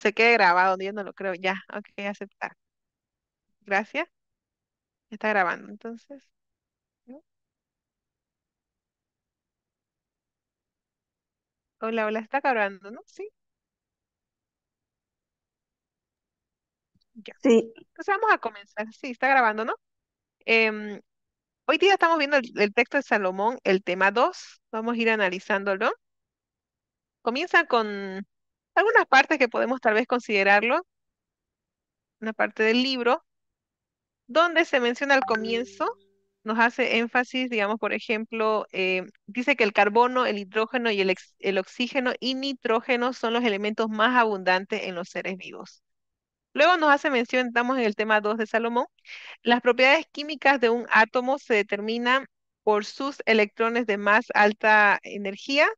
se quede grabado, yo no lo creo. Ya, ok, aceptar. Gracias. Está grabando, entonces. Hola, hola, está grabando, ¿no? Sí, ya. Sí, Entonces vamos a comenzar. Sí, está grabando, ¿no? Em, hoy día estamos viendo el, el texto de Salomón, el tema 2. Vamos a ir analizándolo. Comienza con algunas partes que podemos tal vez considerarlo, una parte del libro, donde se menciona al comienzo, nos hace énfasis, digamos, por ejemplo, eh, dice que el carbono, el hidrógeno y el, el oxígeno y nitrógeno son los elementos más abundantes en los seres vivos. Luego nos hace mención, estamos en el tema 2 de Salomón, las propiedades químicas de un átomo se determinan por sus electrones de más alta energía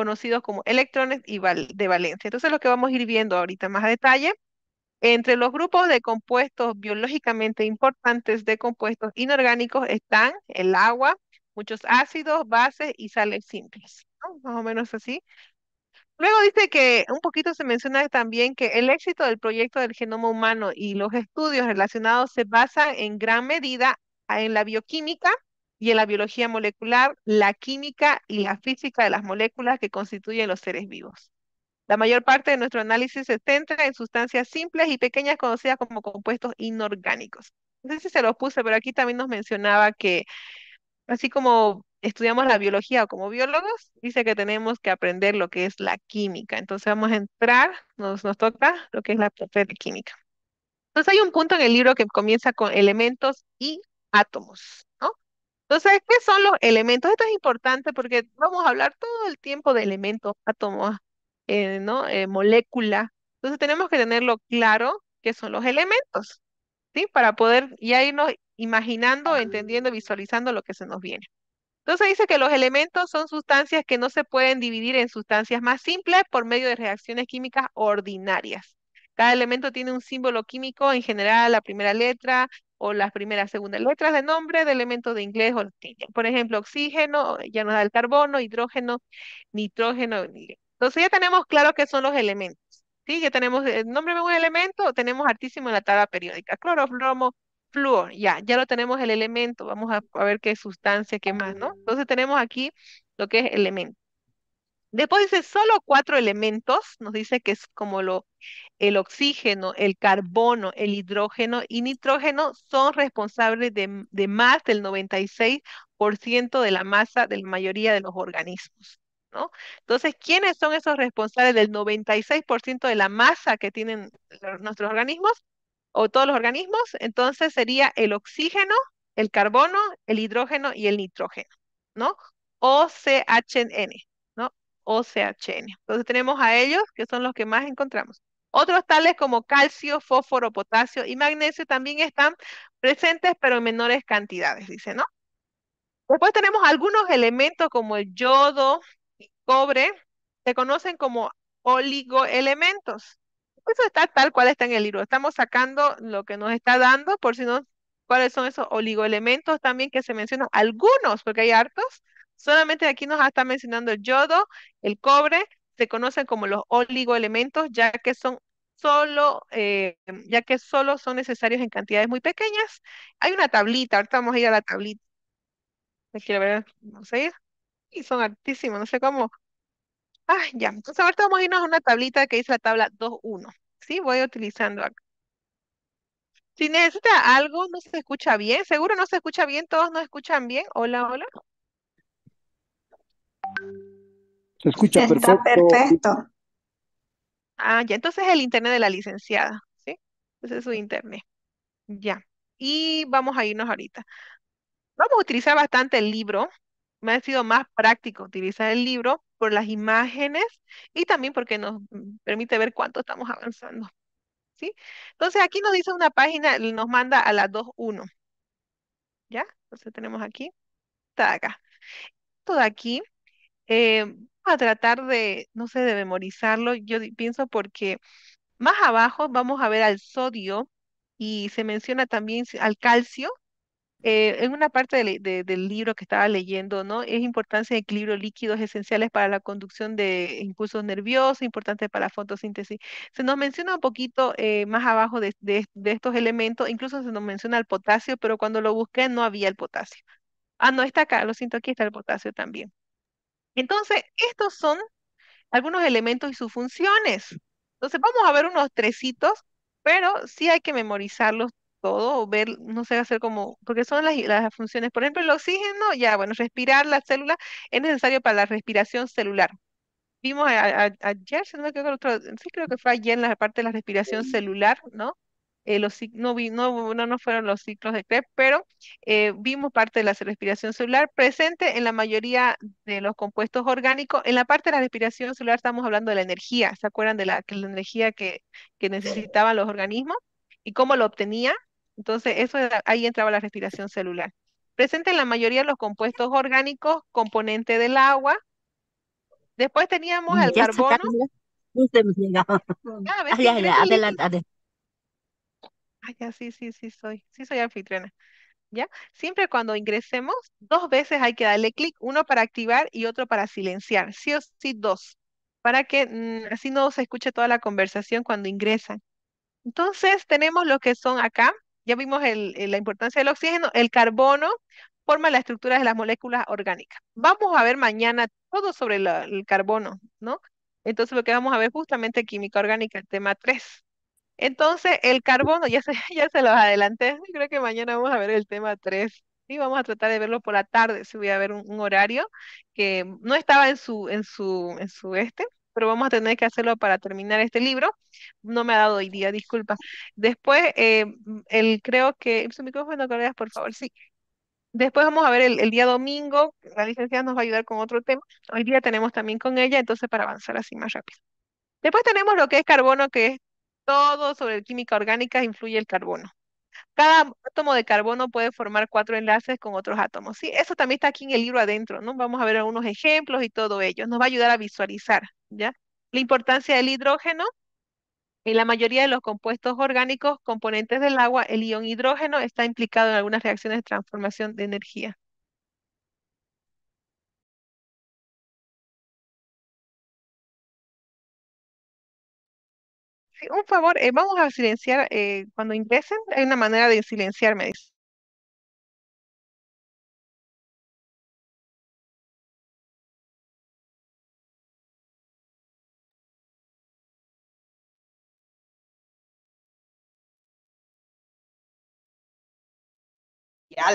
conocidos como electrones y de valencia. Entonces, lo que vamos a ir viendo ahorita más detalle, entre los grupos de compuestos biológicamente importantes de compuestos inorgánicos están el agua, muchos ácidos, bases y sales simples, más o menos así. Luego dice que un poquito se menciona también que el éxito del proyecto del genoma humano y los estudios relacionados se basan en gran medida en la bioquímica, y en la biología molecular, la química y la física de las moléculas que constituyen los seres vivos. La mayor parte de nuestro análisis se centra en sustancias simples y pequeñas conocidas como compuestos inorgánicos. No sé si se los puse, pero aquí también nos mencionaba que así como estudiamos la biología o como biólogos, dice que tenemos que aprender lo que es la química. Entonces vamos a entrar, nos, nos toca lo que es la parte de química. Entonces hay un punto en el libro que comienza con elementos y átomos. Entonces, ¿qué son los elementos? Esto es importante porque vamos a hablar todo el tiempo de elementos, átomos, eh, ¿no? Eh, molécula. Entonces, tenemos que tenerlo claro qué son los elementos, ¿sí? Para poder ya irnos imaginando, entendiendo, visualizando lo que se nos viene. Entonces dice que los elementos son sustancias que no se pueden dividir en sustancias más simples por medio de reacciones químicas ordinarias. Cada elemento tiene un símbolo químico, en general la primera letra o las primeras, segundas letras de nombre de elementos de inglés o Por ejemplo, oxígeno, ya nos da el carbono, hidrógeno, nitrógeno. Entonces ya tenemos claro qué son los elementos. ¿sí? Ya tenemos el nombre de un elemento, tenemos altísimo en la tabla periódica. Cloro, flúor, ya, ya lo tenemos el elemento. Vamos a, a ver qué sustancia, qué más, ¿no? Entonces tenemos aquí lo que es elemento. Después dice solo cuatro elementos, nos dice que es como lo, el oxígeno, el carbono, el hidrógeno y nitrógeno son responsables de, más del 96% de la masa de la mayoría de los organismos. ¿no? Entonces, ¿quiénes son esos responsables del 96% de la masa que tienen nuestros organismos o todos los organismos? Entonces sería el oxígeno, el carbono, el hidrógeno y el nitrógeno, ¿no? O CHN. OCHN, Entonces tenemos a ellos, que son los que más encontramos. Otros tales como calcio, fósforo, potasio y magnesio también están presentes, pero en menores cantidades, dice, ¿no? Después tenemos algunos elementos como el yodo y cobre, se conocen como oligoelementos. Eso pues está tal cual está en el libro. Estamos sacando lo que nos está dando, por si no, cuáles son esos oligoelementos también que se mencionan. Algunos, porque hay hartos, Solamente aquí nos está mencionando el yodo, el cobre, se conocen como los oligoelementos, ya que son solo, eh, ya que solo son necesarios en cantidades muy pequeñas. Hay una tablita, ahorita vamos a ir a la tablita. quiero ver, no a Y son altísimos, no sé cómo. Ah, ya. Entonces ahorita vamos a irnos a una tablita que dice la tabla 2.1. Sí, voy utilizando acá. Si necesita algo, no se escucha bien. Seguro no se escucha bien, todos nos escuchan bien. Hola, hola. Se escucha perfecto. Ah, ya, entonces el internet de la licenciada, ¿sí? Ese es su internet. Ya. Y vamos a irnos ahorita. Vamos a utilizar bastante el libro. Me ha sido más práctico utilizar el libro por las imágenes y también porque nos permite ver cuánto estamos avanzando. ¿Sí? Entonces aquí nos dice una página, nos manda a la 2.1. ¿Ya? Entonces tenemos aquí, está acá. Todo aquí Vamos eh, a tratar de, no sé, de memorizarlo, yo pienso porque más abajo vamos a ver al sodio y se menciona también al calcio. Eh, en una parte del libro que estaba leyendo, ¿no? Es importancia de equilibrio líquidos esenciales para la conducción de impulsos nerviosos, importante para la fotosíntesis. Se nos menciona un poquito eh, más abajo de, de estos elementos, incluso se nos menciona el potasio, pero cuando lo busqué no había el potasio. Ah, no, está acá, lo siento, aquí está el potasio también. Entonces, estos son algunos elementos y sus funciones. Entonces, vamos a ver unos trecitos, pero sí hay que memorizarlos todo o ver, no sé, hacer como, porque son las, las funciones. Por ejemplo, el oxígeno, ya, bueno, respirar las células es necesario para la respiración celular. Vimos ayer, si no me equivoco, otro, sí creo que fue ayer en la parte de la respiración celular, ¿no? no, no, no, fueron los ciclos de Krebs, pero eh, vimos parte de la respiración celular presente en la mayoría de los compuestos orgánicos. En la parte de la respiración celular estamos hablando de la energía, ¿se acuerdan de la, energía que, que necesitaban los organismos y cómo lo obtenía? Entonces, eso ahí entraba la respiración celular. Presente en la mayoría de los compuestos orgánicos, componente del agua. Después teníamos mm, el carbono. adelante Ah, ya, sí, sí, sí soy. Sí soy anfitriona. ¿Ya? Siempre cuando ingresemos, dos veces hay que darle clic, uno para activar y otro para silenciar. Sí o sí, dos. Para que mm, así no se escuche toda la conversación cuando ingresan. Entonces, tenemos lo que son acá. Ya vimos el, la importancia del oxígeno. El carbono forma la estructura de las moléculas orgánicas. Vamos a ver mañana todo sobre el carbono, ¿no? Entonces, lo que vamos a ver justamente química orgánica, el tema tres. Entonces, el carbono, ya se, ya se los adelanté, creo que mañana vamos a ver el tema 3 y vamos a tratar de verlo por la tarde, si voy a ver un, horario que no estaba en su, en su, en su este, pero vamos a tener que hacerlo para terminar este libro. No me ha dado hoy día, disculpa. Después, eh, el, creo que, su micrófono, colegas, por favor, sí. Después vamos a ver el, el, día domingo, la licenciada nos va a ayudar con otro tema. Hoy día tenemos también con ella, entonces para avanzar así más rápido. Después tenemos lo que es carbono, que es todo sobre química orgánica influye el carbono. Cada átomo de carbono puede formar cuatro enlaces con otros átomos. eso también está aquí en el libro adentro, Vamos a ver algunos ejemplos y todo ello. Nos va a ayudar a visualizar, ¿ya? La importancia del hidrógeno. En la mayoría de los compuestos orgánicos componentes del agua, el ion hidrógeno está implicado en algunas reacciones de transformación de energía. un favor, eh, vamos a silenciar eh, cuando ingresen. Hay una manera de silenciarme. me Ya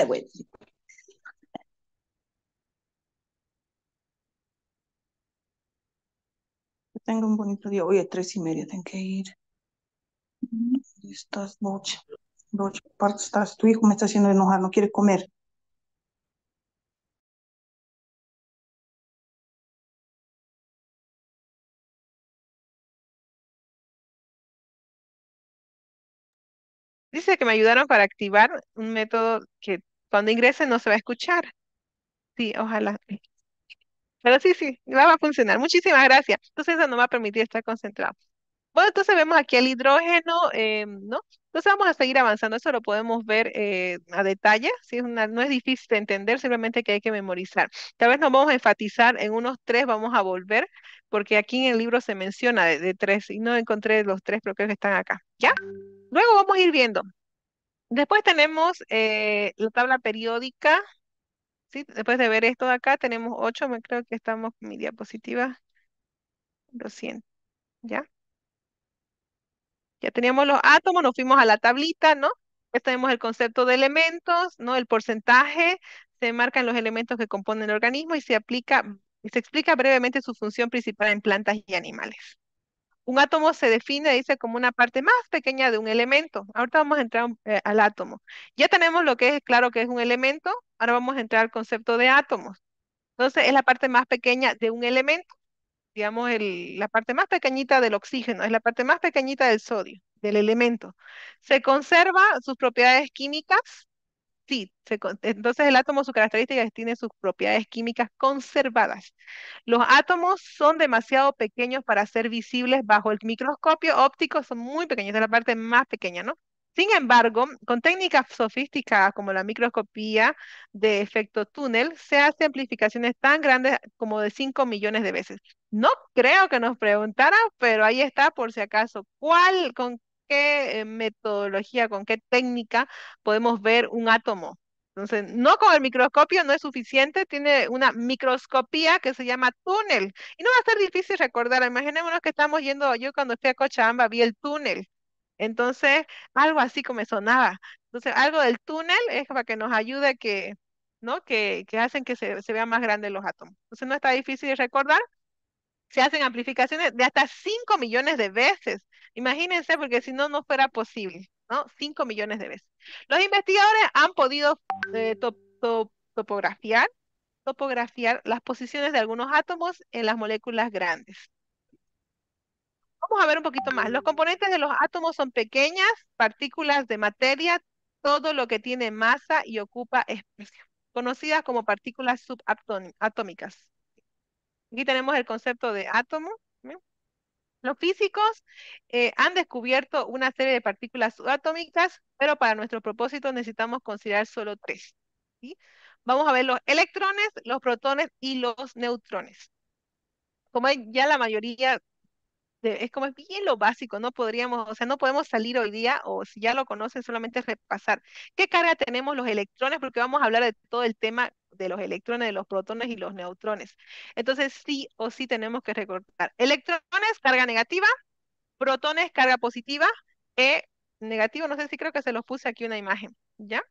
Tengo un bonito día. Hoy tres y media tengo que ir. Estás noche. Noche, estás, tu hijo me está haciendo enojar, no quiere comer. Dice que me ayudaron para activar un método que cuando ingrese no se va a escuchar. Sí, ojalá. Pero sí, sí, va a funcionar. Muchísimas gracias. Entonces eso nos va a permitir estar concentrado. Bueno, entonces vemos aquí el hidrógeno, eh, ¿no? Entonces vamos a seguir avanzando, eso lo podemos ver eh, a detalle, ¿sí? Una, no es difícil de entender, simplemente que hay que memorizar. Tal vez nos vamos a enfatizar en unos tres, vamos a volver, porque aquí en el libro se menciona de, tres, y no encontré los tres, pero creo que están acá, ¿ya? Luego vamos a ir viendo. Después tenemos eh, la tabla periódica, Después de ver esto de acá, tenemos 8, me creo que estamos con mi diapositiva 200, ¿ya? Ya teníamos los átomos, nos fuimos a la tablita, ¿no? tenemos el concepto de elementos, ¿no? El porcentaje, se marcan los elementos que componen el organismo y se aplica, y se explica brevemente su función principal en plantas y animales un átomo se define, dice, como una parte más pequeña de un elemento. Ahorita vamos a entrar eh, al átomo. Ya tenemos lo que es, claro que es un elemento, ahora vamos a entrar al concepto de átomos. Entonces, es la parte más pequeña de un elemento, digamos, el, la parte más pequeñita del oxígeno, es la parte más pequeñita del sodio, del elemento. Se conserva sus propiedades químicas, Sí, entonces el átomo, su característica tiene sus propiedades químicas conservadas. Los átomos son demasiado pequeños para ser visibles bajo el microscopio óptico, son muy pequeños, es la parte más pequeña, ¿no? Sin embargo, con técnicas sofisticadas como la microscopía de efecto túnel, se hacen amplificaciones tan grandes como de 5 millones de veces. No creo que nos preguntaran, pero ahí está por si acaso, ¿cuál, con qué eh, metodología, con qué técnica podemos ver un átomo. Entonces, no con el microscopio no es suficiente, tiene una microscopía que se llama túnel. Y no va a ser difícil recordar, imaginémonos que estamos yendo, yo cuando fui a Cochabamba vi el túnel. Entonces, algo así como me sonaba. Entonces, algo del túnel es para que nos ayude a que, ¿no? Que, que hacen que se, se vean más grandes los átomos. Entonces, no está difícil de recordar, se hacen amplificaciones de hasta 5 millones de veces. Imagínense, porque si no, no fuera posible, ¿no? 5 millones de veces. Los investigadores han podido eh, topografiar, topografiar las posiciones de algunos átomos en las moléculas grandes. Vamos a ver un poquito más. Los componentes de los átomos son pequeñas partículas de materia, todo lo que tiene masa y ocupa espacio, conocidas como partículas subatómicas. Aquí tenemos el concepto de átomo. Los físicos eh, han descubierto una serie de partículas subatómicas, pero para nuestro propósito necesitamos considerar solo tres. Vamos a ver los electrones, los protones y los neutrones. Como ya la mayoría es como bien lo básico, no podríamos, o sea, no podemos salir hoy día, o si ya lo conocen, solamente repasar qué carga tenemos los electrones, porque vamos a hablar de todo el tema de los electrones, de los protones y los neutrones. Entonces, sí o sí tenemos que recordar. Electrones, carga negativa, protones, carga positiva, E negativo, no sé si creo que se los puse aquí una imagen, ¿ya?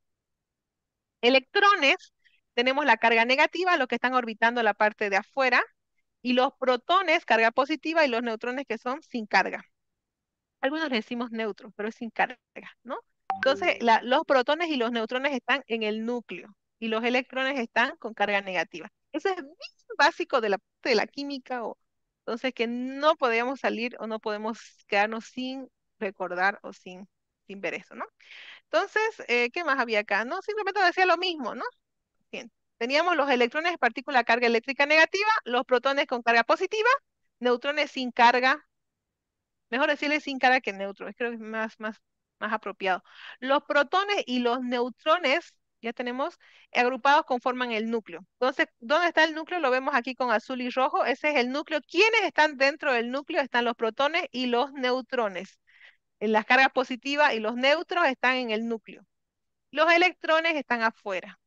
Electrones, tenemos la carga negativa, los que están orbitando la parte de afuera, y los protones, carga positiva, y los neutrones que son sin carga. Algunos le decimos neutros, pero es sin carga, ¿no? Entonces, los protones y los neutrones están en el núcleo y los electrones están con carga negativa. Eso es bien básico de la parte de la química o entonces que no podíamos salir o no podemos quedarnos sin recordar o sin, sin ver eso, ¿no? Entonces, eh, ¿qué más había acá? No, simplemente decía lo mismo, ¿no? Bien. Teníamos los electrones de partícula carga eléctrica negativa, los protones con carga positiva, neutrones sin carga, mejor decirle sin carga que neutrones, creo que es más, más, más apropiado. Los protones y los neutrones ya tenemos agrupados conforman el núcleo. Entonces, ¿dónde está el núcleo? Lo vemos aquí con azul y rojo. Ese es el núcleo. ¿Quiénes están dentro del núcleo? Están los protones y los neutrones. Eh, las cargas positivas y los neutros están en el núcleo. Los electrones están afuera.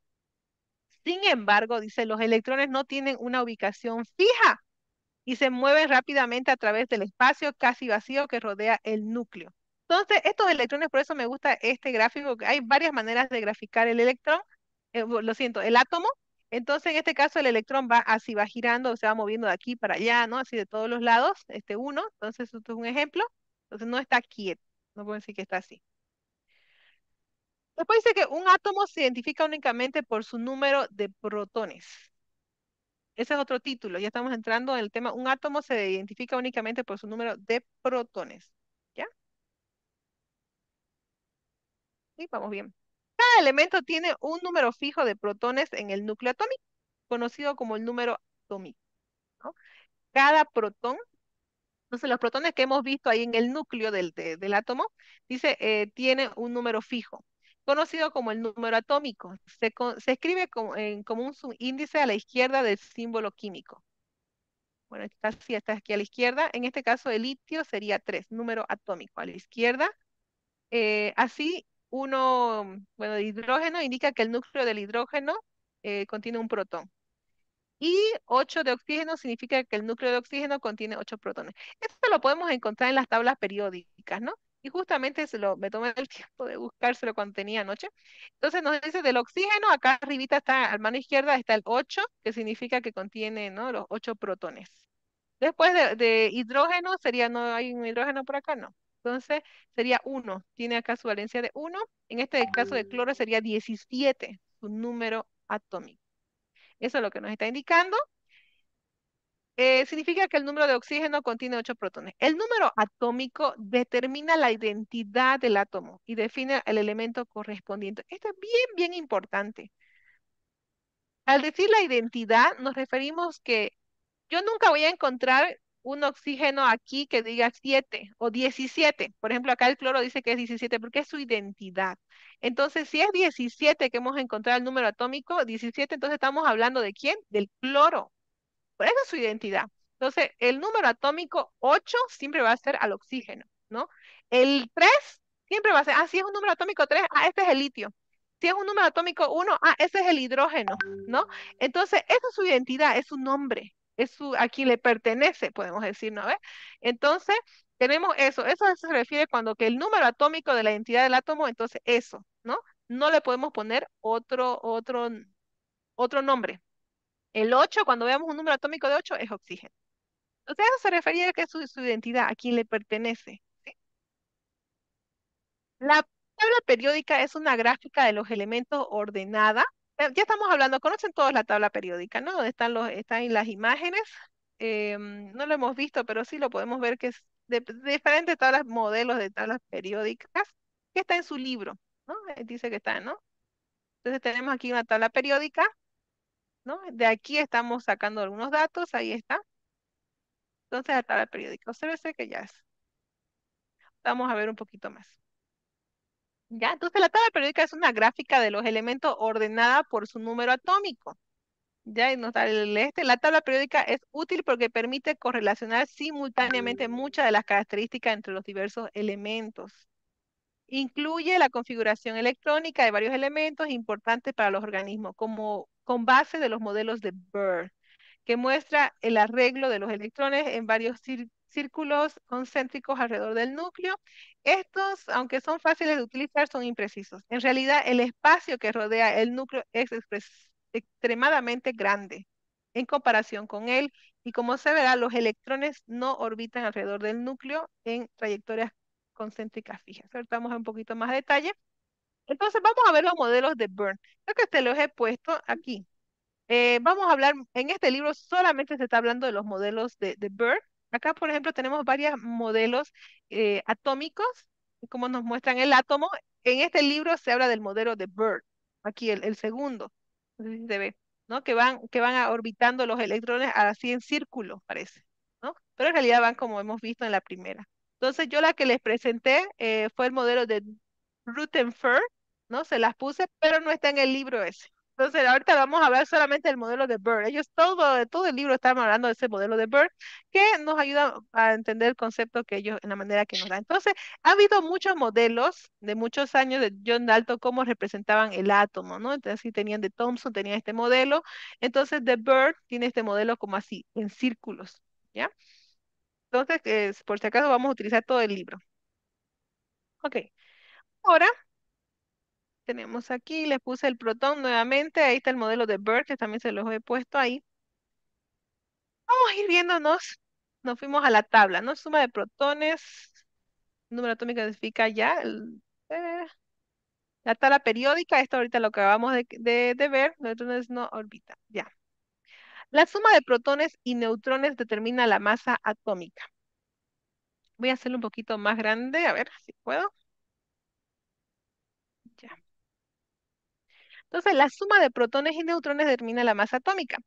Sin embargo, dice, los electrones no tienen una ubicación fija y se mueven rápidamente a través del espacio casi vacío que rodea el núcleo. Entonces, estos electrones, por eso me gusta este gráfico, que hay varias maneras de graficar el electrón, eh, lo siento, el átomo. Entonces, en este caso, el electrón va así, va girando, se va moviendo de aquí para allá, ¿no? Así de todos los lados, este uno. Entonces, esto es un ejemplo. Entonces, no está quieto, no puedo decir que está así. Después dice que un átomo se identifica únicamente por su número de protones. Ese es otro título, ya estamos entrando en el tema. Un átomo se identifica únicamente por su número de protones. vamos bien. Cada elemento tiene un número fijo de protones en el núcleo atómico, conocido como el número atómico. ¿no? Cada protón, entonces los protones que hemos visto ahí en el núcleo del, del átomo, dice, eh, tiene un número fijo, conocido como el número atómico. Se, escribe como, en, como un índice a la izquierda del símbolo químico. Bueno, está, sí, está aquí a la izquierda. En este caso, el litio sería 3, número atómico a la izquierda. Eh, así, uno, bueno, de hidrógeno indica que el núcleo del hidrógeno eh, contiene un protón. Y 8 de oxígeno significa que el núcleo de oxígeno contiene ocho protones. Esto lo podemos encontrar en las tablas periódicas, ¿no? Y justamente se lo, me tomé el tiempo de buscárselo cuando tenía anoche. Entonces nos dice del oxígeno, acá arribita está, al mano izquierda está el 8, que significa que contiene ¿no? los ocho protones. Después de, de hidrógeno, sería, ¿no hay un hidrógeno por acá? No. Entonces sería 1. Tiene acá su valencia de 1. En este caso de cloro sería 17, su número atómico. Eso es lo que nos está indicando. Eh, significa que el número de oxígeno contiene 8 protones. El número atómico determina la identidad del átomo y define el elemento correspondiente. Esto es bien, bien importante. Al decir la identidad, nos referimos que yo nunca voy a encontrar un oxígeno aquí que diga 7 o 17. Por ejemplo, acá el cloro dice que es 17 porque es su identidad. Entonces, si es 17 que hemos encontrado el número atómico, 17, entonces estamos hablando de quién? Del cloro. Por eso es su identidad. Entonces, el número atómico 8 siempre va a ser al oxígeno, ¿no? El 3 siempre va a ser, ah, si es un número atómico 3, ah, este es el litio. Si es un número atómico 1, ah, ese es el hidrógeno, ¿no? Entonces, esa es su identidad, es su nombre es su, a le pertenece, podemos decir, ¿no? ¿Ve? Entonces, tenemos eso. Eso se refiere cuando que el número atómico de la identidad del átomo, entonces eso, ¿no? No le podemos poner otro, otro, otro nombre. El 8, cuando veamos un número atómico de 8, es oxígeno. Entonces, eso se refería a que su, identidad, a quien le pertenece. La tabla periódica es una gráfica de los elementos ordenada eh, ya estamos hablando, conocen todos la tabla periódica, ¿no? Donde están, los, están las imágenes. Em, no lo hemos visto, pero sí lo podemos ver que es de, de diferentes tablas, modelos de tablas periódicas, que está en su libro, ¿no? Eh, dice que está, ¿no? Entonces tenemos aquí una tabla periódica, ¿no? De aquí estamos sacando algunos datos, ahí está. Entonces la tabla periódica, observe que ya es. Vamos a ver un poquito más. ¿Ya? Entonces la tabla periódica es una gráfica de los elementos ordenada por su número atómico. Ya, y notar el este. La tabla periódica es útil porque permite correlacionar simultáneamente muchas de las características entre los diversos elementos. Incluye la configuración electrónica de varios elementos importantes para los organismos, como con base de los modelos de Bird, que muestra el arreglo de los electrones en varios círculos círculos concéntricos alrededor del núcleo. Estos, aunque son fáciles de utilizar, son imprecisos. En realidad, el espacio que rodea el núcleo es extremadamente grande en comparación con él y como se verá, los electrones no orbitan alrededor del núcleo en trayectorias concéntricas fijas. Ahorita vamos a un poquito más de detalle. Entonces vamos a ver los modelos de burn Creo que te los he puesto aquí. Eh, vamos a hablar, en este libro solamente se está hablando de los modelos de, de Acá, por ejemplo, tenemos varios modelos eh, atómicos, como nos muestran el átomo. En este libro se habla del modelo de Bird, aquí el, segundo, Que van, que van orbitando los electrones así en círculo, parece, ¿no? Pero en realidad van como hemos visto en la primera. Entonces, yo la que les presenté eh, fue el modelo de Rutherford, ¿no? Se las puse, pero no está en el libro ese. Entonces, ahorita vamos a hablar solamente del modelo de Bird. Ellos todo, todo el libro están hablando de ese modelo de Bird que nos ayuda a entender el concepto que ellos, en la manera que nos da. Entonces, ha habido muchos modelos de muchos años de John Dalton, cómo representaban el átomo, ¿no? Entonces, sí tenían de Thomson, tenían este modelo. Entonces, de Bird tiene este modelo como así, en círculos, ¿ya? Entonces, por si acaso, vamos a utilizar todo el libro. Ok. Ahora, tenemos aquí, les puse el protón nuevamente. Ahí está el modelo de Burke, que también se los he puesto ahí. Vamos a ir viéndonos. Nos fuimos a la tabla, ¿no? Suma de protones. Número atómico significa ya. Eh, la tabla periódica, esto ahorita lo acabamos de, de, ver. Neutrones no orbita, ya. La suma de protones y neutrones determina la masa atómica. Voy a hacerlo un poquito más grande, a ver si puedo. Entonces, la suma de protones y neutrones determina la masa atómica.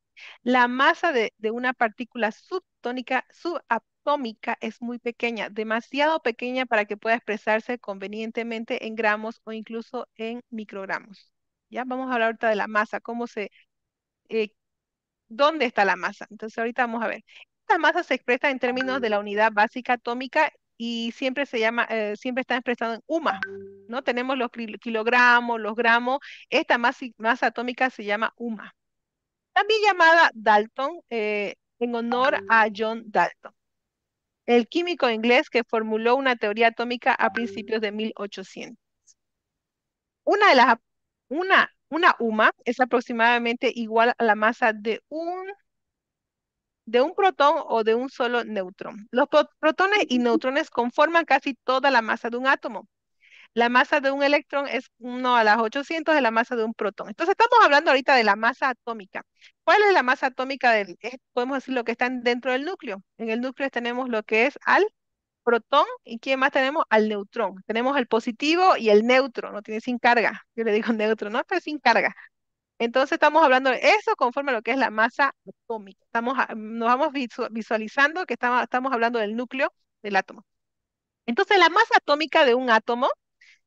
La masa de, una partícula subtónica, subatómica es muy pequeña, demasiado pequeña para que pueda expresarse convenientemente en gramos o incluso en microgramos. Ya vamos a hablar ahorita de la masa, cómo se, eh, dónde está la masa. Entonces, ahorita vamos a ver. Esta masa se expresa en términos de la unidad básica atómica y siempre se llama, eh, siempre está expresado en UMA, ¿no? Tenemos los kilogramos, los gramos, esta masa, masa atómica se llama UMA, también llamada Dalton, eh, en honor a John Dalton, el químico inglés que formuló una teoría atómica a principios de 1800. Una de las, una, una UMA es aproximadamente igual a la masa de un de un protón o de un solo neutrón. Los protones y neutrones conforman casi toda la masa de un átomo. La masa de un electrón es 1 a las 800 de la masa de un protón. Entonces estamos hablando ahorita de la masa atómica. ¿Cuál es la masa atómica? Del, podemos decir lo que está dentro del núcleo. En el núcleo tenemos lo que es al protón y ¿quién más tenemos? Al neutrón. Tenemos el positivo y el neutro, no tiene sin carga. Yo le digo neutro, no, pero sin carga. Entonces estamos hablando de eso conforme a lo que es la masa atómica. Estamos, nos vamos visualizando que estamos, hablando del núcleo del átomo. Entonces la masa atómica de un átomo,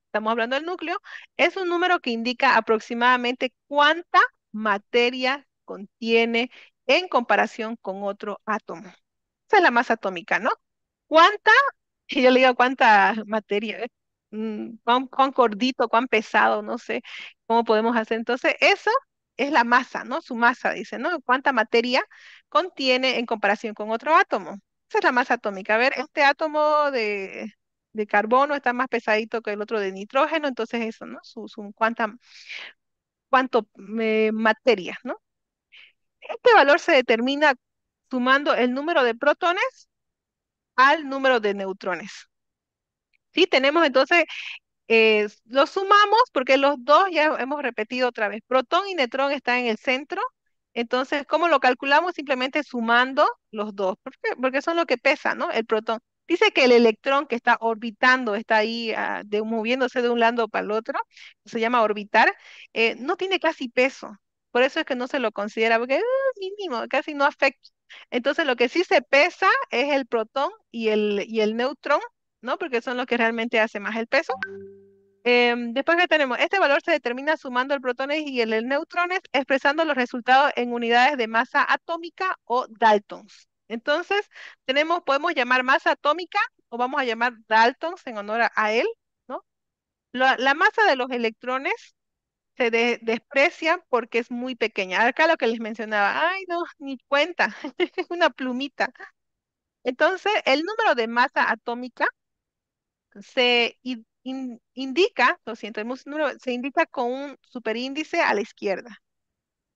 estamos hablando del núcleo, es un número que indica aproximadamente cuánta materia contiene en comparación con otro átomo. Esa es la masa atómica, ¿no? ¿Cuánta? Yo le digo cuánta materia, ¿eh? Mm, cuán, gordito, cuán pesado, no sé cómo podemos hacer. Entonces, eso es la masa, ¿no? Su masa, dice, ¿no? Cuánta materia contiene en comparación con otro átomo. Esa es la masa atómica. A ver, este átomo de, carbono está más pesadito que el otro de nitrógeno, entonces eso, ¿no? Su, cuánta, cuánto eh, materia, ¿no? Este valor se determina sumando el número de protones al número de neutrones. Sí, tenemos entonces, eh, lo sumamos porque los dos ya hemos repetido otra vez. Protón y neutrón están en el centro. Entonces, ¿cómo lo calculamos? Simplemente sumando los dos, porque, porque son los que pesan, ¿no? El protón. Dice que el electrón que está orbitando, está ahí ah, de, moviéndose de un lado para el otro, se llama orbitar, eh, no tiene casi peso. Por eso es que no se lo considera, porque es ah, mínimo, casi no afecta. Entonces, lo que sí se pesa es el protón y el, y el neutrón, ¿no? Porque son los que realmente hace más el peso. Em, después que tenemos, este valor se determina sumando el protones y el, neutrones, expresando los resultados en unidades de masa atómica o Daltons. Entonces, tenemos, podemos llamar masa atómica o vamos a llamar Daltons en honor a, él, ¿no? La, masa de los electrones se desprecia porque es muy pequeña. Acá lo que les mencionaba, ay, no, ni cuenta, Es una plumita. Entonces, el número de masa atómica se indica, lo se indica con un superíndice a la izquierda.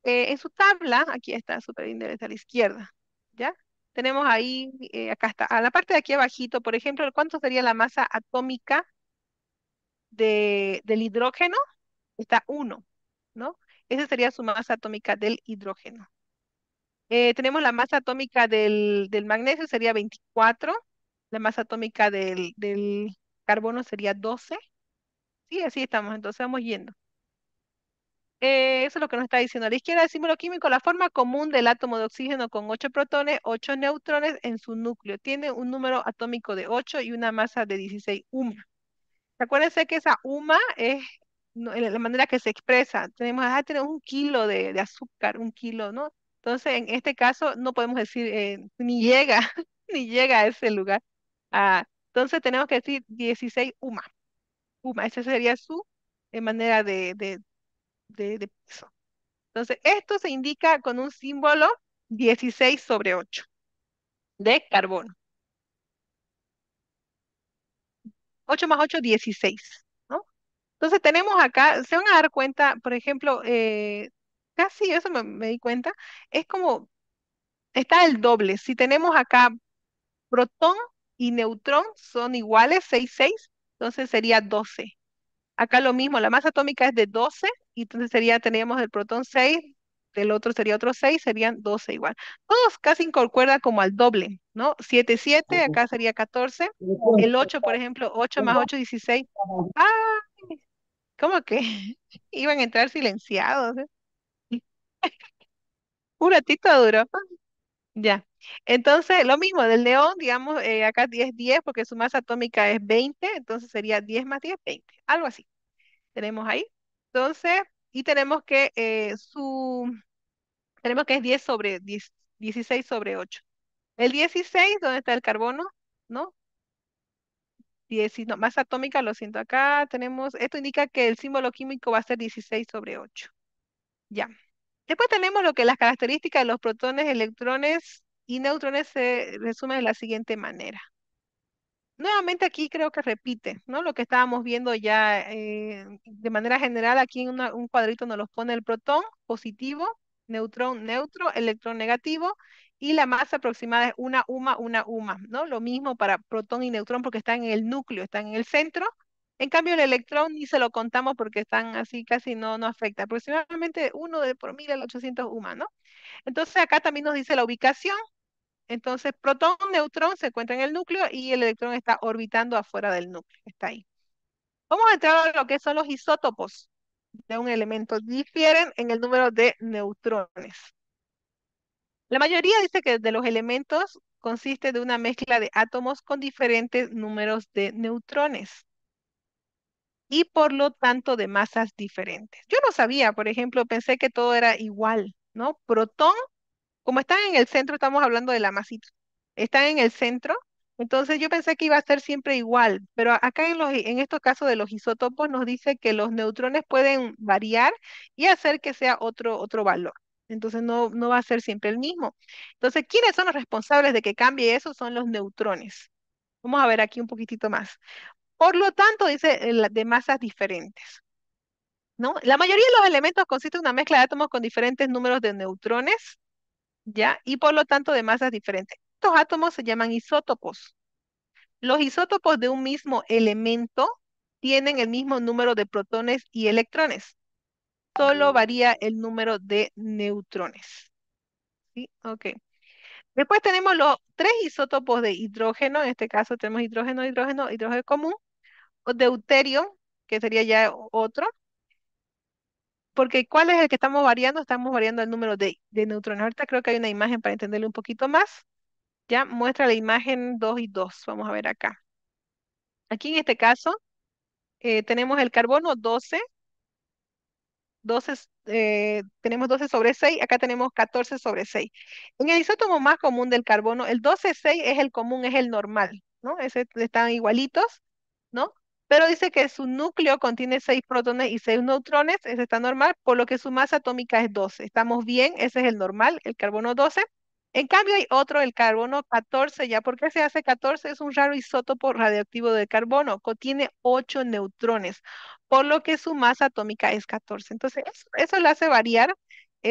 Eh, en su tabla, aquí está el superíndice a la izquierda, ¿ya? Tenemos ahí, eh, acá está, a la parte de aquí abajito, por ejemplo, ¿cuánto sería la masa atómica del hidrógeno? Está 1, ¿no? Esa sería su masa atómica del hidrógeno. Eh, tenemos la masa atómica del, del, magnesio, sería 24. La masa atómica del, del, carbono sería 12. Sí, así estamos, entonces vamos yendo. Eh, eso es lo que nos está diciendo. A la izquierda del símbolo químico, la forma común del átomo de oxígeno con 8 protones, 8 neutrones en su núcleo. Tiene un número atómico de 8 y una masa de 16 UMA. Acuérdense que esa UMA es la manera que se expresa. Tenemos, ah, tenemos un kilo de, azúcar, un kilo, ¿no? Entonces, en este caso, no podemos decir, eh, ni llega, ni llega a ese lugar, a, entonces tenemos que decir 16 UMA. UMA, esa sería su eh, manera de, de, peso. Entonces, esto se indica con un símbolo 16 sobre 8 de carbono. 8 más 8, 16. ¿no? Entonces tenemos acá, se van a dar cuenta, por ejemplo, eh, casi eso me, me, di cuenta, es como, está el doble. Si tenemos acá protón y neutrón son iguales, 6, 6, entonces sería 12. Acá lo mismo, la masa atómica es de 12, entonces sería, teníamos el protón 6, del otro sería otro 6, serían 12 igual. Todos casi concuerdan como al doble, ¿no? 7, 7, acá sería 14. El 8, por ejemplo, 8 más 8, 16. ¡Ay! ¿Cómo que iban a entrar silenciados? Eh? Un ratito duro. Ya. Entonces, lo mismo, del león, digamos, eh, acá 10, 10, porque su masa atómica es 20, entonces sería 10 más 10, 20, algo así. Tenemos ahí. Entonces, y tenemos que eh, su, tenemos que es 10 sobre 10, 16 sobre 8. El 16, ¿dónde está el carbono? ¿No? 10, no, masa atómica, lo siento acá, tenemos, esto indica que el símbolo químico va a ser 16 sobre 8. Ya. Después tenemos lo que las características de los protones, electrones y neutrones se resumen de la siguiente manera. Nuevamente aquí creo que repite, ¿no? Lo que estábamos viendo ya eh, de manera general, aquí en un cuadrito nos los pone el protón positivo, neutrón neutro, electrón negativo, y la masa aproximada es una UMA, una UMA, ¿no? Lo mismo para protón y neutrón porque están en el núcleo, están en el centro, en cambio, el electrón ni se lo contamos porque están así, casi no, no afecta. Aproximadamente uno de por mil al ochocientos humanos. Entonces, acá también nos dice la ubicación. Entonces, protón, neutrón se encuentra en el núcleo y el electrón está orbitando afuera del núcleo. Está ahí. Vamos a entrar a lo que son los isótopos de un elemento. Difieren en el número de neutrones. La mayoría dice que de los elementos consiste de una mezcla de átomos con diferentes números de neutrones y por lo tanto de masas diferentes. Yo no sabía, por ejemplo, pensé que todo era igual, ¿no? Protón, como están en el centro, estamos hablando de la masita, está en el centro, entonces yo pensé que iba a ser siempre igual, pero acá en, los, en estos casos de los isótopos nos dice que los neutrones pueden variar y hacer que sea otro, otro valor. Entonces no, no va a ser siempre el mismo. Entonces, ¿quiénes son los responsables de que cambie eso? Son los neutrones. Vamos a ver aquí un poquitito más. Por lo tanto, dice, eh, de masas diferentes. ¿No? La mayoría de los elementos consiste en una mezcla de átomos con diferentes números de neutrones, ¿ya? Y por lo tanto de masas diferentes. Estos átomos se llaman isótopos. Los isótopos de un mismo elemento tienen el mismo número de protones y electrones. Solo varía el número de neutrones. ¿Sí? Ok. Después tenemos los tres isótopos de hidrógeno. En este caso tenemos hidrógeno, hidrógeno, hidrógeno común deuterio, que sería ya otro, porque ¿cuál es el que estamos variando? Estamos variando el número de, neutrones. Ahorita creo que hay una imagen para entenderlo un poquito más. Ya muestra la imagen 2 y 2. Vamos a ver acá. Aquí en este caso eh, tenemos el carbono 12. 12 eh, tenemos 12 sobre 6. Acá tenemos 14 sobre 6. En el isótomo más común del carbono, el 12-6 es el común, es el normal. ¿no? están igualitos. ¿no? pero dice que su núcleo contiene 6 protones y 6 neutrones, eso está normal, por lo que su masa atómica es 12. Estamos bien, ese es el normal, el carbono 12. En cambio hay otro, el carbono 14, ya porque se hace 14, es un raro isótopo radioactivo de carbono, contiene 8 neutrones, por lo que su masa atómica es 14. Entonces, eso, eso le hace variar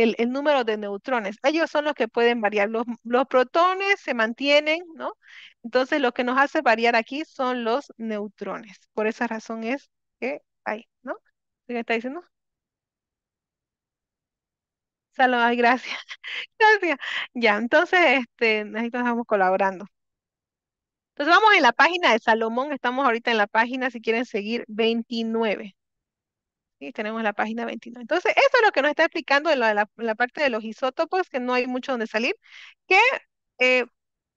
el, número de neutrones. Ellos son los que pueden variar. Los, los, protones se mantienen, ¿no? Entonces, lo que nos hace variar aquí son los neutrones. Por esa razón es que hay, ¿no? ¿Qué está diciendo? Salud, gracias. gracias. Ya, entonces, este, nosotros estamos colaborando. Entonces, vamos en la página de Salomón. Estamos ahorita en la página, si quieren seguir, 29 y tenemos la página 29. Entonces, eso es lo que nos está explicando la, la, parte de los isótopos, que no hay mucho donde salir, que eh,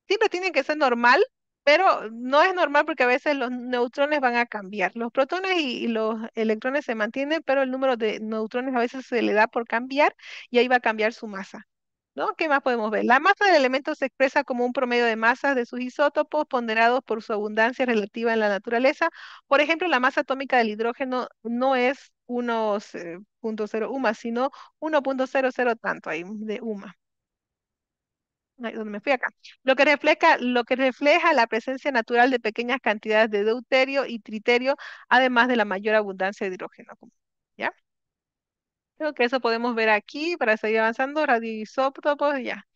siempre tienen que ser normal, pero no es normal porque a veces los neutrones van a cambiar. Los protones y, los electrones se mantienen, pero el número de neutrones a veces se le da por cambiar y ahí va a cambiar su masa. ¿No? ¿Qué más podemos ver? La masa del elemento se expresa como un promedio de masas de sus isótopos ponderados por su abundancia relativa en la naturaleza. Por ejemplo, la masa atómica del hidrógeno no es 1.0 UMA, sino 1.00 tanto ahí de UMA. donde me fui acá. Lo que, refleja, lo que refleja la presencia natural de pequeñas cantidades de deuterio y triterio, además de la mayor abundancia de hidrógeno. ¿Ya? Creo que eso podemos ver aquí para seguir avanzando. Radioisótopos, ya.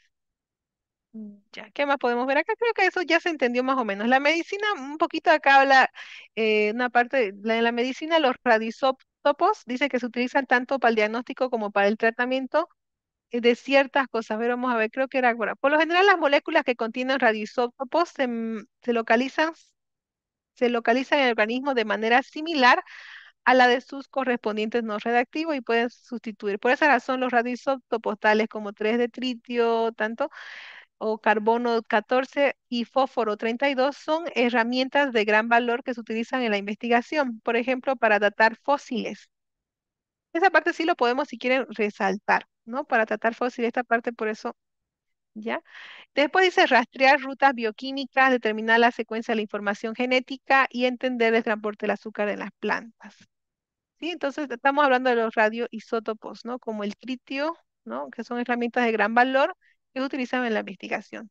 Ya, ¿qué más podemos ver acá? Creo que eso ya se entendió más o menos. La medicina, un poquito acá habla eh, una parte, en la, medicina los radioisótopos topos dice que se utilizan tanto para el diagnóstico como para el tratamiento eh, de ciertas cosas. pero vamos a ver, creo que era ahora. Por lo general, las moléculas que contienen radioisótopos se, mm, localizan, se en el organismo de manera similar a la de sus correspondientes no redactivos y pueden sustituir. Por esa razón, los radioisótopos, tales como 3 de tritio, tanto, o carbono 14 y fósforo 32 son herramientas de gran valor que se utilizan en la investigación, por ejemplo, para datar fósiles. Esa parte sí lo podemos, si quieren, resaltar, ¿no? Para tratar fósiles, esta parte por eso, ¿ya? Después dice rastrear rutas bioquímicas, determinar la secuencia de la información genética y entender el transporte del azúcar en las plantas. ¿Sí? Entonces estamos hablando de los radioisótopos, ¿no? Como el tritio, ¿no? Que son herramientas de gran valor que se en la investigación.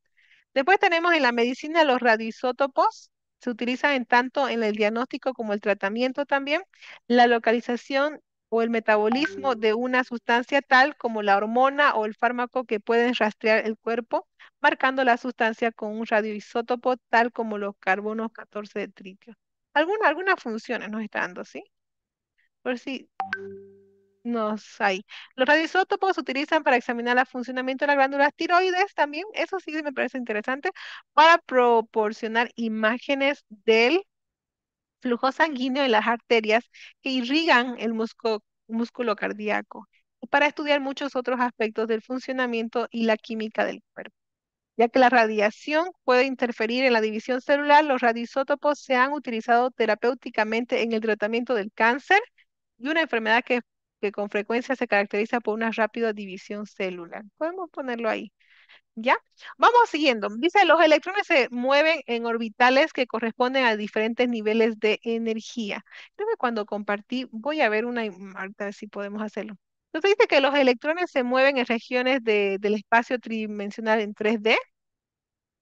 Después tenemos en la medicina los radioisótopos, se utilizan tanto en el diagnóstico como el tratamiento también, la localización o el metabolismo de una sustancia tal como la hormona o el fármaco que pueden rastrear el cuerpo, marcando la sustancia con un radioisótopo tal como los carbonos 14 de tritio. Algunas funciones nos están dando, ¿sí? Por si nos hay. Los radioisótopos se utilizan para examinar el funcionamiento de las glándulas tiroides también, eso sí me parece interesante, para proporcionar imágenes del flujo sanguíneo en las arterias que irrigan el músculo, cardíaco y para estudiar muchos otros aspectos del funcionamiento y la química del cuerpo. Ya que la radiación puede interferir en la división celular, los radioisótopos se han utilizado terapéuticamente en el tratamiento del cáncer y una enfermedad que es que con frecuencia se caracteriza por una rápida división celular. Podemos ponerlo ahí. ¿Ya? Vamos siguiendo. Dice, los electrones se mueven en orbitales que corresponden a diferentes niveles de energía. Creo que cuando compartí, voy a ver una, Marta, si podemos hacerlo. Entonces dice que los electrones se mueven en regiones del espacio tridimensional en 3D.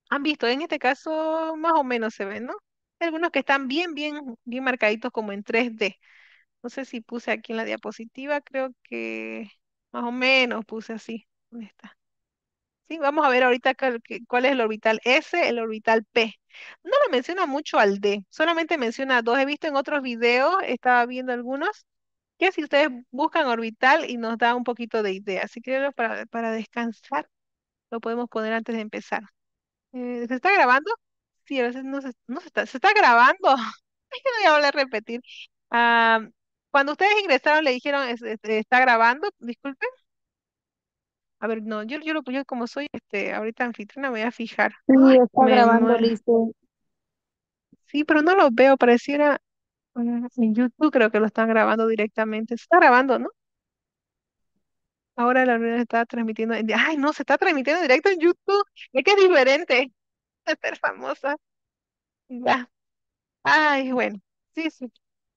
Han visto, en este caso más o menos se ven, ¿no? algunos que están bien, bien, bien marcaditos como en 3D. No sé si puse aquí en la diapositiva, creo que más o menos puse así. está? Sí, vamos a ver ahorita cuál es el orbital S, el orbital P. No lo menciona mucho al D, solamente menciona dos. He visto en otros videos, estaba viendo algunos, que si ustedes buscan orbital y nos da un poquito de idea. Así que para, para descansar, lo podemos poner antes de empezar. Eh, ¿Se está grabando? Sí, a veces no se, no se está, se está grabando. Es que no voy a volver a repetir. Ah... Cuando ustedes ingresaron, le dijeron, está grabando, disculpen. A ver, no, yo, yo, lo, yo como soy este, ahorita anfitriona, me voy a fijar. Sí, está grabando, listo. Sí, pero no lo veo, pareciera mm, en YouTube, creo que lo están grabando directamente. Se está grabando, ¿no? Ahora la reunión está transmitiendo. Ay, no, se está transmitiendo directo en YouTube. Es que es diferente de ser famosa. Ya. Ay, bueno. Sí, sí.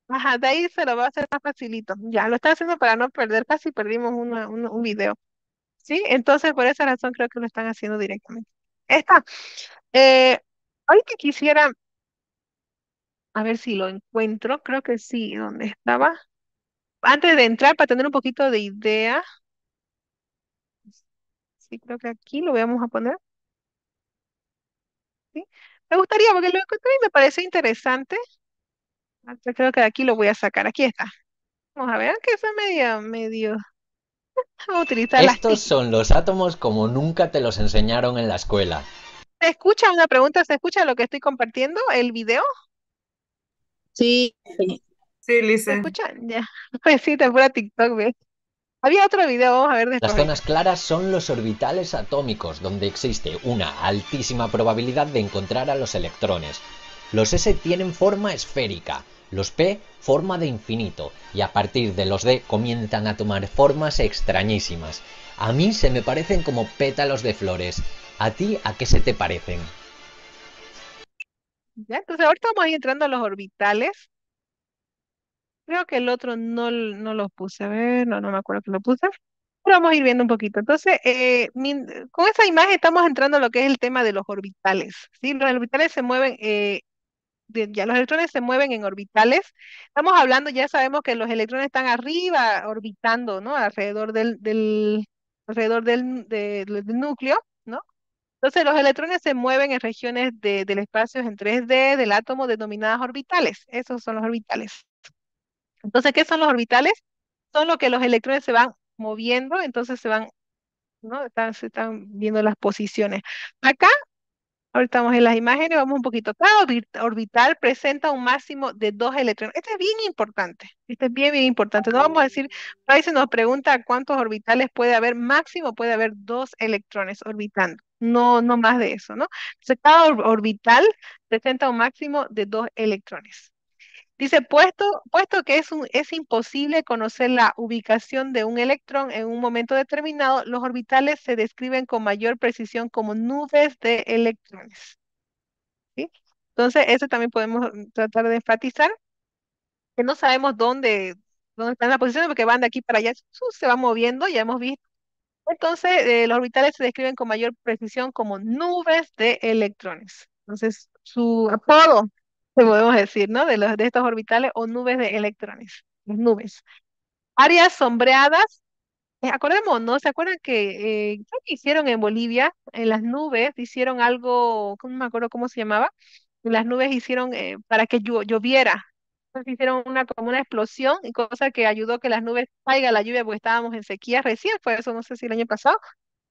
Ajá, de ahí se lo va a hacer más facilito. Ya, lo está haciendo para no perder, casi perdimos un, video. ¿Sí? Entonces, por esa razón creo que lo están haciendo directamente. Esta, eh, que quisiera, a ver si lo encuentro, creo que sí, donde estaba? Antes de entrar, para tener un poquito de idea, sí, creo que aquí lo vamos a poner, ¿sí? Me gustaría, porque lo encontré y me parece interesante. Ah, yo creo que de aquí lo voy a sacar. Aquí está. Vamos a ver, que fue medio, medio. Vamos a utilizar Estos son los átomos como nunca te los enseñaron en la escuela. ¿Se escucha una pregunta? ¿Se escucha lo que estoy compartiendo? ¿El video? Sí. Sí, sí, ¿Se escucha? Ya. Pues sí, te a TikTok, ¿ves? Había otro video, vamos a ver después. Las zonas claras son los orbitales atómicos, donde existe una altísima probabilidad de encontrar a los electrones. Los S tienen forma esférica, los P forma de infinito y a partir de los D comienzan a tomar formas extrañísimas. A mí se me parecen como pétalos de flores. ¿A ti a qué se te parecen? Ya, entonces ahorita vamos a ir entrando a los orbitales. Creo que el otro no, no puse. A ver, no, no me acuerdo que lo puse. Pero vamos a ir viendo un poquito. Entonces, eh, con esa imagen estamos entrando a lo que es el tema de los orbitales. ¿sí? Los orbitales se mueven eh, ya los electrones se mueven en orbitales. Estamos hablando, ya sabemos que los electrones están arriba orbitando, ¿no? Alrededor del, alrededor del, del núcleo, ¿no? Entonces los electrones se mueven en regiones del espacio en 3D del átomo denominadas orbitales. Esos son los orbitales. Entonces, ¿qué son los orbitales? Son lo que los electrones se van moviendo, entonces se van, ¿no? Están, se están viendo las posiciones. Acá Ahorita estamos en las imágenes, vamos un poquito Cada Orbital presenta un máximo de dos electrones. Este es bien importante. Este es bien, bien importante. No vamos a decir, se nos pregunta cuántos orbitales puede haber. Máximo puede haber dos electrones orbitando. No, no más de eso, ¿no? Entonces, cada orbital presenta un máximo de dos electrones. Dice, puesto, puesto que es, es imposible conocer la ubicación de un electrón en un momento determinado, los orbitales se describen con mayor precisión como nubes de electrones. ¿Sí? Entonces, eso también podemos tratar de enfatizar, que no sabemos dónde, dónde están las posiciones, porque van de aquí para allá, se va moviendo, ya hemos visto. Entonces, eh, los orbitales se describen con mayor precisión como nubes de electrones. Entonces, su apodo podemos decir, ¿no? De, los, de estos orbitales o nubes de electrones, nubes. Áreas sombreadas, eh, acordemos, ¿no? ¿Se acuerdan eh, que hicieron en Bolivia? En las nubes hicieron algo, no me acuerdo cómo se llamaba, las nubes hicieron eh, para que lloviera. Entonces hicieron una, como una explosión, y cosa que ayudó que las nubes caiga la lluvia porque estábamos en sequía recién, fue eso, no sé si el año pasado,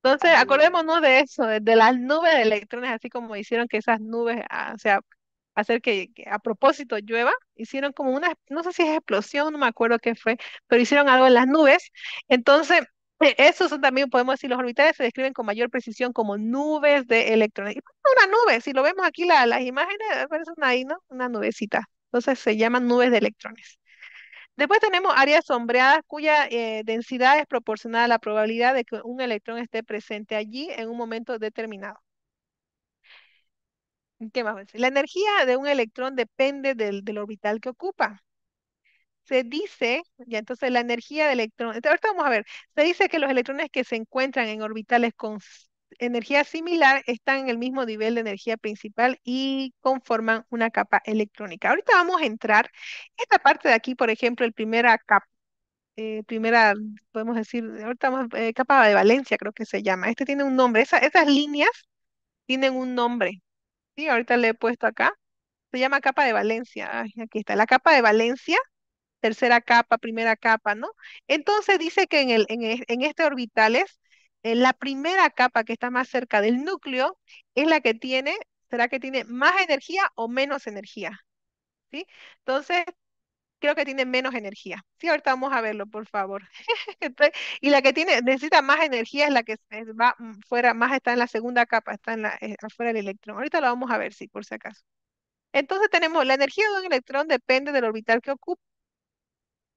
entonces, ah, acordémonos de eso, de, las nubes de electrones, así como hicieron que esas nubes, ah, o sea, hacer que, a propósito llueva, hicieron como una, no sé si es explosión, no me acuerdo qué fue, pero hicieron algo en las nubes. Entonces, e, esos son también, podemos decir, los orbitales se describen con mayor precisión como nubes de electrones. Pues, una nube, si lo vemos aquí, las imágenes aparecen ahí, ¿no? Una nubecita. Entonces se llaman nubes de electrones. Después tenemos áreas sombreadas cuya eh, densidad es proporcional a la probabilidad de que un electrón esté presente allí en un momento determinado. ¿Qué más? La energía de un electrón depende del, del orbital que ocupa. Se dice, ya entonces la energía de electrón, ahorita vamos a ver, se dice que los electrones que se encuentran en orbitales con energía similar están en el mismo nivel de energía principal y conforman una capa electrónica. Ahorita vamos a entrar, esta parte de aquí, por ejemplo, el primera capa, eh, primera, podemos decir, ahorita vamos, eh, capa de valencia creo que se llama. Este tiene un nombre, esas líneas tienen un nombre. Sí, ahorita le he puesto acá. Se llama capa de Valencia. aquí está, la capa de Valencia, tercera capa, primera capa, ¿no? Entonces dice que en, el, en, e, este orbitales, eh, la primera capa que está más cerca del núcleo es la que tiene, será que tiene más energía o menos energía, ¿sí? Entonces, creo que tiene menos energía. Sí, ahorita vamos a verlo, por favor. y la que tiene, necesita más energía es la que va mm, fuera, más está en la segunda capa, está en eh, afuera del electrón. Ahorita lo vamos a ver, sí, por si acaso. Entonces tenemos, la energía de un electrón depende del orbital que ocupa.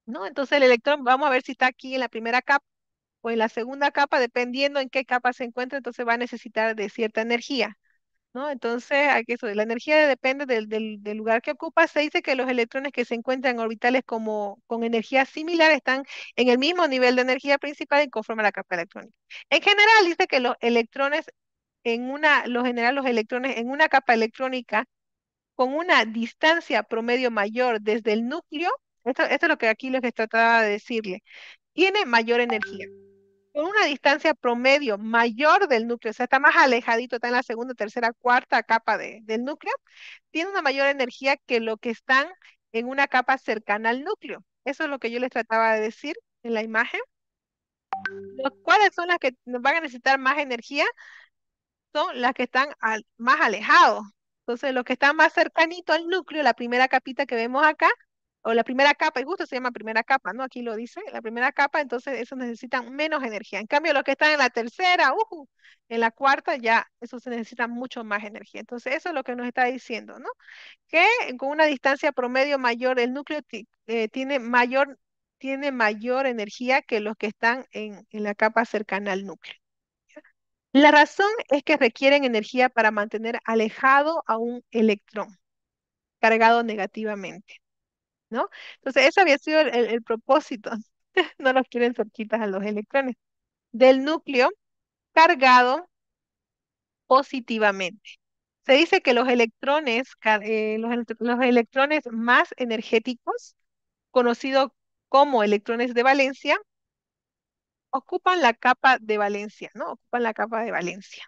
¿no? Entonces el electrón, vamos a ver si está aquí en la primera capa o en la segunda capa, dependiendo en qué capa se encuentra, entonces va a necesitar de cierta energía. Entonces, la energía depende del, lugar que ocupa. Se dice que los electrones que se encuentran en orbitales como, con energía similar están en el mismo nivel de energía principal y conforman la capa electrónica. En general, dice que los electrones en una, lo general, los electrones en una capa electrónica con una distancia promedio mayor desde el núcleo, esto, esto es lo que aquí les trataba de decirle, tiene mayor energía con una distancia promedio mayor del núcleo, o sea, está más alejadito, está en la segunda, tercera, cuarta capa del núcleo, tiene una mayor energía que lo que están en una capa cercana al núcleo. Eso es lo que yo les trataba de decir en la imagen. Los, ¿Cuáles son las que van a necesitar más energía? Son las que están más alejados. Entonces, los que están más cercanitos al núcleo, la primera capita que vemos acá, o la primera capa, y justo se llama primera capa, ¿no? Aquí lo dice, la primera capa, entonces eso necesitan menos energía. En cambio, los que están en la tercera, uh, en la cuarta, ya eso se necesita mucho más energía. Entonces, eso es lo que nos está diciendo, ¿no? Que con una distancia promedio mayor, el núcleo eh, tiene mayor tiene mayor energía que los que están en, en la capa cercana al núcleo. La razón es que requieren energía para mantener alejado a un electrón cargado negativamente. ¿no? Entonces, ese había sido el, propósito. no los quieren cerquitas a los electrones. Del núcleo cargado positivamente. Se dice que los electrones, eh, los, electrones más energéticos, conocidos como electrones de valencia, ocupan la capa de valencia, ¿no? Ocupan la capa de valencia.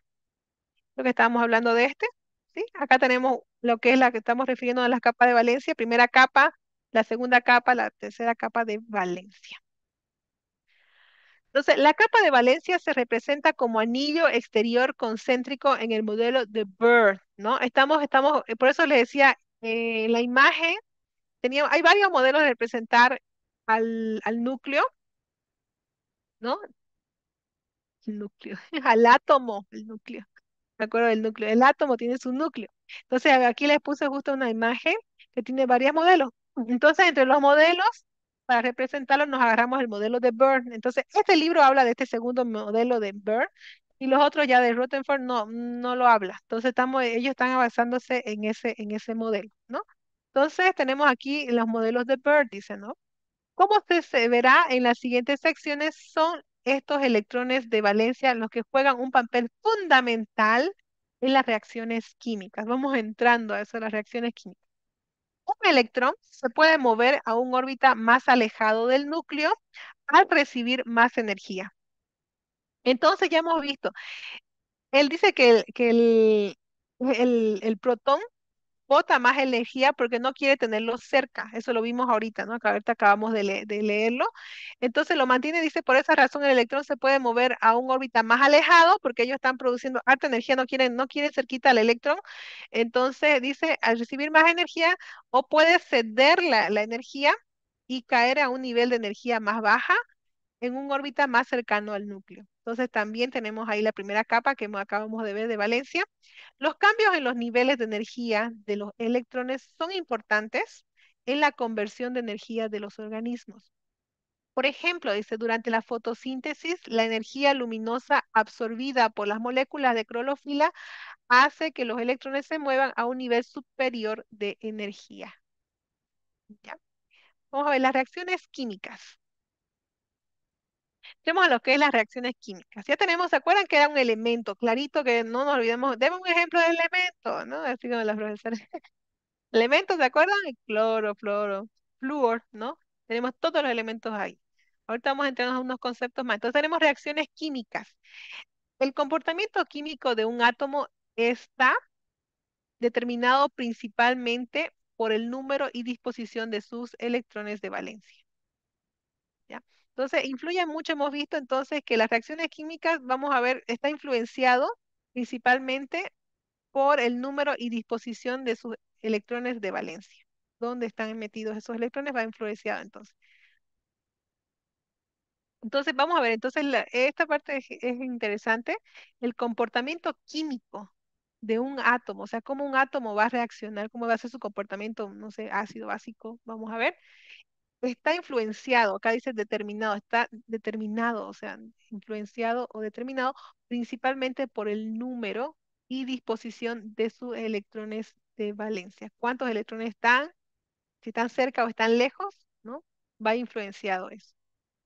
Lo que estábamos hablando de este, ¿sí? Acá tenemos lo que es la que estamos refiriendo a las capas de valencia. Primera capa, la segunda capa, la tercera capa de valencia. Entonces, la capa de valencia se representa como anillo exterior concéntrico en el modelo de Bird, ¿no? Estamos, estamos, eh, por eso les decía, eh, la imagen, tenía, hay varios modelos de representar al, núcleo, ¿no? El núcleo, al átomo, el núcleo. ¿De acuerdo del núcleo. El átomo tiene su núcleo. Entonces, aquí les puse justo una imagen que tiene varios modelos. Entonces, entre los modelos, para representarlos, nos agarramos el modelo de Byrne. Entonces, este libro habla de este segundo modelo de Byrne y los otros ya de Rutherford no, no lo habla. Entonces, estamos, ellos están avanzándose en ese, en ese modelo, ¿no? Entonces, tenemos aquí los modelos de Byrne, dice, ¿no? Como usted se verá en las siguientes secciones, son estos electrones de valencia los que juegan un papel fundamental en las reacciones químicas. Vamos entrando a eso, las reacciones químicas electrón se puede mover a un órbita más alejado del núcleo al recibir más energía. Entonces ya hemos visto, él dice que el, que el, el, el protón bota más energía porque no quiere tenerlo cerca. Eso lo vimos ahorita, ¿no? Ahorita acabamos de, leerlo. Entonces lo mantiene, dice, por esa razón el electrón se puede mover a un órbita más alejado porque ellos están produciendo alta energía, no quieren, no quieren cerquita al electrón. Entonces dice, al recibir más energía o puede ceder la energía y caer a un nivel de energía más baja en un órbita más cercano al núcleo. Entonces también tenemos ahí la primera capa que acabamos de ver de valencia. Los cambios en los niveles de energía de los electrones son importantes en la conversión de energía de los organismos. Por ejemplo, dice, durante la fotosíntesis, la energía luminosa absorbida por las moléculas de clorofila hace que los electrones se muevan a un nivel superior de energía. Vamos a ver las reacciones químicas. Tenemos a lo que es las reacciones químicas. Ya tenemos, ¿se acuerdan que era un elemento clarito que no nos olvidemos? Deme un ejemplo de elemento, ¿no? Así como los profesores. elementos, ¿se acuerdan? cloro, fluoro, fluor, ¿no? Tenemos todos los elementos ahí. Ahorita vamos a entrar a unos conceptos más. Entonces tenemos reacciones químicas. El comportamiento químico de un átomo está determinado principalmente por el número y disposición de sus electrones de valencia. ¿Ya? Entonces, influye mucho, hemos visto entonces que las reacciones químicas, vamos a ver, está influenciado principalmente por el número y disposición de sus electrones de valencia. Dónde están metidos esos electrones va influenciado entonces. Entonces, vamos a ver, entonces esta parte es, es, interesante, el comportamiento químico de un átomo, o sea, cómo un átomo va a reaccionar, cómo va a ser su comportamiento, no sé, ácido, básico, vamos a ver está influenciado, acá dice determinado, está determinado, o sea, influenciado o determinado principalmente por el número y disposición de sus electrones de valencia. ¿Cuántos electrones están? Si están cerca o están lejos, ¿no? Va influenciado eso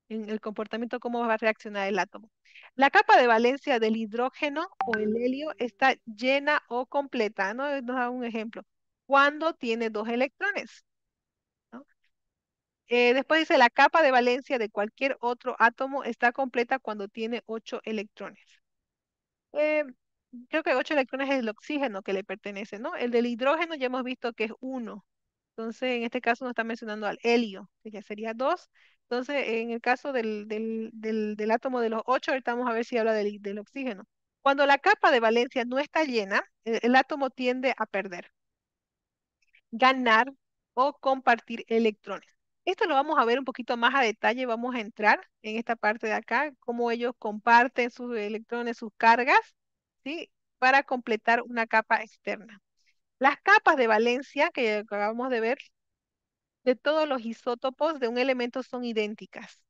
en el comportamiento, cómo va a reaccionar el átomo. La capa de valencia del hidrógeno o el helio está llena o completa, ¿no? Nos da un ejemplo. Cuando tiene dos electrones, eh, después dice, la capa de valencia de cualquier otro átomo está completa cuando tiene ocho electrones. Eh, creo que ocho electrones es el oxígeno que le pertenece, ¿no? El del hidrógeno ya hemos visto que es uno. Entonces, en este caso nos está mencionando al helio, que ya sería dos. Entonces, en el caso del, del, átomo de los ocho, ahorita vamos a ver si habla del, oxígeno. Cuando la capa de valencia no está llena, el átomo tiende a perder, ganar o compartir electrones. Esto lo vamos a ver un poquito más a detalle, vamos a entrar en esta parte de acá, cómo ellos comparten sus electrones, sus cargas, ¿sí? Para completar una capa externa. Las capas de valencia que acabamos de ver, de todos los isótopos de un elemento son idénticas.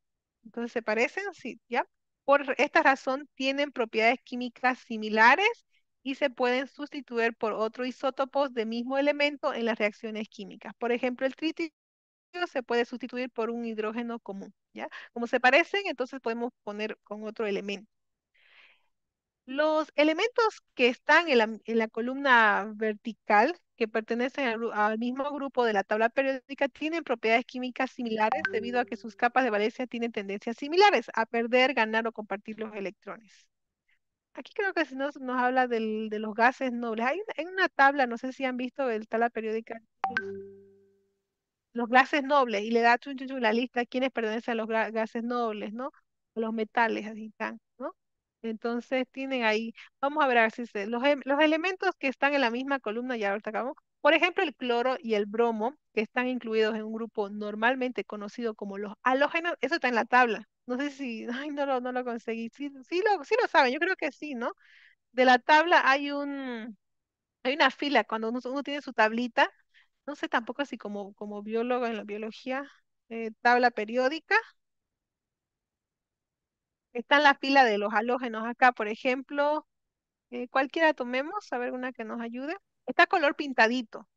Entonces, ¿se parecen? Sí, ¿ya? Por esta razón tienen propiedades químicas similares y se pueden sustituir por otros isótopos de mismo elemento en las reacciones químicas. Por ejemplo, el tritio se puede sustituir por un hidrógeno común, ¿ya? Como se parecen, entonces podemos poner con otro elemento. Los elementos que están en la, en la columna vertical, que pertenecen al, mismo grupo de la tabla periódica, tienen propiedades químicas similares debido a que sus capas de valencia tienen tendencias similares a perder, ganar o compartir los electrones. Aquí creo que si nos, nos habla de los gases nobles. Hay una, en una tabla, no sé si han visto el tabla periódica los gases nobles y le da chun, chun, chun, la lista de quienes pertenecen a los gases nobles, ¿no? los metales, así están, ¿no? Entonces tienen ahí, vamos a ver, si se, los, em, los elementos que están en la misma columna, ya ahorita acabamos, por ejemplo, el cloro y el bromo, que están incluidos en un grupo normalmente conocido como los halógenos, eso está en la tabla. No sé si, ay, no lo, no lo conseguí. Sí, sí, lo, lo saben, yo creo que sí, ¿no? De la tabla hay un, hay una fila, cuando uno tiene su tablita, no sé tampoco si como, como biólogo en la biología, eh, tabla periódica. Está en la fila de los halógenos acá, por ejemplo. Eh, cualquiera tomemos, a ver una que nos ayude. Está color pintadito.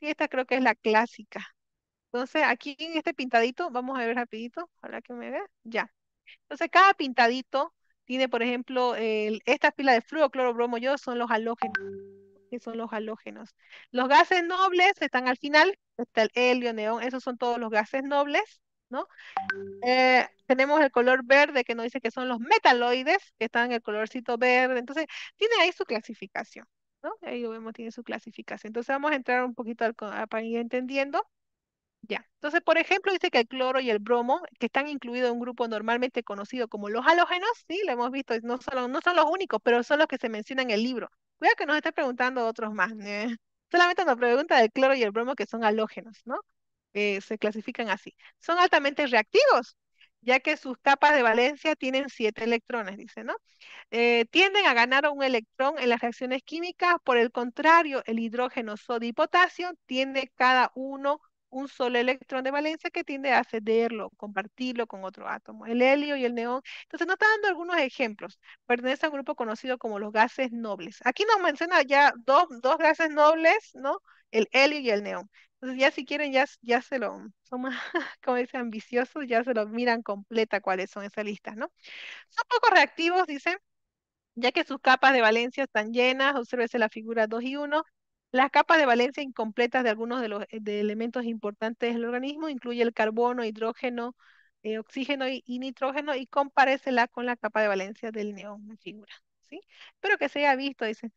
Sí, esta creo que es la clásica. Entonces, aquí en este pintadito, vamos a ver rapidito, para que me vea, ya. Entonces, cada pintadito tiene, por ejemplo, esta fila de cloro, bromo, yo son los halógenos que son los halógenos. Los gases nobles están al final, está el helio, neón, esos son todos los gases nobles, ¿no? Eh, tenemos el color verde que nos dice que son los metaloides, que están en el colorcito verde, entonces tiene ahí su clasificación, ¿no? Ahí lo vemos, tiene su clasificación. Entonces vamos a entrar un poquito para ir entendiendo entonces, por ejemplo, dice que el cloro y el bromo, que están incluidos en un grupo normalmente conocido como los halógenos, sí, lo hemos visto, no, solo, no son los únicos, pero son los que se mencionan en el libro. Cuidado que nos está preguntando otros más. Eh, solamente nos pregunta del cloro y el bromo, que son halógenos, ¿no? Eh, se clasifican así. Son altamente reactivos, ya que sus capas de valencia tienen siete electrones, dice, ¿no? Eh, tienden a ganar un electrón en las reacciones químicas, por el contrario, el hidrógeno, sodio y potasio tiende cada uno un solo electrón de valencia que tiende a cederlo, compartirlo con otro átomo, el helio y el neón. Entonces nos está dando algunos ejemplos. Pertenece a un grupo conocido como los gases nobles. Aquí nos menciona ya dos, dos gases nobles, ¿no? El helio y el neón. Entonces ya si quieren, ya, ya se lo, son más, como dicen, ambiciosos, ya se lo miran completa cuáles son esas listas, ¿no? Son poco reactivos, dicen, ya que sus capas de valencia están llenas, obsérvese la figura 2 y 1, las capas de valencia incompletas de algunos de los eh, de elementos importantes del organismo incluye el carbono, hidrógeno, eh, oxígeno y, nitrógeno y compáresela con la capa de valencia del neón, figura. ¿sí? Espero que se haya visto, dice.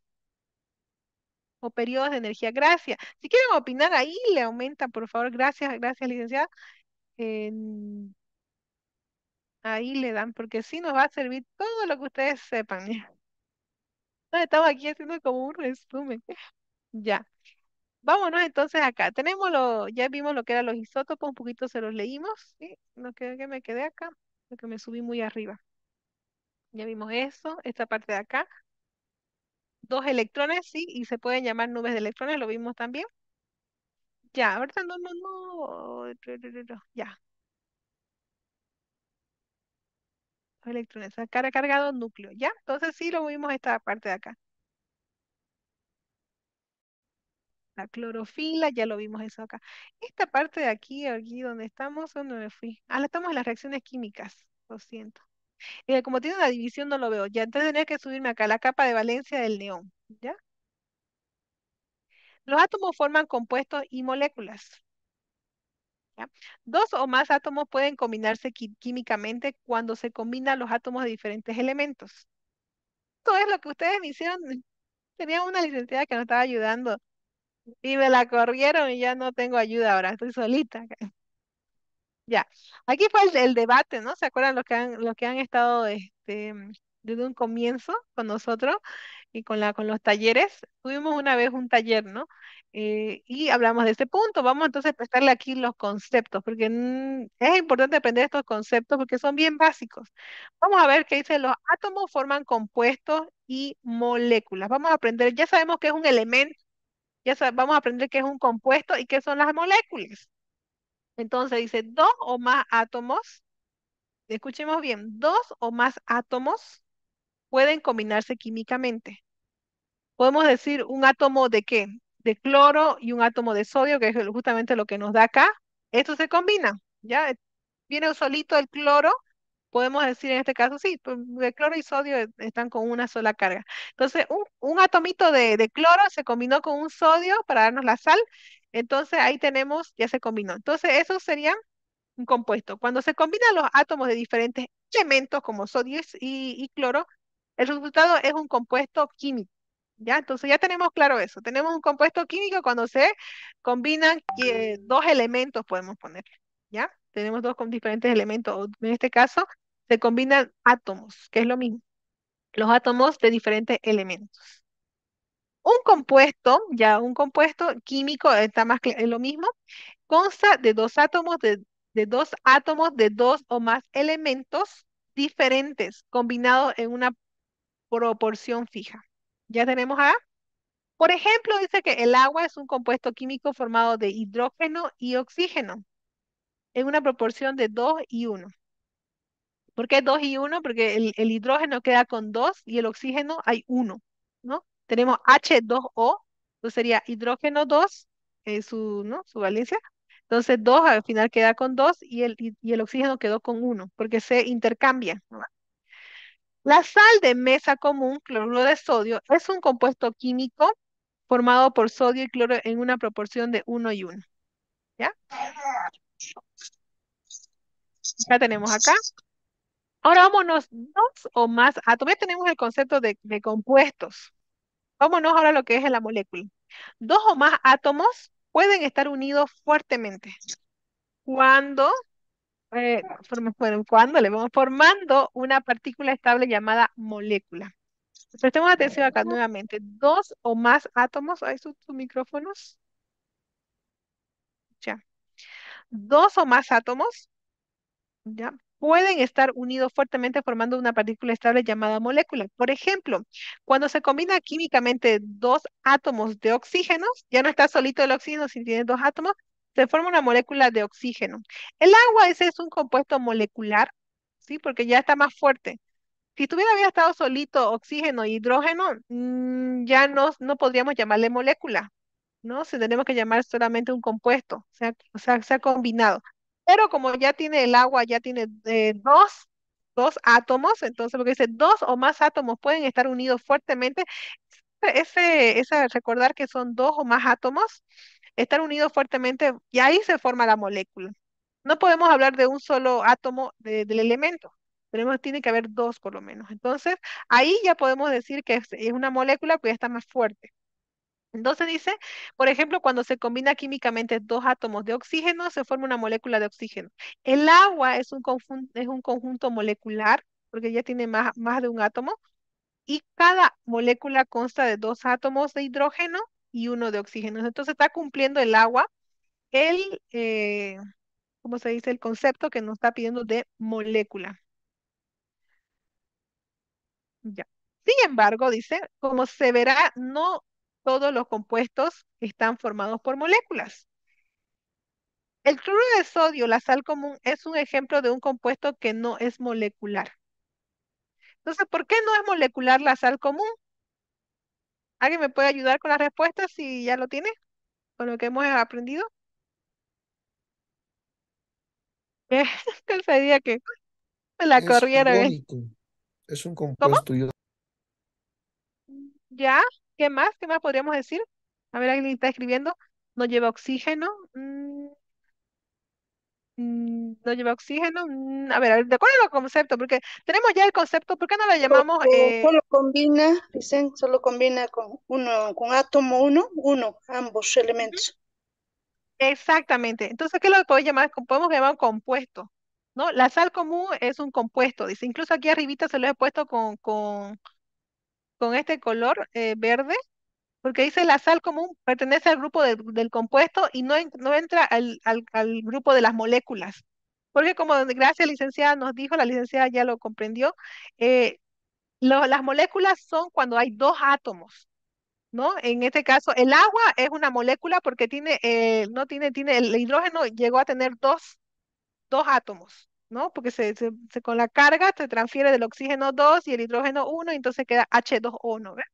O periodos de energía, gracias. Si quieren opinar ahí, le aumentan, por favor. Gracias, gracias, licenciada. ahí le dan, porque sí nos va a servir todo lo que ustedes sepan. Estamos aquí haciendo como un resumen. Ya. Vámonos entonces acá. Tenemos lo, ya vimos lo que eran los isótopos, un poquito se los leímos. ¿sí? no que, me quedé acá, lo que me subí muy arriba. Ya vimos eso, esta parte de acá. Dos electrones, sí, y se pueden llamar nubes de electrones, lo vimos también. Ya, ahorita no, no, no. Ya. electrones, ha cargado núcleo, ¿ya? Entonces sí lo vimos esta parte de acá. clorofila, ya lo vimos eso acá. Esta parte de aquí, aquí donde estamos, donde me fui? Ah, estamos en las reacciones químicas, lo siento. Eh, como tiene una división no lo veo. Ya entonces tenía que subirme acá la capa de valencia del neón. ¿Ya? Los átomos forman compuestos y moléculas. Dos o más átomos pueden combinarse químicamente cuando se combinan los átomos de diferentes elementos. Todo es lo que ustedes me hicieron. Tenía una licenciada que nos estaba ayudando y me la corrieron y ya no tengo ayuda ahora, estoy solita. Ya, aquí fue el, debate, ¿no? ¿Se acuerdan los que han, los que han estado este, desde un comienzo con nosotros y con, la, con los talleres? Tuvimos una vez un taller, ¿no? Eh, y hablamos de este punto. Vamos entonces a prestarle aquí los conceptos, porque mm, es importante aprender estos conceptos porque son bien básicos. Vamos a ver qué dice, los átomos forman compuestos y moléculas. Vamos a aprender, ya sabemos que es un elemento ya vamos a aprender qué es un compuesto y qué son las moléculas. Entonces dice dos o más átomos, escuchemos bien, dos o más átomos pueden combinarse químicamente. Podemos decir un átomo de qué? De cloro y un átomo de sodio, que es justamente lo que nos da acá. Esto se combina, ¿ya? Viene solito el cloro podemos decir en este caso, sí, pues, de cloro y sodio están con una sola carga. Entonces, un, atomito de, cloro se combinó con un sodio para darnos la sal, entonces ahí tenemos, ya se combinó. Entonces, eso sería un compuesto. Cuando se combinan los átomos de diferentes elementos como sodio y, cloro, el resultado es un compuesto químico. ¿Ya? Entonces ya tenemos claro eso. Tenemos un compuesto químico cuando se combinan eh, dos elementos, podemos poner. ¿Ya? Tenemos dos con diferentes elementos. En este caso, se combinan átomos, que es lo mismo. Los átomos de diferentes elementos. Un compuesto, ya un compuesto químico, está más es lo mismo, consta de dos átomos de, de dos átomos de dos o más elementos diferentes combinados en una proporción fija. Ya tenemos a por ejemplo, dice que el agua es un compuesto químico formado de hidrógeno y oxígeno en una proporción de 2 y 1. ¿Por qué 2 y 1? Porque el, hidrógeno queda con 2 y el oxígeno hay 1, Tenemos H2O, entonces sería hidrógeno 2, eh, su, su valencia. Entonces 2 al final queda con 2 y el, oxígeno quedó con 1, porque se intercambia La sal de mesa común, cloruro de sodio, es un compuesto químico formado por sodio y cloro en una proporción de 1 y 1. ¿Ya? ya tenemos acá. Ahora vámonos dos o más. átomos. Ah, ya tenemos el concepto de, compuestos. Vámonos ahora lo que es la molécula. Dos o más átomos pueden estar unidos fuertemente. Cuando, eh, cuando le vamos formando una partícula estable llamada molécula. Prestemos atención acá nuevamente. Dos o más átomos. ¿Hay sus micrófonos? Ya. Dos o más átomos pueden estar unidos fuertemente formando una partícula estable llamada molécula. Por ejemplo, cuando se combina químicamente dos átomos de oxígeno, ya no está solito el oxígeno, si tiene dos átomos, se forma una molécula de oxígeno. El agua ese es un compuesto molecular, ¿sí? Porque ya está más fuerte. Si tuviera había estado solito oxígeno y e hidrógeno, mm, ya no, podríamos llamarle molécula, ¿no? Se tenemos que llamar solamente un compuesto, sea, o sea, se ha combinado. Pero como ya tiene el agua, ya tiene eh, dos, dos átomos, entonces lo que dice, dos o más átomos pueden estar unidos fuertemente. Ese, recordar que son dos o más átomos, estar unidos fuertemente y ahí se forma la molécula. No podemos hablar de un solo átomo del elemento. pero tiene que haber dos por lo menos. Entonces, ahí ya podemos decir que es una molécula que ya está más fuerte. Entonces dice, por ejemplo, cuando se combina químicamente dos átomos de oxígeno, se forma una molécula de oxígeno. El agua es un, es un conjunto molecular, porque ya tiene más, más de un átomo, y cada molécula consta de dos átomos de hidrógeno y uno de oxígeno. Entonces está cumpliendo el agua el, eh, ¿cómo se dice? El concepto que nos está pidiendo de molécula. Ya. Sin embargo, dice, como se verá, no todos los compuestos están formados por moléculas. El cloro de sodio, la sal común, es un ejemplo de un compuesto que no es molecular. Entonces, ¿por qué no es molecular la sal común? ¿Alguien me puede ayudar con la respuesta si ya lo tiene? Con lo que hemos aprendido. ¿Qué? Eh, sería que la corriera. Es un compuesto. ¿Ya? ¿Qué más? ¿Qué más podríamos decir? A ver, alguien está escribiendo. No lleva oxígeno. Mm, mm, no lleva oxígeno. Mm, a ver, de acuerdo el concepto, porque tenemos ya el concepto, ¿por qué no lo llamamos? Eh? Solo, combina, dicen, solo combina con uno, con átomo uno, uno, ambos elementos. Exactamente. Entonces, ¿qué lo podemos llamar? Podemos llamar compuesto, ¿no? La sal común es un compuesto, dice. Incluso aquí arribita se lo he puesto con, con con este color eh, verde, porque dice la sal común pertenece al grupo del compuesto y no, no entra al, al, grupo de las moléculas. Porque como gracias licenciada nos dijo, la licenciada ya lo comprendió, eh, las moléculas son cuando hay dos átomos. ¿No? En este caso, el agua es una molécula porque tiene, eh, no tiene, tiene, el hidrógeno llegó a tener dos, dos átomos, ¿no? Porque se, se, con la carga se transfiere del oxígeno 2 y el hidrógeno 1, y entonces queda H2O, o ve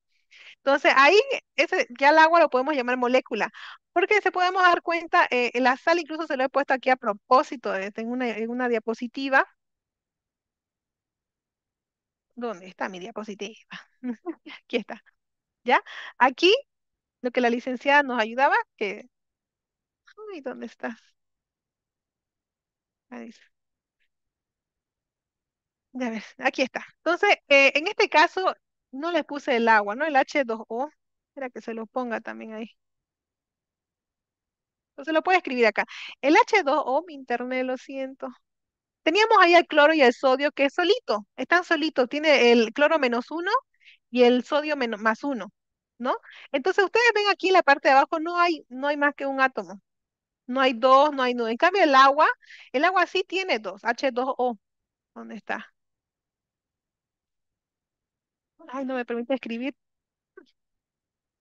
Entonces ahí ese, ya el agua lo podemos llamar molécula, porque se podemos dar cuenta, eh, la sal incluso se lo he puesto aquí a propósito, eh, tengo una, en una diapositiva. ¿Dónde está mi diapositiva? aquí está. ¿Ya? Aquí lo que la licenciada nos ayudaba, que... ¿dónde estás? Ahí está. Ya ves, aquí está. Entonces, eh, en este caso, no les puse el agua, ¿no? El H2O. Espera que se lo ponga también ahí. Entonces lo puede escribir acá. El H2O, mi internet, lo siento. Teníamos ahí el cloro y el sodio que es solito, están solitos, tiene el cloro menos uno y el sodio menos, más uno, ¿no? Entonces ustedes ven aquí en la parte de abajo no hay, no hay más que un átomo, no hay dos, no hay nueve. En cambio el agua, el agua sí tiene dos, H2O, ¿dónde está? Ay, no me permite escribir.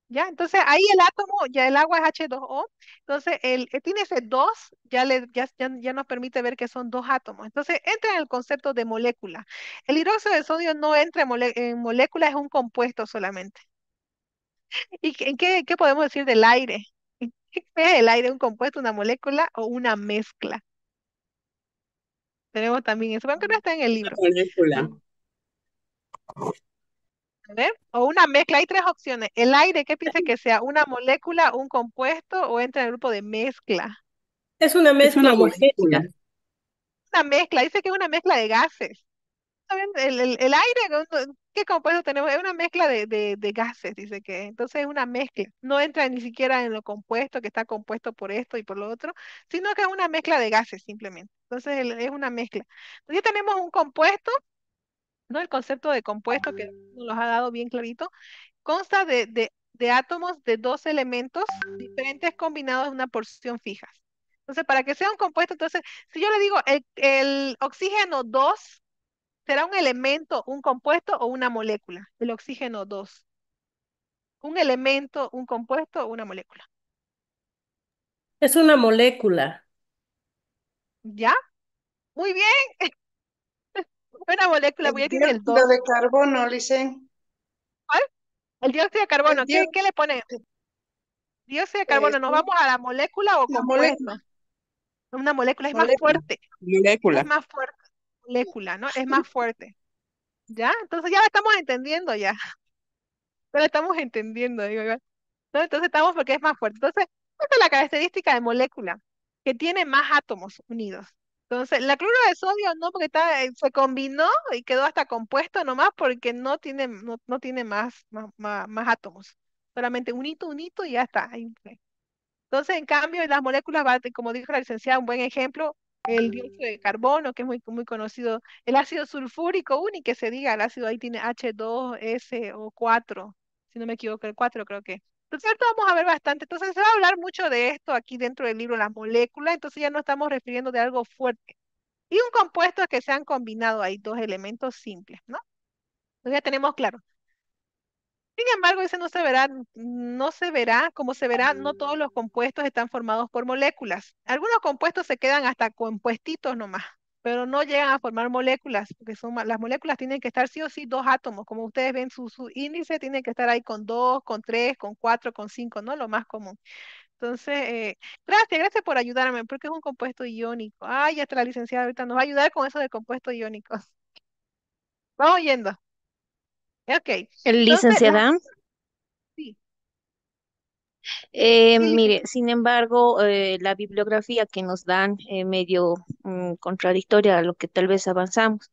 Ya, entonces ahí el átomo, ya el agua es H2O, entonces el, eh, tiene ese 2, ya, le, ya, ya, nos permite ver que son dos átomos. Entonces entra en el concepto de molécula. El hidróxido de sodio no entra en, molécula, es un compuesto solamente. ¿Y qué, qué, podemos decir del aire? ¿Qué es el aire un compuesto, una molécula o una mezcla? Tenemos también eso, aunque no está en el libro. molécula. ¿eh? o una mezcla, hay tres opciones. El aire, ¿qué piensa que sea? ¿Una molécula, un compuesto o entra en el grupo de mezcla? Es una mezcla es una molécula Una mezcla, dice que es una mezcla de gases. El, el, el aire, ¿qué compuesto tenemos? Es una mezcla de, gases, dice que. Entonces es una mezcla. No entra ni siquiera en lo compuesto, que está compuesto por esto y por lo otro, sino que es una mezcla de gases simplemente. Entonces es una mezcla. Entonces tenemos un compuesto ¿no? El concepto de compuesto que ah. nos los ha dado bien clarito, consta de, de, átomos de dos elementos diferentes combinados en una porción fija. Entonces, para que sea un compuesto, entonces, si yo le digo el, el, oxígeno 2, ¿será un elemento, un compuesto o una molécula? El oxígeno 2. Un elemento, un compuesto o una molécula. Es una molécula. ¿Ya? Muy bien. Una molécula, voy a decir el dióxido de carbono, dicen. ¿Cuál? El dióxido de carbono. ¿Qué, le pone? Dióxido de eh, carbono, ¿nos vamos a la molécula o con molécula? Una molécula es más fuerte. Molécula. Es más fuerte. Molécula, ¿no? Es más fuerte. ¿Ya? Entonces ya la estamos entendiendo ya. Ya la estamos entendiendo, digo, Entonces estamos porque es más fuerte. Entonces, esta es la característica de molécula, que tiene más átomos unidos. Entonces, la cloruro de sodio no, porque está, eh, se combinó y quedó hasta compuesto nomás porque no tiene, no, no tiene más, más, átomos. Solamente un hito, un hito y ya está. Entonces, en cambio, las moléculas, como dijo la licenciada, un buen ejemplo, el dióxido mm. de carbono, que es muy, muy conocido, el ácido sulfúrico, único que se diga, el ácido ahí tiene H2SO4, si no me equivoco, el 4 creo que. Entonces, vamos a ver bastante. Entonces, se va a hablar mucho de esto aquí dentro del libro, las moléculas. Entonces, ya no estamos refiriendo de algo fuerte. Y un compuesto es que se han combinado ahí dos elementos simples, ¿no? Entonces, ya tenemos claro. Sin embargo, ese no se verá, no se verá, como se verá, no todos los compuestos están formados por moléculas. Algunos compuestos se quedan hasta compuestitos nomás pero no llegan a formar moléculas, porque son, las moléculas tienen que estar sí o sí dos átomos, como ustedes ven, su, su índice tiene que estar ahí con dos, con tres, con cuatro, con cinco, ¿no? Lo más común. Entonces, eh, gracias, gracias por ayudarme, porque es un compuesto iónico. Ay, está la licenciada ahorita nos va a ayudar con eso de compuesto iónicos. Vamos yendo. Ok. El licenciada. Eh, mire, sin embargo, eh, la bibliografía que nos dan es eh, medio mm, contradictoria a lo que tal vez avanzamos.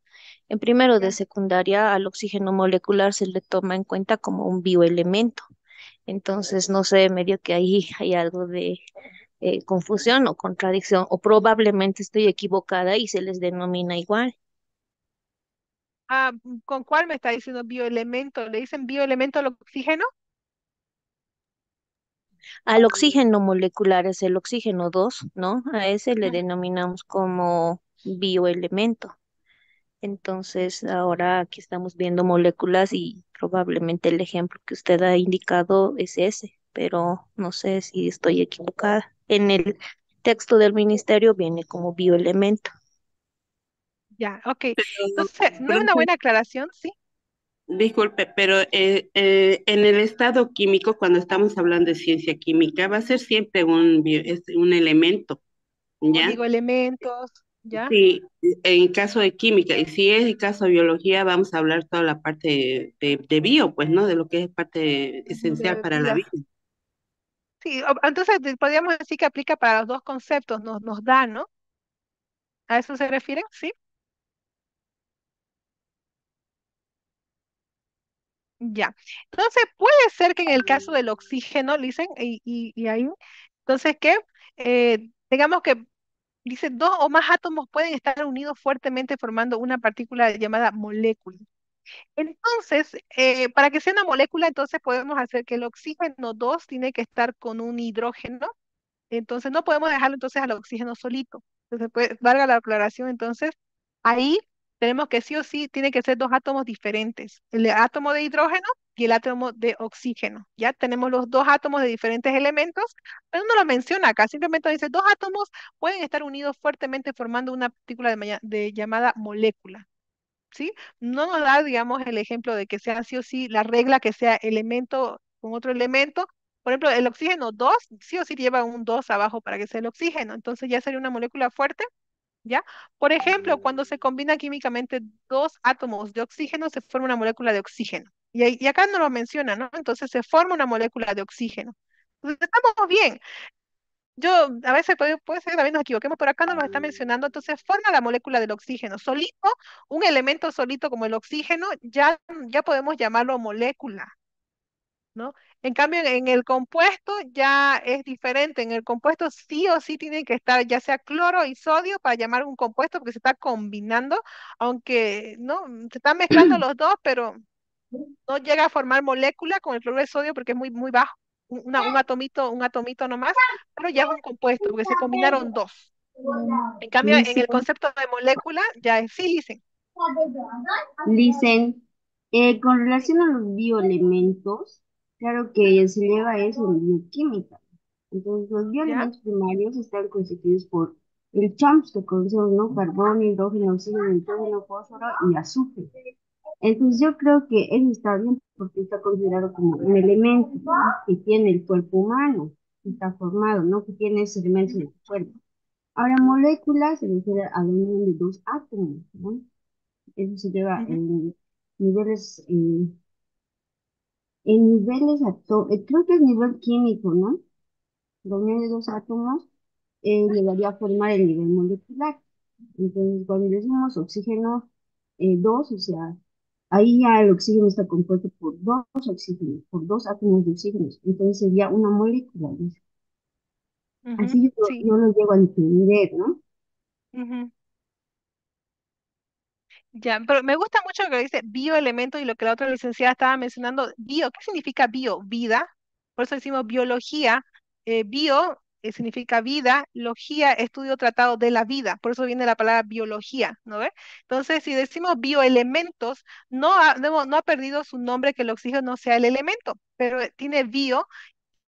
En primero de secundaria, al oxígeno molecular se le toma en cuenta como un bioelemento. Entonces, no sé, medio que ahí hay algo de eh, confusión o contradicción, o probablemente estoy equivocada y se les denomina igual. Ah, ¿con cuál me está diciendo bioelemento? ¿Le dicen bioelemento al oxígeno? Al oxígeno molecular es el oxígeno 2, ¿no? A ese le denominamos como bioelemento. Entonces, ahora aquí estamos viendo moléculas y probablemente el ejemplo que usted ha indicado es ese, pero no sé si estoy equivocada. En el texto del ministerio viene como bioelemento. Ya, ok. Entonces, ¿no hay una buena aclaración? Sí. Disculpe, pero eh, eh, en el estado químico, cuando estamos hablando de ciencia química, va a ser siempre un, un elemento. ¿ya? Digo elementos, ¿ya? Sí, en caso de química, y si es el caso de biología, vamos a hablar toda la parte de, bio, pues, ¿no? De lo que es parte esencial para la vida. Sí, entonces podríamos decir que aplica para los dos conceptos, nos, nos da, ¿no? ¿A eso se refieren? Sí. Ya. Entonces, puede ser que en el caso del oxígeno, dicen, y, y, ahí, entonces, que eh, digamos que, dicen, dos o más átomos pueden estar unidos fuertemente formando una partícula llamada molécula. Entonces, eh, para que sea una molécula, entonces podemos hacer que el oxígeno 2 tiene que estar con un hidrógeno. Entonces, no podemos dejarlo entonces al oxígeno solito. Entonces, pues, valga la aclaración, entonces, ahí tenemos que sí o sí tiene que ser dos átomos diferentes, el átomo de hidrógeno y el átomo de oxígeno. Ya tenemos los dos átomos de diferentes elementos, pero no lo menciona acá, simplemente dice dos átomos pueden estar unidos fuertemente formando una partícula de, llamada molécula. ¿Sí? No nos da, digamos, el ejemplo de que sea sí o sí la regla que sea elemento con otro elemento, por ejemplo, el oxígeno 2, sí o sí lleva un 2 abajo para que sea el oxígeno. Entonces ya sería una molécula fuerte ¿ya? Por ejemplo, mm. cuando se combina químicamente dos átomos de oxígeno, se forma una molécula de oxígeno. Y, y acá no lo menciona, ¿no? Entonces se forma una molécula de oxígeno. estamos bien. Yo, a veces puede, ser también nos equivoquemos, pero acá no lo está mm. mencionando, entonces forma la molécula del oxígeno. Solito, un elemento solito como el oxígeno, ya, ya podemos llamarlo molécula, ¿no? En cambio, en el compuesto ya es diferente. En el compuesto sí o sí tienen que estar ya sea cloro y sodio para llamar un compuesto porque se está combinando, aunque no, mm, se están mezclando los dos, pero no llega a formar molécula con el cloro de sodio porque es muy, muy bajo, un atomito, un atomito nomás, pero ya es un compuesto porque se combinaron dos. En cambio, en el concepto de molécula ya es sí, dicen. Dicen, eh, con relación a los bioelementos, Claro que se lleva eso en bioquímica. Entonces, los biólogos primarios están constituidos por el CHAMPS que conocemos, ¿no? Carbón, hidrógeno, oxígeno, nitrógeno, fósforo y azufre. Entonces, yo creo que eso está bien porque está considerado como un elemento, que tiene el cuerpo humano, que está formado, ¿no? Que tiene ese elemento en el cuerpo. Ahora, moléculas, se refiere a un unión de dos átomos, ¿no? Eso se lleva en niveles eh, en niveles eh, creo que el nivel químico, ¿no? La unión de dos átomos eh, le llegaría a formar el nivel molecular. Entonces, cuando decimos oxígeno 2, eh, o sea, ahí ya el oxígeno está compuesto por dos oxígenos, por dos átomos de oxígeno. Entonces sería una molécula. Así yo, no yo, lo llego a entender, ¿no? Ajá. Ya, pero me gusta mucho lo que dice bioelementos y lo que la otra licenciada estaba mencionando. Bio, ¿qué significa bio? Vida. Por eso decimos biología. Eh, bio eh, significa vida, logía, estudio tratado de la vida. Por eso viene la palabra biología, ¿no ve? Entonces, si decimos bioelementos, no ha, no, no ha perdido su nombre que el oxígeno no sea el elemento, pero tiene bio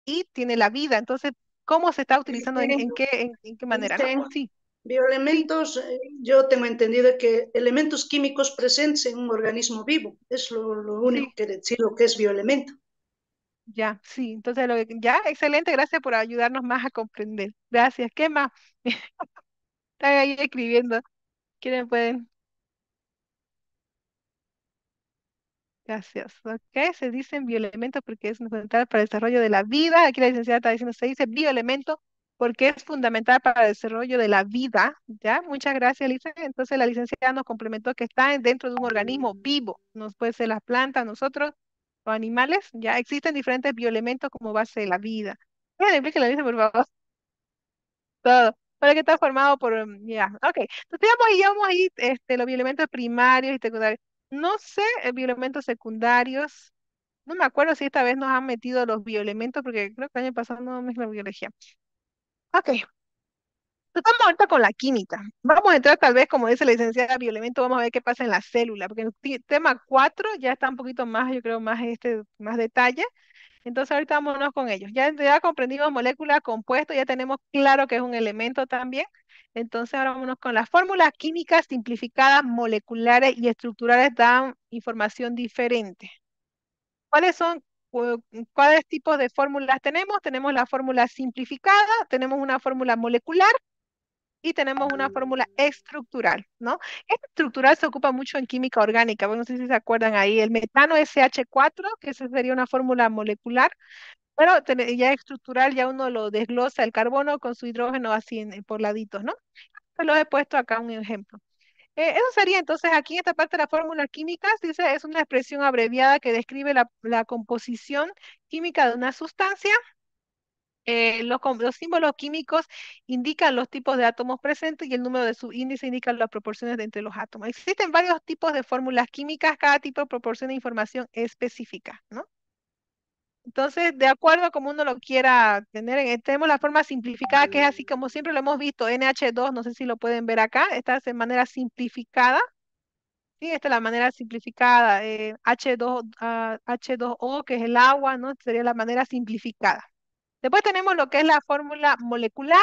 y tiene la vida. Entonces, ¿cómo se está utilizando? ¿En, qué, en, qué manera? Sí. Bioelementos, eh, yo tengo entendido que elementos químicos presentes en un organismo vivo, es lo, único que decir lo que es bioelemento. Ya, sí, entonces ya, excelente, gracias por ayudarnos más a comprender. Gracias, ¿qué más? Están ahí escribiendo. ¿Quiénes pueden? Gracias. Ok, se dicen bioelementos porque es fundamental para el desarrollo de la vida. Aquí la licenciada está diciendo, se dice bioelemento porque es fundamental para el desarrollo de la vida. ¿ya? Muchas gracias, Lisa. Entonces, la licenciada nos complementó que está dentro de un organismo vivo, nos puede ser las plantas, nosotros, o animales, ya existen diferentes bioelementos como base de la vida. la por favor. Todo. Para que está formado por, ya, mm, ok. Entonces, digamos, vamos ahí este, los bioelementos primarios y secundarios. No sé, eh, bioelementos secundarios, no me acuerdo si esta vez nos han metido los bioelementos, porque creo que el año pasado no me la biología. Ok, estamos ahorita con la química. Vamos a entrar tal vez, como dice la licenciada Bioelemento, vamos a ver qué pasa en la célula, porque el tema 4 ya está un poquito más, yo creo, más, este, más detalle. Entonces ahorita vámonos con ellos. Ya, ya comprendimos moléculas, compuesto, ya tenemos claro que es un elemento también. Entonces ahora vámonos con las fórmulas químicas simplificadas, moleculares y estructurales dan información diferente. ¿Cuáles son ¿Cuáles tipos de fórmulas tenemos? Tenemos la fórmula simplificada, tenemos una fórmula molecular y tenemos una fórmula mm. estructural, ¿no? estructural se ocupa mucho en química orgánica, bueno, no sé si se acuerdan ahí, el metano SH4, que esa sería una fórmula molecular, pero ya estructural ya uno lo desglosa el carbono con su hidrógeno así en, por laditos, ¿no? Se los he puesto acá un ejemplo. Eh, eso sería entonces aquí en esta parte de la fórmula química, dice, es una expresión abreviada que describe la, composición química de una sustancia. Eh, los, símbolos químicos indican los tipos de átomos presentes y el número de índice indica las proporciones de entre los átomos. Existen varios tipos de fórmulas químicas, cada tipo proporciona información específica, ¿no? Entonces, de acuerdo a como uno lo quiera tener, eh, tenemos la forma simplificada, que es así como siempre lo hemos visto, NH2, no sé si lo pueden ver acá, está de manera simplificada. Sí, esta es la manera simplificada. H2, eh, H2O, ah, que es el agua, ¿no? Sería la manera simplificada. Después tenemos lo que es la fórmula molecular.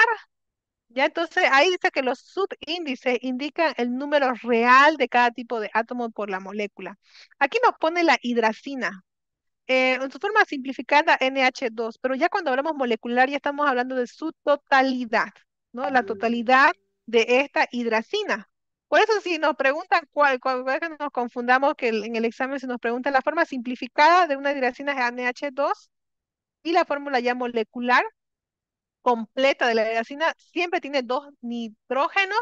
Ya entonces ahí dice que los subíndices indican el número real de cada tipo de átomo por la molécula. Aquí nos pone la hidracina. Eh, en su forma simplificada NH2, pero ya cuando hablamos molecular ya estamos hablando de su totalidad, ¿no? La mm. totalidad de esta hidracina. Por eso si nos preguntan, cuál, cuál, nos confundamos, que en el examen se nos pregunta la forma simplificada de una hidracina es NH2 y la fórmula ya molecular completa de la hidracina siempre tiene dos nitrógenos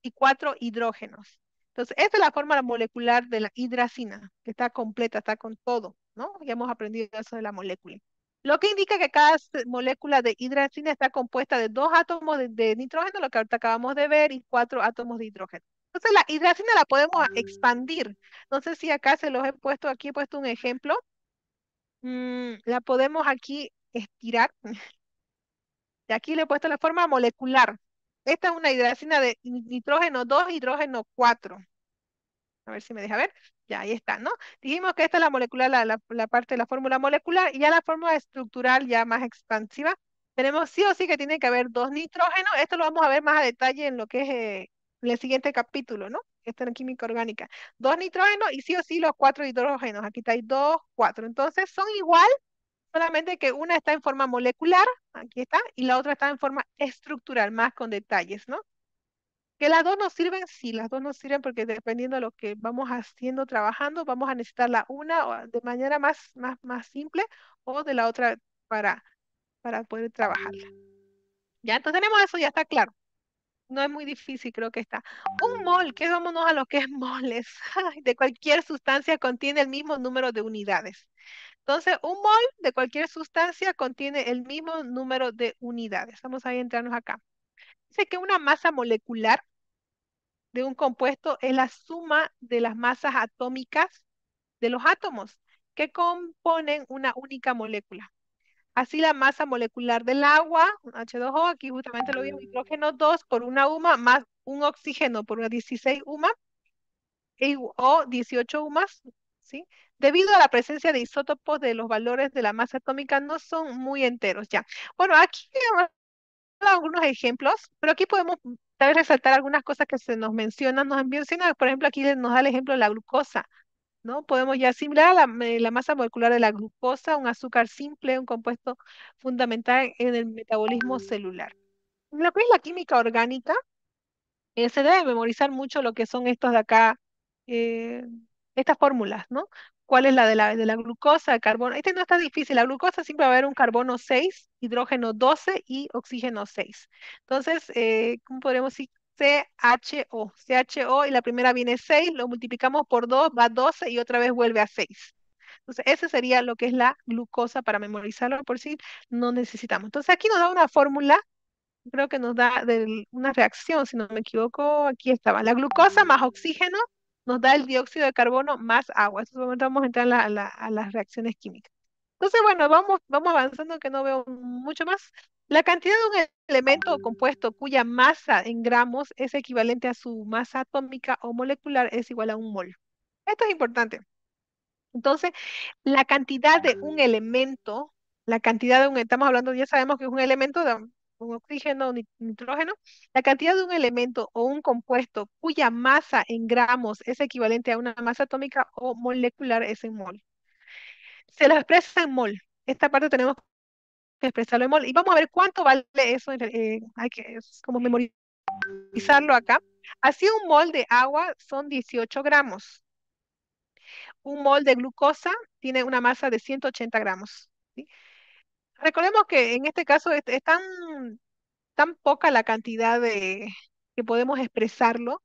y cuatro hidrógenos. Entonces, esta es la fórmula molecular de la hidracina, que está completa, está con todo. Ya hemos aprendido eso de la molécula. Lo que indica que cada molécula de hidracina está compuesta de dos átomos de, nitrógeno, lo que ahorita acabamos de ver, y cuatro átomos de hidrógeno. Entonces la hidracina la podemos mm. expandir. No sé si acá se los he puesto, aquí he puesto un ejemplo. Mm, la podemos aquí estirar. Y aquí le he puesto la forma molecular. Esta es una hidracina de nitrógeno 2, hidrógeno 4. A ver si me deja ver. Ya ahí está, ¿no? Dijimos que esta es la molecular, la, la, parte de la fórmula molecular, y ya la fórmula estructural ya más expansiva, tenemos sí o sí que tiene que haber dos nitrógenos, esto lo vamos a ver más a detalle en lo que es eh, el siguiente capítulo, ¿no? Está en química orgánica. Dos nitrógenos y sí o sí los cuatro hidrógenos, aquí está dos, cuatro, entonces son igual, solamente que una está en forma molecular, aquí está, y la otra está en forma estructural, más con detalles, ¿no? Que las dos nos sirven, sí, las dos nos sirven porque dependiendo de lo que vamos haciendo, trabajando, vamos a necesitar la una de manera más, más, más simple o de la otra para, para poder trabajarla. Ya, entonces tenemos eso, ya está claro. No es muy difícil, creo que está. Un mol, que vámonos a lo que es moles. de cualquier sustancia contiene el mismo número de unidades. Entonces, un mol de cualquier sustancia contiene el mismo número de unidades. Vamos a entrarnos acá. Dice que una masa molecular de un compuesto es la suma de las masas atómicas de los átomos que componen una única molécula. Así la masa molecular del agua, H2O, aquí justamente lo vimos, hidrógeno 2 por una UMA más un oxígeno por una 16 UMA o 18 UMAs, ¿sí? Debido a la presencia de isótopos de los valores de la masa atómica no son muy enteros ya. Bueno, aquí algunos ejemplos, pero aquí podemos Tal resaltar algunas cosas que se nos mencionan, nos mencionan, por ejemplo, aquí nos da el ejemplo de la glucosa, ¿no? Podemos ya asimilar la, la, masa molecular de la glucosa, un azúcar simple, un compuesto fundamental en el metabolismo celular. Lo que es la química orgánica, eh, se debe memorizar mucho lo que son estos de acá, eh, estas fórmulas, ¿no? ¿Cuál es la de la, de la glucosa, carbono? Este no está difícil. La glucosa siempre va a haber un carbono 6, hidrógeno 12 y oxígeno 6. Entonces, eh, ¿cómo podríamos decir? CHO. CHO y la primera viene 6, lo multiplicamos por 2, va a 12 y otra vez vuelve a 6. Entonces, ese sería lo que es la glucosa para memorizarlo por si no necesitamos. Entonces, aquí nos da una fórmula, creo que nos da una reacción, si no me equivoco, aquí estaba. La glucosa más oxígeno nos da el dióxido de carbono más agua. En este momento vamos a entrar a, las reacciones químicas. Entonces, bueno, vamos, vamos avanzando que no veo mucho más. La cantidad de un elemento o compuesto cuya masa en gramos es equivalente a su masa atómica o molecular es igual a un mol. Esto es importante. Entonces, la cantidad de un elemento, la cantidad de un, estamos hablando, ya sabemos que es un elemento, de oxígeno nitrógeno, la cantidad de un elemento o un compuesto cuya masa en gramos es equivalente a una masa atómica o molecular es en mol. Se lo expresa en mol. Esta parte tenemos que expresarlo en mol. Y vamos a ver cuánto vale eso. Eh, hay que como memorizarlo acá. Así un mol de agua son 18 gramos. Un mol de glucosa tiene una masa de 180 gramos. ¿sí? recordemos que en este caso es, tan, poca la cantidad de que podemos expresarlo,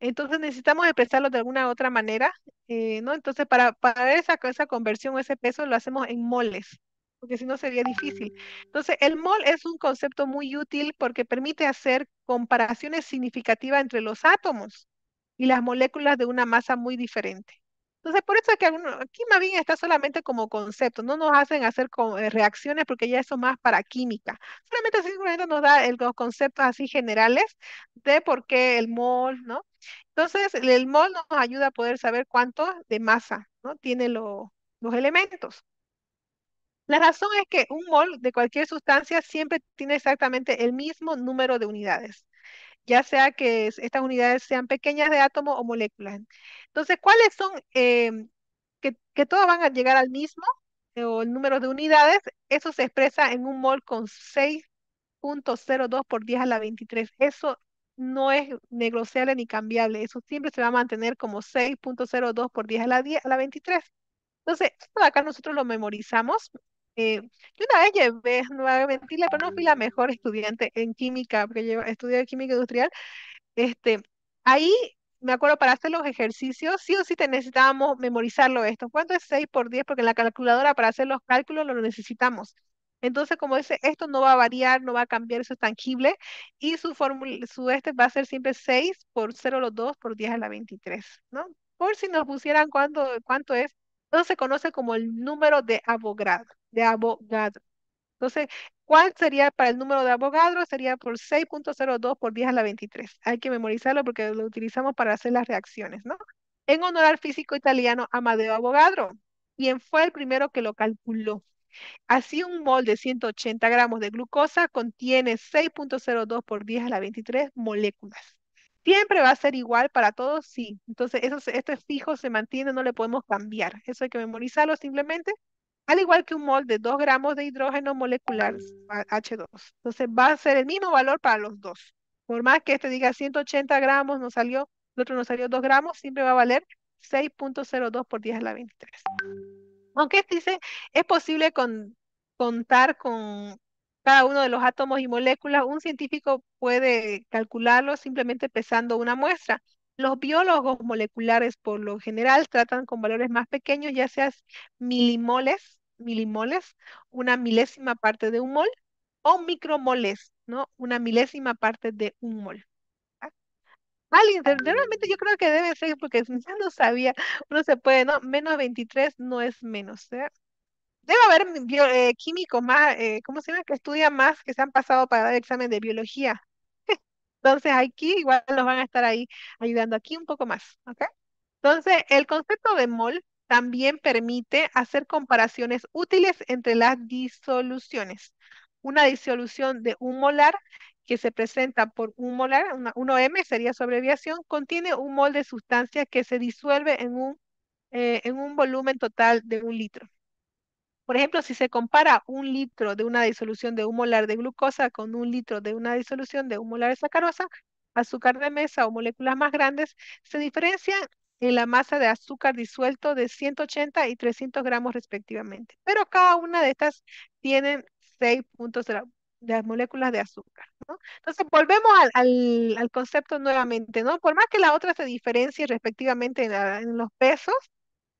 entonces necesitamos expresarlo de alguna otra manera, eh, ¿no? Entonces para, para esa, esa conversión, ese peso, lo hacemos en moles, porque si no sería difícil. Mm. Entonces el mol es un concepto muy útil porque permite hacer comparaciones significativas entre los átomos y las moléculas de una masa muy diferente. Entonces, por eso es que aquí más bien está solamente como concepto, no nos hacen hacer eh, reacciones porque ya eso más para química. Solamente simplemente nos da el, los conceptos así generales de por qué el mol, ¿no? Entonces, el mol nos ayuda a poder saber cuánto de masa, ¿no? Tiene los elementos. La razón es que un mol de cualquier sustancia siempre tiene exactamente el mismo número de unidades, ya sea que estas unidades sean pequeñas de átomo o moléculas. Entonces, ¿cuáles son em, que, que todas van a llegar al mismo eh, o el número de unidades? Eso se expresa en un mol con 6.02 por 10 a la 23. Eso no es negociable ni cambiable. Eso siempre se va a mantener como 6.02 por 10 a la, a la 23. Entonces, esto acá nosotros lo memorizamos. y eh, yo una vez llevé, no voy a pero no fui la mejor estudiante en química, porque yo estudié química industrial. Este, ahí me acuerdo, para hacer los ejercicios, sí o sí te necesitábamos memorizarlo esto. ¿Cuánto es 6 por 10? Porque en la calculadora para hacer los cálculos lo necesitamos. Entonces, como dice, esto no va a variar, no va a cambiar, eso es tangible. Y su fórmula, su este va a ser siempre 6 por 0 los 2 por 10 a la 23, ¿no? Por si nos pusieran cuánto, cuánto es, eso se conoce como el número de Avogadro. de abogado. Entonces, ¿cuál sería para el número de Avogadro? Sería por 6.02 por 10 a la 23. Hay que memorizarlo porque lo utilizamos para hacer las reacciones, ¿no? En honor al físico italiano Amadeo Avogadro, quien fue el primero que lo calculó. Así un mol de 180 gramos de glucosa contiene 6.02 por 10 a la 23 moléculas. Siempre va a ser igual para todos, sí. Entonces, eso, esto es fijo, se mantiene, no le podemos cambiar. Eso hay que memorizarlo simplemente al igual que un mol de 2 gramos de hidrógeno molecular H2. Ah. Entonces va a ser el mismo valor para los dos. Por más que este diga 180 gramos, no salió, el otro nos salió 2 gramos, siempre va a valer 6.02 por 10 a la 23. Aunque este dice, es posible contar con cada uno de los átomos y moléculas, un científico puede calcularlo simplemente pesando una muestra. Los biólogos moleculares por lo general tratan con valores más pequeños, ya sea milimoles milimoles, una milésima parte de un mol, o micromoles, ¿no? Una milésima parte de un mol. Alguien, ah, realmente yo creo que debe ser, porque ya no sabía, uno se puede, ¿no? Menos 23 no es menos, ¿eh? Debe haber eh, químico, químicos más, eh, ¿cómo se llama? Que estudia más, que se han pasado para dar examen de biología. Entonces aquí igual nos van a estar ahí ayudando aquí un poco más, ¿ok? Entonces, el concepto de mol también permite hacer comparaciones útiles entre las disoluciones. Una disolución de un molar que se presenta por un molar, 1M sería su abreviación, contiene un mol de sustancia que se disuelve en un, eh, en un volumen total de un litro. Por ejemplo, si se compara un litro de una disolución de un molar de glucosa con un litro de una disolución de un molar de sacarosa, azúcar de mesa o moléculas más grandes, se diferencian en la masa de azúcar disuelto de 180 y 300 gramos respectivamente. Pero cada una de estas tienen seis puntos de, las moléculas de azúcar. ¿no? Entonces volvemos al, al, al, concepto nuevamente, ¿no? Por más que la otra se diferencie respectivamente en, en los pesos,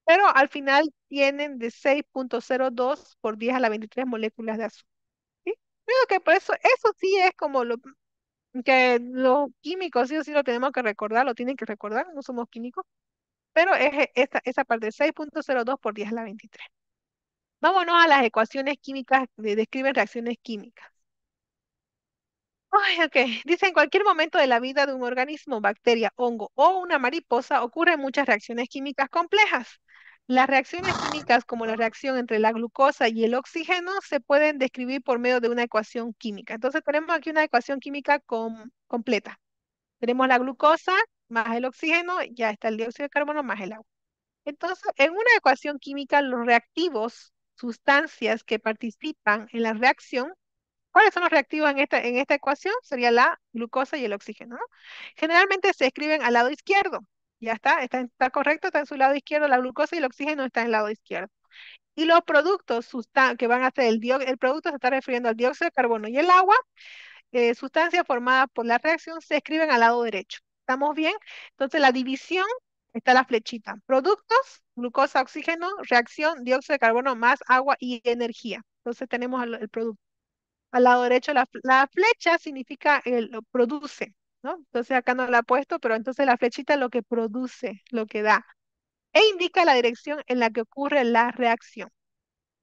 pero al final tienen de 6.02 por 10 a la 23 moléculas de azúcar. ¿sí? Creo que por eso, eso sí es como lo que los químicos, sí o sí lo tenemos que recordar, lo tienen que recordar, no somos químicos, pero es esta, esa parte, 6.02 por 10 a la 23. Vámonos a las ecuaciones químicas que describen reacciones químicas. Ay, ok. Dice, en cualquier momento de la vida de un organismo, bacteria, hongo o una mariposa, ocurren muchas reacciones químicas complejas. Las reacciones químicas, como la reacción entre la glucosa y el oxígeno, se pueden describir por medio de una ecuación química. Entonces tenemos aquí una ecuación química con completa. Tenemos la glucosa más el oxígeno, ya está el dióxido de carbono más el agua. Entonces, en una ecuación química, los reactivos, sustancias que participan en la reacción, ¿cuáles son los reactivos en esta, en esta ecuación? Sería la glucosa y el oxígeno. Generalmente se escriben al lado izquierdo. Ya está, está, está correcto, está en su lado izquierdo. La glucosa y el oxígeno están en el lado izquierdo. Y los productos que van a ser el, el producto se está refiriendo al dióxido de carbono y el agua, eh, sustancias formadas por la reacción, se escriben al lado derecho. ¿Estamos bien? Entonces la división está la flechita. Productos, glucosa, oxígeno, reacción, dióxido de carbono más agua y energía. Entonces tenemos el, producto. Al lado derecho la, flecha significa el, produce, ¿no? Entonces acá no la he puesto, pero entonces la flechita es lo que produce, lo que da. E indica la dirección en la que ocurre la reacción.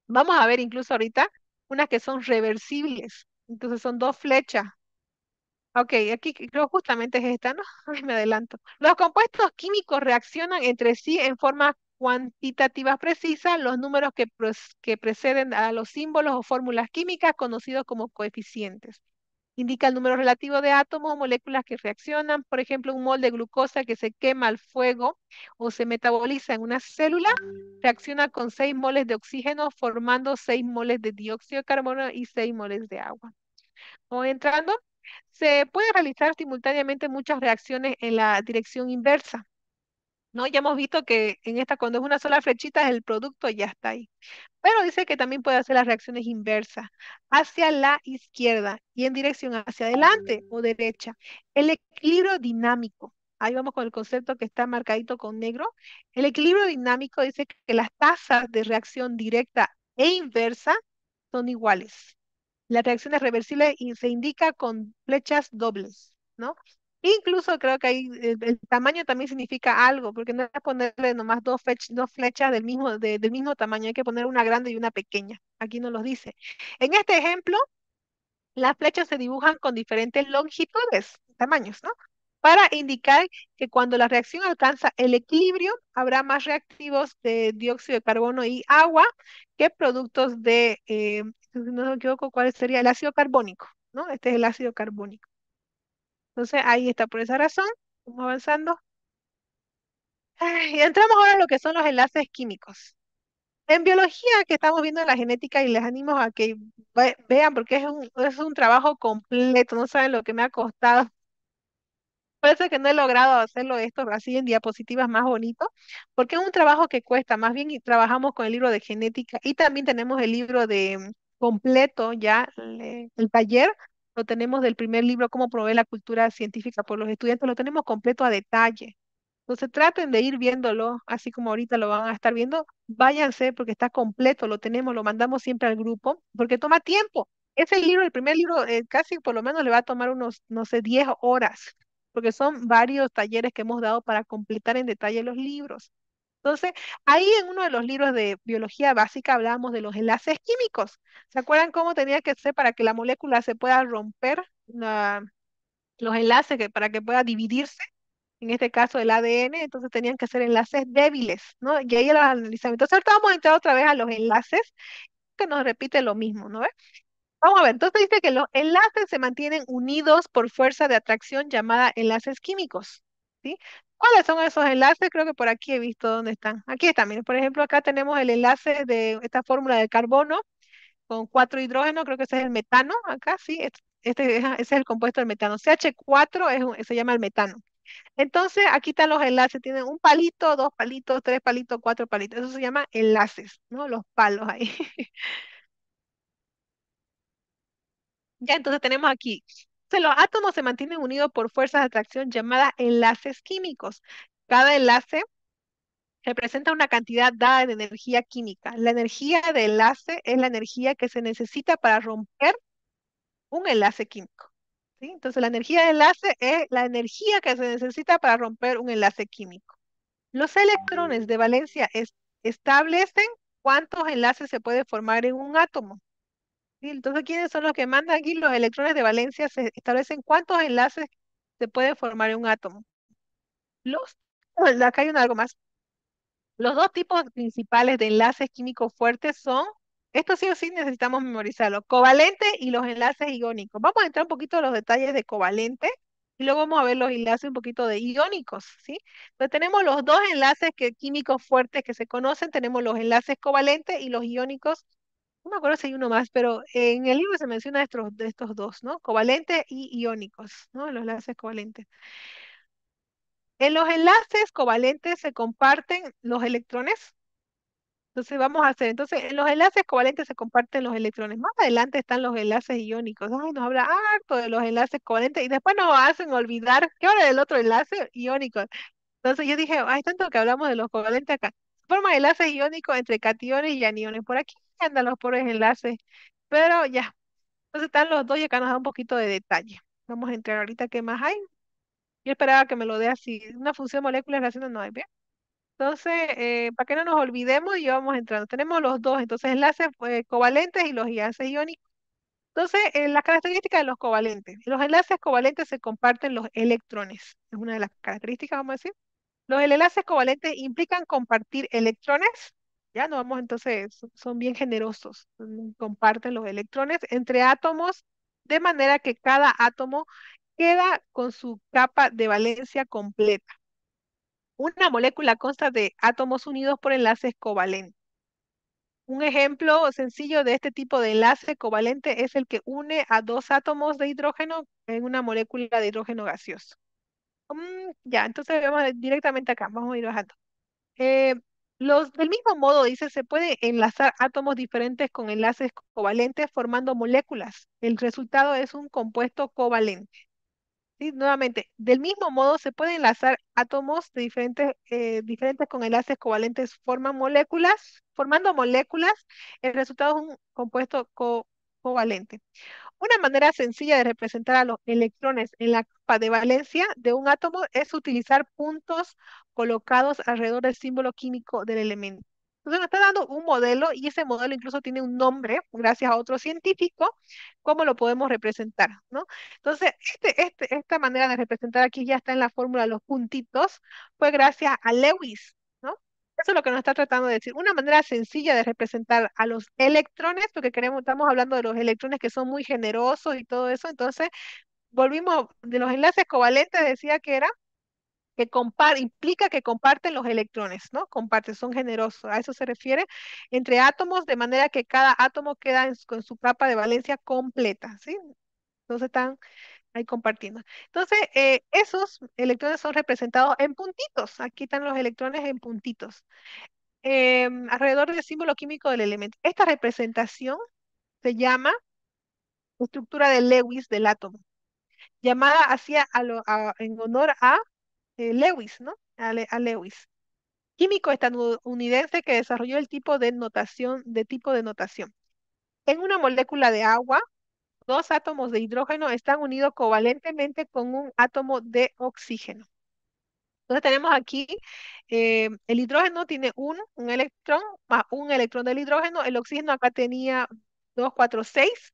Vamos a ver incluso ahorita unas que son reversibles. Entonces son dos flechas, Ok, aquí creo justamente es esta, ¿no? me adelanto. Los compuestos químicos reaccionan entre sí en forma cuantitativa precisa. Los números que, que preceden a los símbolos o fórmulas químicas conocidos como coeficientes. Indica el número relativo de átomos o moléculas que reaccionan. Por ejemplo, un mol de glucosa que se quema al fuego o se metaboliza en una célula reacciona con 6 moles de oxígeno formando 6 moles de dióxido de carbono y 6 moles de agua. O entrando se puede realizar simultáneamente muchas reacciones en la dirección inversa. ¿no? Ya hemos visto que en esta, cuando es una sola flechita, el producto ya está ahí. Pero dice que también puede hacer las reacciones inversas, hacia la izquierda y en dirección hacia adelante o derecha. El equilibrio dinámico. Ahí vamos con el concepto que está marcadito con negro. El equilibrio dinámico dice que las tasas de reacción directa e inversa son iguales. La reacción es reversible y se indica con flechas dobles, ¿no? Incluso creo que ahí eh, el, tamaño también significa algo, porque no es ponerle nomás dos, flechas del mismo, del mismo tamaño, hay que poner una grande y una pequeña. Aquí nos los dice. En este ejemplo, las flechas se dibujan con diferentes longitudes, tamaños, ¿no? Para indicar que cuando la reacción alcanza el equilibrio, habrá más reactivos de dióxido de carbono y agua que productos de eh, si no me equivoco, ¿cuál sería? El ácido carbónico, ¿no? Este es el ácido carbónico. Entonces, ahí está, por esa razón, vamos avanzando. Y entramos ahora en lo que son los enlaces químicos. En biología, que estamos viendo la genética y les animo a que vean, porque es un, es un trabajo completo, no saben lo que me ha costado. Parece que no he logrado hacerlo esto así en diapositivas más bonito, porque es un trabajo que cuesta. Más bien trabajamos con el libro de genética y también tenemos el libro de completo ya el, taller, lo tenemos del primer libro, Cómo provee la cultura científica por los estudiantes, lo tenemos completo a detalle. Entonces traten de ir viéndolo, así como ahorita lo van a estar viendo, váyanse porque está completo, lo tenemos, lo mandamos siempre al grupo, porque toma tiempo. Ese libro, el primer libro, eh, casi por lo menos le va a tomar unos, no sé, 10 horas, porque son varios talleres que hemos dado para completar en detalle los libros. Entonces, ahí en uno de los libros de biología básica hablábamos de los enlaces químicos. ¿Se acuerdan cómo tenía que ser para que la molécula se pueda romper los enlaces, para que pueda dividirse? En este caso el ADN, entonces tenían que ser enlaces débiles, ¿no? Y ahí los analizamos. Entonces, ahorita vamos a entrar otra vez a los enlaces, que nos repite lo mismo, ¿no? Vamos a ver, entonces dice que los enlaces se mantienen unidos por fuerza de atracción llamada enlaces químicos. ¿Sí? ¿Cuáles son esos enlaces? Creo que por aquí he visto dónde están. Aquí están, miren, por ejemplo, acá tenemos el enlace de esta fórmula de carbono con cuatro hidrógenos, creo que ese es el metano, acá sí, este, ese es el compuesto del metano. CH4 es se llama el metano. Entonces, aquí están los enlaces, tienen un palito, dos palitos, tres palitos, cuatro palitos, eso se llama enlaces, ¿no? Los palos ahí. ya, entonces tenemos aquí los átomos se mantienen unidos por fuerzas de atracción llamadas enlaces químicos. Cada enlace representa una cantidad dada de energía química. La energía de enlace es la energía que se necesita para romper un enlace químico. Entonces, la energía de enlace es la energía que se necesita para romper un enlace químico. Los electrones mm. de valencia establecen cuántos enlaces se puede formar en un átomo entonces, ¿quiénes son los que mandan aquí? Los electrones de valencia se establecen cuántos enlaces se pueden formar en un átomo. Los, acá hay un algo más. Los dos tipos principales de enlaces químicos fuertes son, esto sí o sí necesitamos memorizarlo, covalente y los enlaces iónicos. Vamos a entrar un poquito en los detalles de covalente y luego vamos a ver los enlaces un poquito de iónicos, ¿sí? Entonces tenemos los dos enlaces que, químicos fuertes que se conocen, tenemos los enlaces covalentes y los iónicos no me acuerdo si hay uno más, pero en el libro se menciona estos, de estos dos, ¿no? Covalentes y iónicos, ¿no? Los enlaces covalentes. En los enlaces covalentes se comparten los electrones. Entonces vamos a hacer, entonces en los enlaces covalentes se comparten los electrones. Más adelante están los enlaces iónicos. Ay, nos habla harto de los enlaces covalentes y después nos hacen olvidar, ¿qué hora del otro enlace iónico? Entonces yo dije, hay tanto que hablamos de los covalentes acá. Forma enlaces iónicos entre cationes y aniones. Por aquí andan por el enlaces, pero ya. Entonces están los dos y acá nos da un poquito de detalle. Vamos a entrar ahorita qué más hay. Yo esperaba que me lo dé así. Una función moléculas relacionada no hay, ¿bien? Entonces, eh, para que no nos olvidemos, y vamos entrando. Tenemos los dos, entonces, enlaces eh, covalentes y los enlaces iónicos. Entonces, eh, las características de los covalentes. Los enlaces covalentes se comparten los electrones. Es una de las características, vamos a decir. Los enlaces covalentes implican compartir electrones no vamos entonces, son bien generosos, mm, comparten los electrones entre átomos, de manera que cada átomo queda con su capa de valencia completa. Una molécula consta de átomos unidos por enlaces covalentes. Un ejemplo sencillo de este tipo de enlace covalente es el que une a dos átomos de hidrógeno en una molécula de hidrógeno gaseoso. Mm, ya, entonces vamos directamente acá, vamos a ir bajando. Eh, los, del mismo modo, dice, se puede enlazar átomos diferentes con enlaces covalentes formando moléculas. El resultado es un compuesto covalente. ¿Sí? Nuevamente, del mismo modo, se puede enlazar átomos diferentes, eh, diferentes con enlaces covalentes, forman moléculas, formando moléculas. El resultado es un compuesto co covalente. Una manera sencilla de representar a los electrones en la capa de valencia de un átomo es utilizar puntos colocados alrededor del símbolo químico del elemento. Entonces nos está dando un modelo y ese modelo incluso tiene un nombre gracias a otro científico, cómo lo podemos representar, ¿no? Entonces, este, este esta manera de representar aquí ya está en la fórmula de los puntitos, fue gracias a Lewis, eso es lo que nos está tratando de decir. Una manera sencilla de representar a los electrones, porque queremos, estamos hablando de los electrones que son muy generosos y todo eso. Entonces, volvimos de los enlaces covalentes, decía que era que compar, implica que comparten los electrones, ¿no? Comparten, son generosos, a eso se refiere, entre átomos, de manera que cada átomo queda con su capa de valencia completa, ¿sí? Entonces están ahí compartiendo. Entonces, eh, esos electrones son representados en puntitos. Aquí están los electrones en puntitos. Em, alrededor del símbolo químico del elemento. Esta representación se llama estructura de Lewis del átomo, llamada así en honor a eh, Lewis, ¿no? A, a, Lewis, químico estadounidense que desarrolló el tipo de notación, de tipo de notación. En una molécula de agua dos átomos de hidrógeno están unidos covalentemente con un átomo de oxígeno. Entonces tenemos aquí, eh, el hidrógeno tiene un un electrón, más un electrón del hidrógeno, el oxígeno acá tenía 2, 4, 6,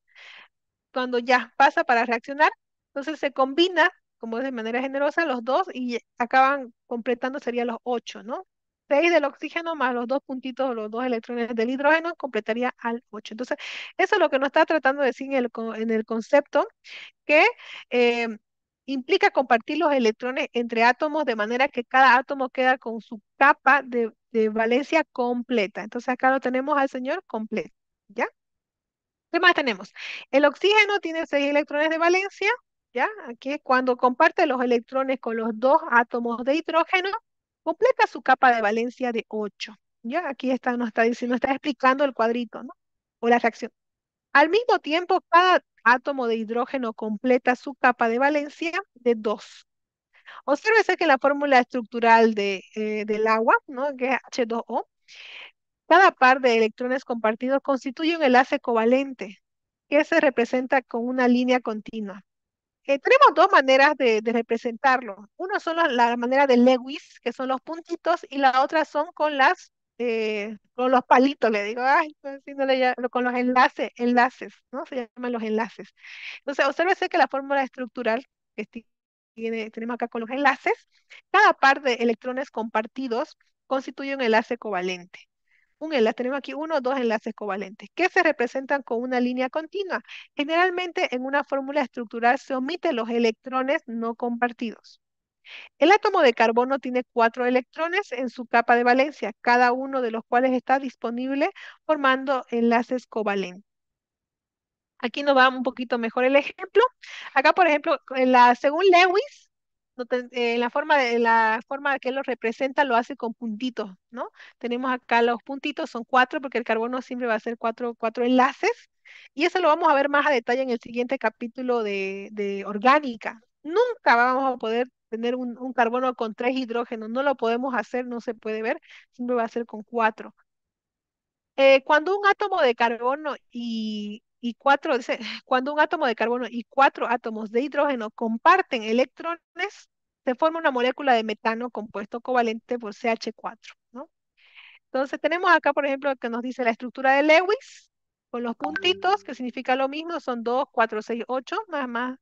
cuando ya pasa para reaccionar, entonces se combina, como es de manera generosa, los dos y acaban completando serían los ocho, ¿no? 6 del oxígeno más los dos puntitos, o los dos electrones del hidrógeno, completaría al 8. Entonces, eso es lo que nos está tratando de decir en el, en el concepto, que eh, implica compartir los electrones entre átomos de manera que cada átomo queda con su capa de, de valencia completa. Entonces, acá lo tenemos al señor completo, ¿ya? ¿Qué más tenemos? El oxígeno tiene 6 electrones de valencia, ¿ya? Aquí cuando comparte los electrones con los dos átomos de hidrógeno, Completa su capa de valencia de 8. Ya aquí está, nos está diciendo, está explicando el cuadrito, ¿no? O la reacción. Al mismo tiempo, cada átomo de hidrógeno completa su capa de valencia de 2. Obsérvese que la fórmula estructural de, eh, del agua, ¿no? que es H2O, cada par de electrones compartidos constituye un enlace covalente que se representa con una línea continua tenemos dos maneras de, representarlo. Una son la manera de Lewis, que son los puntitos, y la otra son con las eh, con los palitos, le digo, con los enlaces, enlaces, ¿no? Se llaman los enlaces. Entonces, obsérvese que la fórmula estructural que tiene, tenemos acá con los enlaces, cada par de electrones compartidos constituye un enlace covalente un Tenemos aquí uno o dos enlaces covalentes que se representan con una línea continua. Generalmente en una fórmula estructural se omiten los electrones no compartidos. El átomo de carbono tiene cuatro electrones en su capa de valencia, cada uno de los cuales está disponible formando enlaces covalentes. Aquí nos va un poquito mejor el ejemplo. Acá, por ejemplo, la, según Lewis, eh, la forma de la forma que él lo representa lo hace con puntitos, ¿no? Tenemos acá los puntitos, son cuatro porque el carbono siempre va a ser cuatro, cuatro enlaces y eso lo vamos a ver más a detalle en el siguiente capítulo de, orgánica. Nunca vamos a poder tener un, carbono con tres hidrógenos, no lo podemos hacer, no se puede ver, siempre va a ser con cuatro. Eh, cuando un átomo de carbono y y cuatro, dice, cuando un átomo de carbono y cuatro átomos de hidrógeno comparten electrones, se forma una molécula de metano compuesto covalente por CH4, ¿no? Entonces tenemos acá, por ejemplo, que nos dice la estructura de Lewis, con los puntitos, que significa lo mismo, son 2, 4, 6, 8, nada más.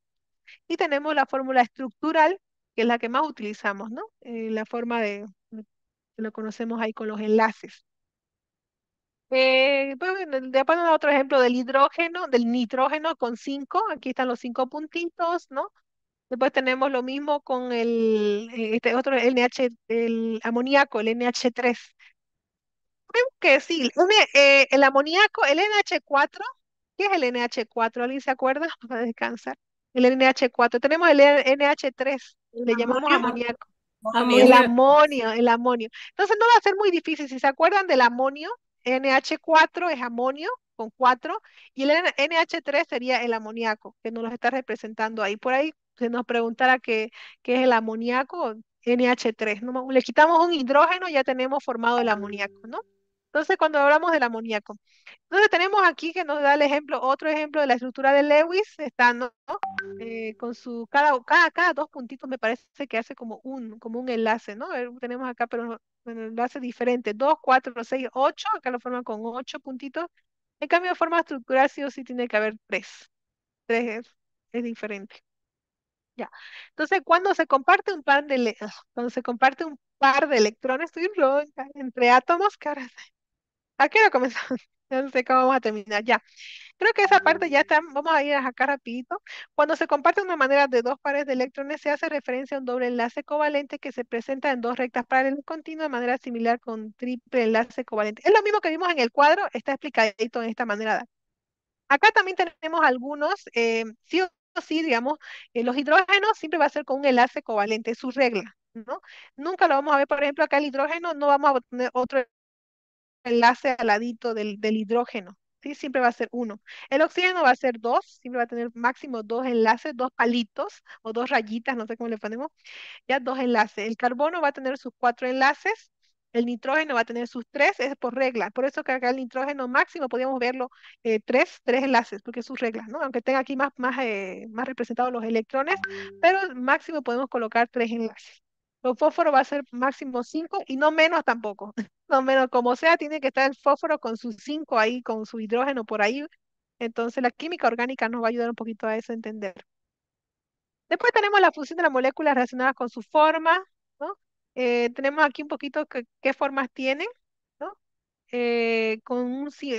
Y tenemos la fórmula estructural, que es la que más utilizamos, ¿no? Eh, la forma de, que lo conocemos ahí con los enlaces. Eh, después nos da otro ejemplo del hidrógeno, del nitrógeno con 5, aquí están los 5 puntitos, ¿no? Después tenemos lo mismo con el eh, este otro el NH, el amoníaco, el NH3. Creo que sí, el, eh, el amoníaco, el NH4, ¿qué es el NH4? ¿Alguien se acuerda? Para descansar. El NH4, tenemos el NH3, le llamamos amoníaco. El amonio, el amonio. Entonces no va a ser muy difícil. Si se acuerdan del amonio, NH4 es amonio con 4 y el NH3 sería el amoníaco, que nos lo está representando ahí. Por ahí se nos preguntara qué, es el amoníaco, NH3. Le quitamos un hidrógeno y ya tenemos formado el amoníaco, ¿no? Entonces, cuando hablamos del amoníaco. Entonces, tenemos aquí que nos da el ejemplo, otro ejemplo de la estructura de Lewis, está, eh, con su, cada, cada, cada dos puntitos me parece que hace como un, como un enlace, ¿no? Tenemos acá, pero bueno, lo hace diferente. 2, 4, 6, 8. Acá lo forman con 8 puntitos. En cambio, de forma estructural sí o sí tiene que haber 3. 3 es, es diferente. Ya. Entonces, cuando se comparte un par de, ah, cuando se comparte un par de electrones, estoy ronca, entre átomos, caras. ¿A qué hora comenzamos? No sé cómo vamos a terminar. Ya. Creo que esa parte ya está, vamos a ir acá rapidito. Cuando se comparte una manera de dos pares de electrones, se hace referencia a un doble enlace covalente que se presenta en dos rectas paralelas continuo de manera similar con triple enlace covalente. Es lo mismo que vimos en el cuadro, está explicadito en esta manera. Acá también tenemos algunos, eh, sí o sí, digamos, eh, los hidrógenos siempre va a ser con un enlace covalente, es su regla, ¿no? Nunca lo vamos a ver, por ejemplo, acá el hidrógeno, no vamos a tener otro enlace al ladito del, del hidrógeno, Siempre va a ser uno. El oxígeno va a ser dos, siempre va a tener máximo dos enlaces, dos palitos o dos rayitas, no sé cómo le ponemos, ya dos enlaces. El carbono va a tener sus cuatro enlaces, el nitrógeno va a tener sus tres, es por regla. Por eso que acá el nitrógeno máximo podríamos verlo eh, tres, tres enlaces, porque es su regla, ¿no? Aunque tenga aquí más, más, eh, más representados los electrones, pero máximo podemos colocar tres enlaces los fósforo va a ser máximo 5 y no menos tampoco. No menos, como sea, tiene que estar el fósforo con su 5 ahí, con su hidrógeno por ahí. Entonces la química orgánica nos va a ayudar un poquito a eso a entender. Después tenemos la función de las moléculas relacionadas con su forma, ¿no? Eh, tenemos aquí un poquito que, qué formas tienen, ¿no? Eh, con un, aquí,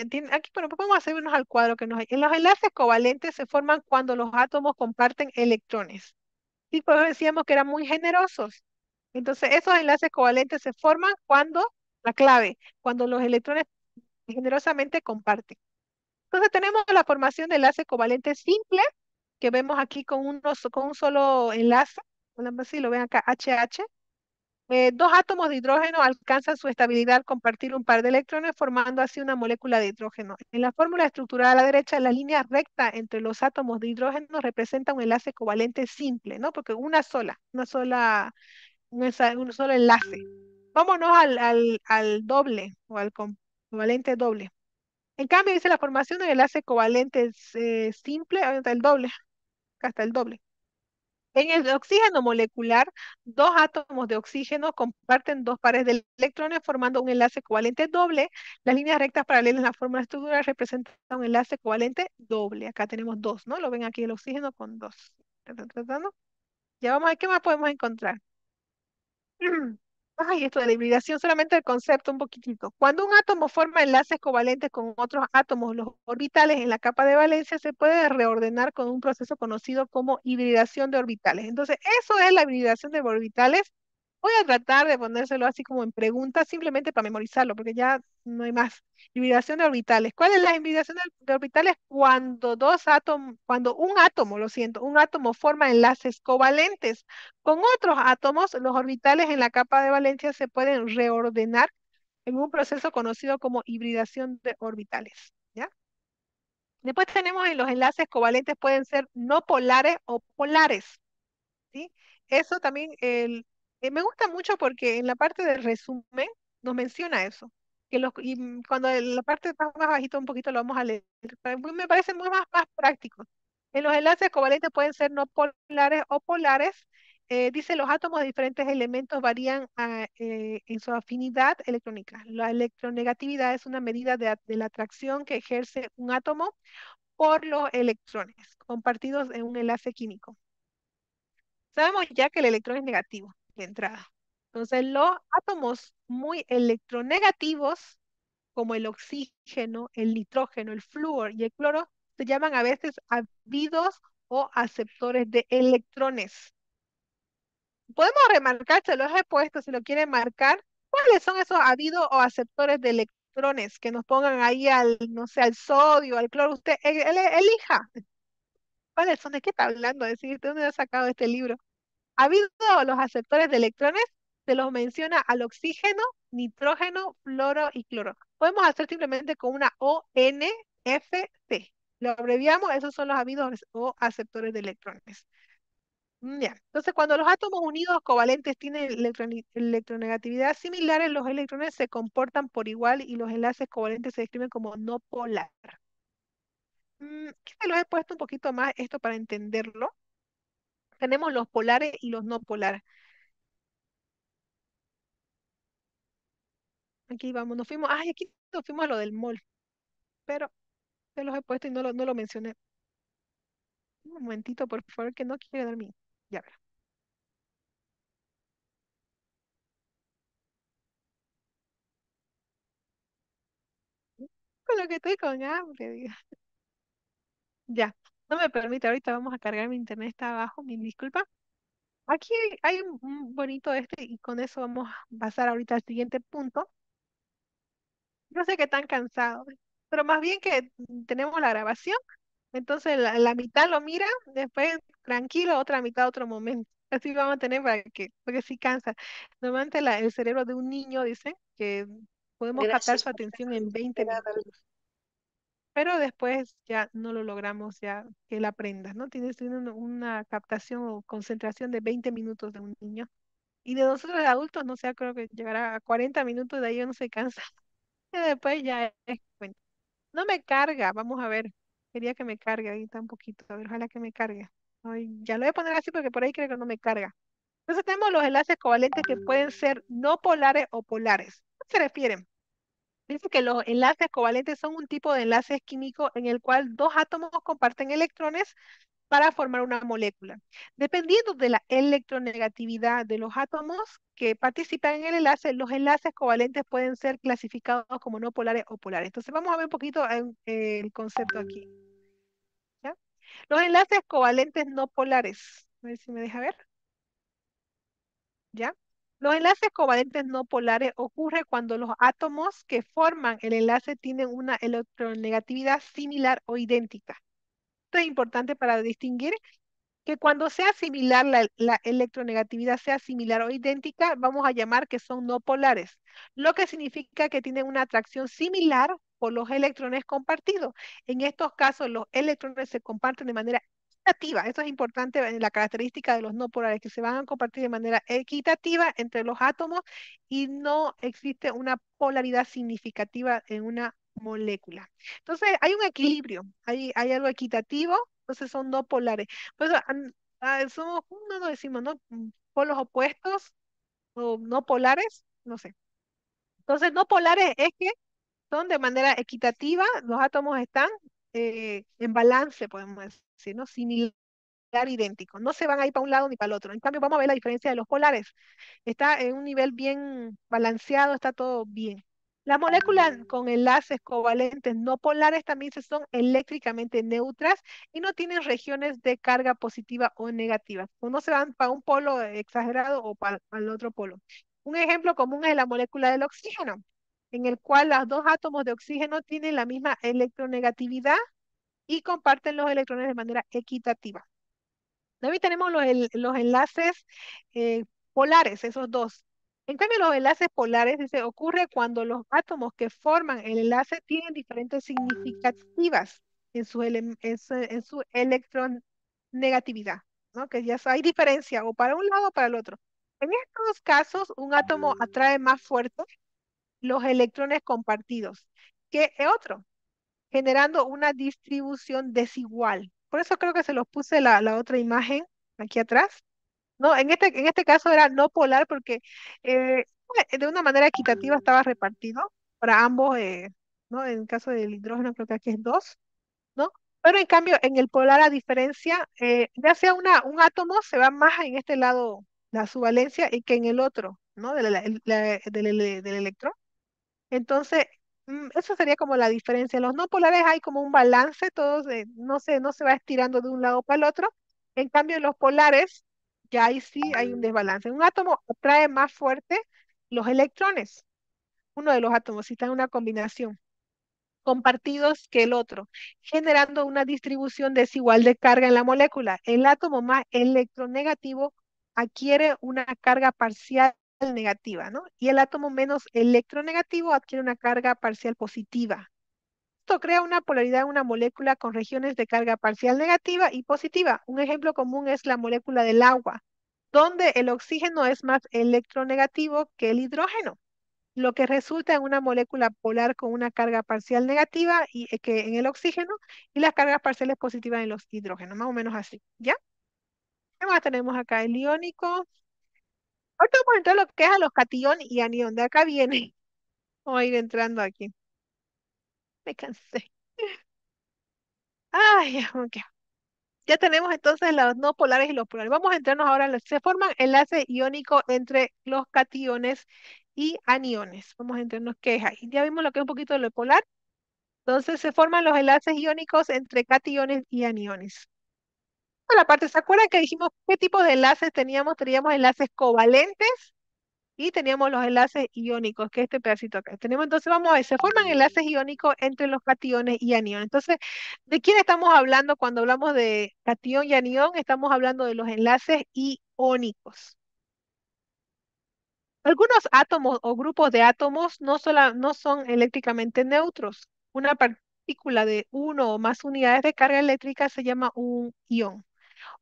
bueno, podemos pues hacer unos al cuadro que nos hay. En los enlaces covalentes se forman cuando los átomos comparten electrones. Y pues decíamos que eran muy generosos entonces, esos enlaces covalentes se forman cuando, la clave, cuando los electrones generosamente comparten. Entonces, tenemos la formación de enlace covalente simple, que vemos aquí con, uno, con un solo enlace, si lo ven acá, HH. Eh, dos átomos de hidrógeno alcanzan su estabilidad al compartir un par de electrones, formando así una molécula de hidrógeno. En la fórmula estructurada a la derecha, la línea recta entre los átomos de hidrógeno representa un enlace covalente simple, ¿no? Porque una sola, una sola un solo enlace. Vámonos al, al, doble o al covalente doble. En cambio, dice la formación del enlace covalente eh, simple, simple, hasta el doble, acá está el doble. En el oxígeno molecular, dos átomos de oxígeno comparten dos pares de electrones formando un enlace covalente doble. Las líneas rectas paralelas en la fórmula estructural representan un enlace covalente doble. Acá tenemos dos, ¿no? Lo ven aquí el oxígeno con dos. ¿Ya vamos a ver qué más podemos encontrar? Ay, esto de la hibridación, solamente el concepto un poquitito. Cuando un átomo forma enlaces covalentes con otros átomos, los orbitales en la capa de valencia se puede reordenar con un proceso conocido como hibridación de orbitales. Entonces, eso es la hibridación de orbitales voy a tratar de ponérselo así como en pregunta, simplemente para memorizarlo, porque ya no hay más. Hibridación de orbitales. ¿Cuál es la hibridación de orbitales? Cuando dos átomos, cuando un átomo, lo siento, un átomo forma enlaces covalentes con otros átomos, los orbitales en la capa de valencia se pueden reordenar en un proceso conocido como hibridación de orbitales. ¿ya? Después tenemos en los enlaces covalentes pueden ser no polares o polares. ¿sí? Eso también el, eh, me gusta mucho porque en la parte del resumen nos menciona eso. Que los, y cuando la parte está más bajito un poquito lo vamos a leer. Me parece muy más, más práctico. En los enlaces covalentes pueden ser no polares o polares. Eh, dice, los átomos de diferentes elementos varían ah, eh, en su afinidad electrónica. La electronegatividad es una medida de, la atracción que ejerce un átomo por los electrones compartidos en un enlace químico. Sabemos ya que el electrón es negativo de entrada. Entonces, los átomos muy electronegativos, como el oxígeno, el nitrógeno, el flúor y el cloro, se llaman a veces ávidos o aceptores de electrones. Podemos remarcar, se los he puesto, si lo quieren marcar, cuáles son esos ávidos o aceptores de electrones que nos pongan ahí al, no sé, al sodio, al cloro, usted e, elija. ¿Cuáles son? ¿De qué está hablando? Decir, ¿de dónde ha sacado este libro? habido los aceptores de electrones, se los menciona al oxígeno, nitrógeno, fluoro y cloro. Podemos hacer simplemente con una ONFC. Lo abreviamos, esos son los habidos o aceptores de electrones. Mm, Entonces, cuando los átomos unidos covalentes tienen electronegatividad similares, los electrones se comportan por igual y los enlaces covalentes se describen como no polar. Mm, ¿Qué se los he puesto un poquito más esto para entenderlo. Tenemos los polares y los no polares. Aquí vamos, nos fuimos, ay, aquí nos fuimos a lo del mol, pero se los he puesto y no lo, no lo mencioné. Un momentito, por favor, que no quiero dormir. Ya verá. Con lo que estoy con hambre, diga. Ya me permite, ahorita vamos a cargar mi internet, está abajo, mi disculpa Aquí hay un bonito este y con eso vamos a pasar ahorita al siguiente punto. No sé qué tan cansado, pero más bien que tenemos la grabación, entonces la, mitad lo mira, después tranquilo, otra mitad otro momento. Así vamos a tener para que, porque si cansa. Normalmente la, el cerebro de un niño, dicen, que podemos captar su atención en 20 minutos pero después ya no lo logramos ya que él aprenda, ¿no? Tienes, una, captación o concentración de 20 minutos de un niño y de nosotros de adultos, no sé, creo que llegará a 40 minutos, de ahí uno no se cansa. Y después ya es cuenta. No me carga, vamos a ver. Quería que me cargue ahí un poquito, a ver, ojalá que me cargue. Ay, ya lo voy a poner así porque por ahí creo que no me carga. Entonces tenemos los enlaces covalentes que pueden ser no polares o polares. ¿A qué se refieren? Dice que los enlaces covalentes son un tipo de enlaces químicos en el cual dos átomos comparten electrones para formar una molécula. Dependiendo de la electronegatividad de los átomos que participan en el enlace, los enlaces covalentes pueden ser clasificados como no polares o polares. Entonces vamos a ver un poquito eh, el concepto aquí. ¿Ya? Los enlaces covalentes no polares. A ver si me deja ver. ¿Ya? Los enlaces covalentes no polares ocurre cuando los átomos que forman el enlace tienen una electronegatividad similar o idéntica. Esto es importante para distinguir que cuando sea similar, la, la, electronegatividad sea similar o idéntica, vamos a llamar que son no polares, lo que significa que tienen una atracción similar por los electrones compartidos. En estos casos, los electrones se comparten de manera equitativa, esto es importante en eh, la característica de los no polares, que se van a compartir de manera equitativa entre los átomos y no existe una polaridad significativa en una molécula. Entonces, hay un equilibrio, hay, hay algo equitativo, entonces son no polares. Pues, somos, no nos decimos, ¿no? Mm, polos opuestos o no polares, no sé. Entonces, no polares es que son de manera equitativa, los átomos están eh, en balance, podemos decir, ¿no? Similar, idéntico. No se van a ir para un lado ni para el otro. En cambio, vamos a ver la diferencia de los polares. Está en un nivel bien balanceado, está todo bien. Las moléculas mm. con enlaces covalentes no polares también se son eléctricamente neutras y no tienen regiones de carga positiva o negativa. O no se van para un polo exagerado o para el otro polo. Un ejemplo común es la molécula del oxígeno en el cual los dos átomos de oxígeno tienen la misma electronegatividad y comparten los electrones de manera equitativa. También tenemos los, los enlaces eh, polares, esos dos. En cambio, los enlaces polares, dice, ocurre cuando los átomos que forman el enlace tienen diferentes significativas en su, en su, electronegatividad, ¿no? que ya hay diferencia o para un lado o para el otro. En estos casos, un átomo mm. atrae más fuerte los electrones compartidos que otro, generando una distribución desigual. Por eso creo que se los puse la, la otra imagen aquí atrás. No, en este, en este caso era no polar porque eh, de una manera equitativa estaba repartido para ambos, eh, ¿no? En el caso del hidrógeno creo que aquí es dos ¿no? Pero en cambio, en el polar, a diferencia, eh, ya sea una, un átomo, se va más en este lado la subvalencia y que en el otro, ¿no? Del, del, del electrón. Entonces, mm, eso sería como la diferencia. Los no polares hay como un balance, todos no se, no se va estirando de un lado para el otro. En cambio, en los polares, ya ahí sí hay un desbalance. Un átomo atrae más fuerte los electrones. Uno de los átomos, si está en una combinación, compartidos que el otro, generando una distribución desigual de carga en la molécula. El átomo más electronegativo adquiere una carga parcial negativa, ¿no? Y el átomo menos electronegativo adquiere una carga parcial positiva. Esto crea una polaridad en una molécula con regiones de carga parcial negativa y positiva. Un ejemplo común es la molécula del agua, donde el oxígeno es más electronegativo que el hidrógeno, lo que resulta en una molécula polar con una carga parcial negativa y, eh, que en el oxígeno y las cargas parciales positivas en los hidrógenos, más o menos así, ¿ya? Además tenemos acá el iónico, Ahorita vamos a entrar a lo que es a los cationes y anión. De acá viene. Vamos a ir entrando aquí. Me cansé. Ay, ok. Ya tenemos entonces los no polares y los polares. Vamos a entrarnos ahora. se forman enlace iónico entre los cationes y aniones. Vamos a entrarnos qué es ahí. Ya vimos lo que es un poquito de lo polar. Entonces se forman los enlaces iónicos entre cationes y aniones la parte ¿se acuerdan que dijimos qué tipo de enlaces teníamos? Teníamos enlaces covalentes y teníamos los enlaces iónicos, que es este pedacito acá. Tenemos, entonces, vamos a ver, se forman enlaces iónicos entre los cationes y aniones. Entonces, ¿de quién estamos hablando cuando hablamos de cation y anión? Estamos hablando de los enlaces iónicos. Algunos átomos o grupos de átomos no, no son eléctricamente neutros. Una partícula de uno o más unidades de carga eléctrica se llama un ión.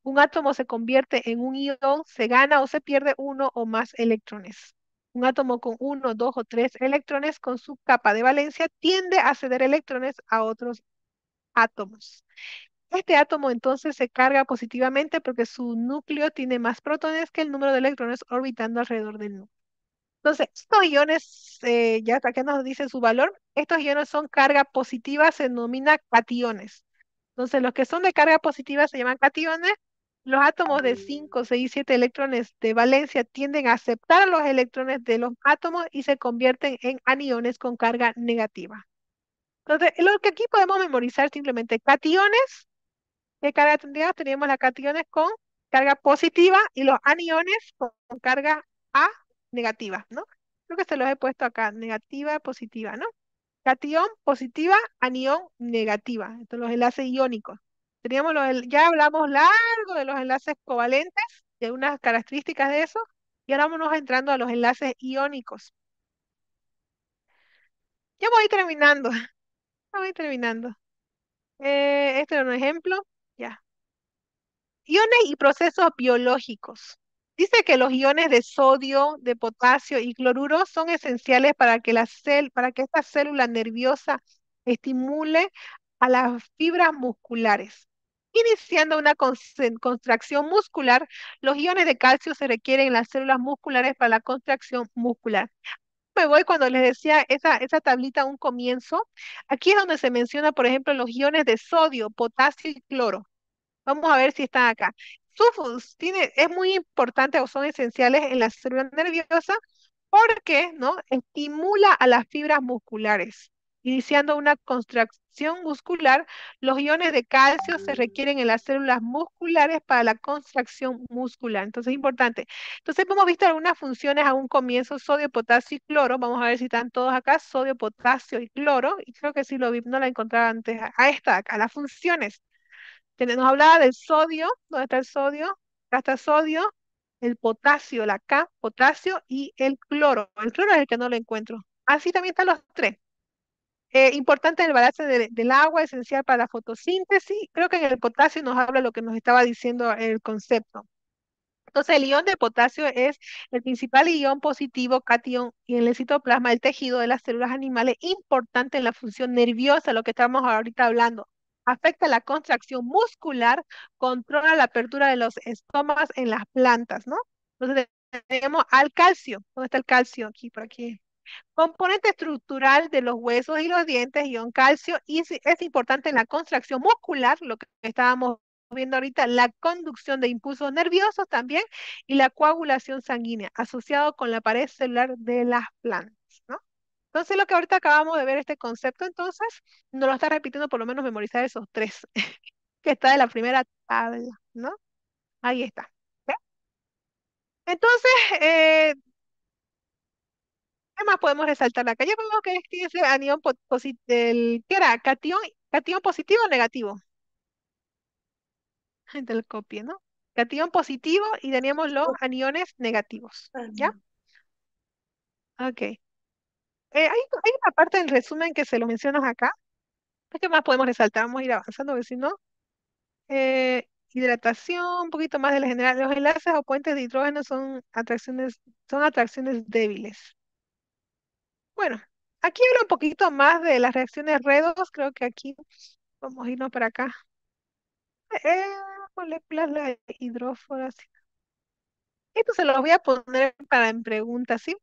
Un átomo se convierte en un ion, se gana o se pierde uno o más electrones. Un átomo con uno, dos o tres electrones con su capa de valencia tiende a ceder electrones a otros átomos. Este átomo entonces se carga positivamente porque su núcleo tiene más protones que el número de electrones orbitando alrededor del núcleo. Entonces, estos iones, eh, ya hasta que nos dice su valor, estos iones son carga positiva, se denomina cationes. Entonces, los que son de carga positiva se llaman cationes. Los átomos de 5, 6, 7 electrones de valencia tienden a aceptar los electrones de los átomos y se convierten en aniones con carga negativa. Entonces, lo que aquí podemos memorizar simplemente cationes, de carga tendríamos? tenemos las cationes con carga positiva y los aniones con carga A negativa, ¿no? Creo que se los he puesto acá, negativa, positiva, ¿no? catión positiva, anión negativa. Estos los enlaces iónicos. Teníamos ya hablamos largo de los enlaces covalentes, de unas características de eso, y ahora vamos entrando a los enlaces iónicos. Ya voy terminando. Ya voy terminando. Eh, este es un ejemplo. Ya. Iones y procesos biológicos. Dice que los iones de sodio, de potasio y cloruro son esenciales para que, la cel para que esta célula nerviosa estimule a las fibras musculares. Iniciando una contracción muscular, los iones de calcio se requieren en las células musculares para la contracción muscular. Me voy cuando les decía esa, esa tablita un comienzo. Aquí es donde se menciona, por ejemplo, los iones de sodio, potasio y cloro. Vamos a ver si están acá tiene, es muy importante o son esenciales en la célula nerviosa porque ¿no? estimula a las fibras musculares. Iniciando una contracción muscular, los iones de calcio se requieren en las células musculares para la contracción muscular. Entonces es importante. Entonces hemos visto algunas funciones a un comienzo, sodio, potasio y cloro. Vamos a ver si están todos acá, sodio, potasio y cloro. Y creo que sí lo vi, no la encontraba antes. A esta a las funciones nos hablaba del sodio, ¿dónde está el sodio? Acá está el sodio, el potasio, la K, potasio y el cloro. El cloro es el que no lo encuentro. Así también están los tres. Eh, importante el balance del agua, esencial para la fotosíntesis. Creo que en el potasio nos habla lo que nos estaba diciendo el concepto. Entonces, el ion de potasio es el principal ion positivo, cation y en el citoplasma el tejido de las células animales, importante en la función nerviosa, lo que estamos ahorita hablando afecta la contracción muscular, controla la apertura de los estomas en las plantas, ¿no? Entonces tenemos al calcio. ¿Dónde está el calcio? Aquí, por aquí. Componente estructural de los huesos y los dientes, ion calcio, y es importante en la contracción muscular, lo que estábamos viendo ahorita, la conducción de impulsos nerviosos también y la coagulación sanguínea, asociado con la pared celular de las plantas, ¿no? Entonces, lo que ahorita acabamos de ver, este concepto, entonces, no lo está repitiendo, por lo menos memorizar esos tres, que está de la primera tabla, ¿no? Ahí está. Entonces, eh, ¿qué más podemos resaltar acá? Ya vemos que es ese anión el, ¿qué era? ¿Cation positivo o negativo? el copia, ¿no? Catión positivo y teníamos los aniones negativos, ¿ya? Ok. Eh, hay, una parte del resumen que se lo mencionas acá. Pues, ¿Qué más podemos resaltar? Vamos a ir avanzando, porque si no, eh, hidratación, un poquito más de la general. Los enlaces o puentes de hidrógeno son atracciones, son atracciones débiles. Bueno, aquí habla un poquito más de las reacciones redos. Creo que aquí vamos a irnos para acá. Eh, moléculas eh, Esto se lo voy a poner para en preguntas, ¿sí?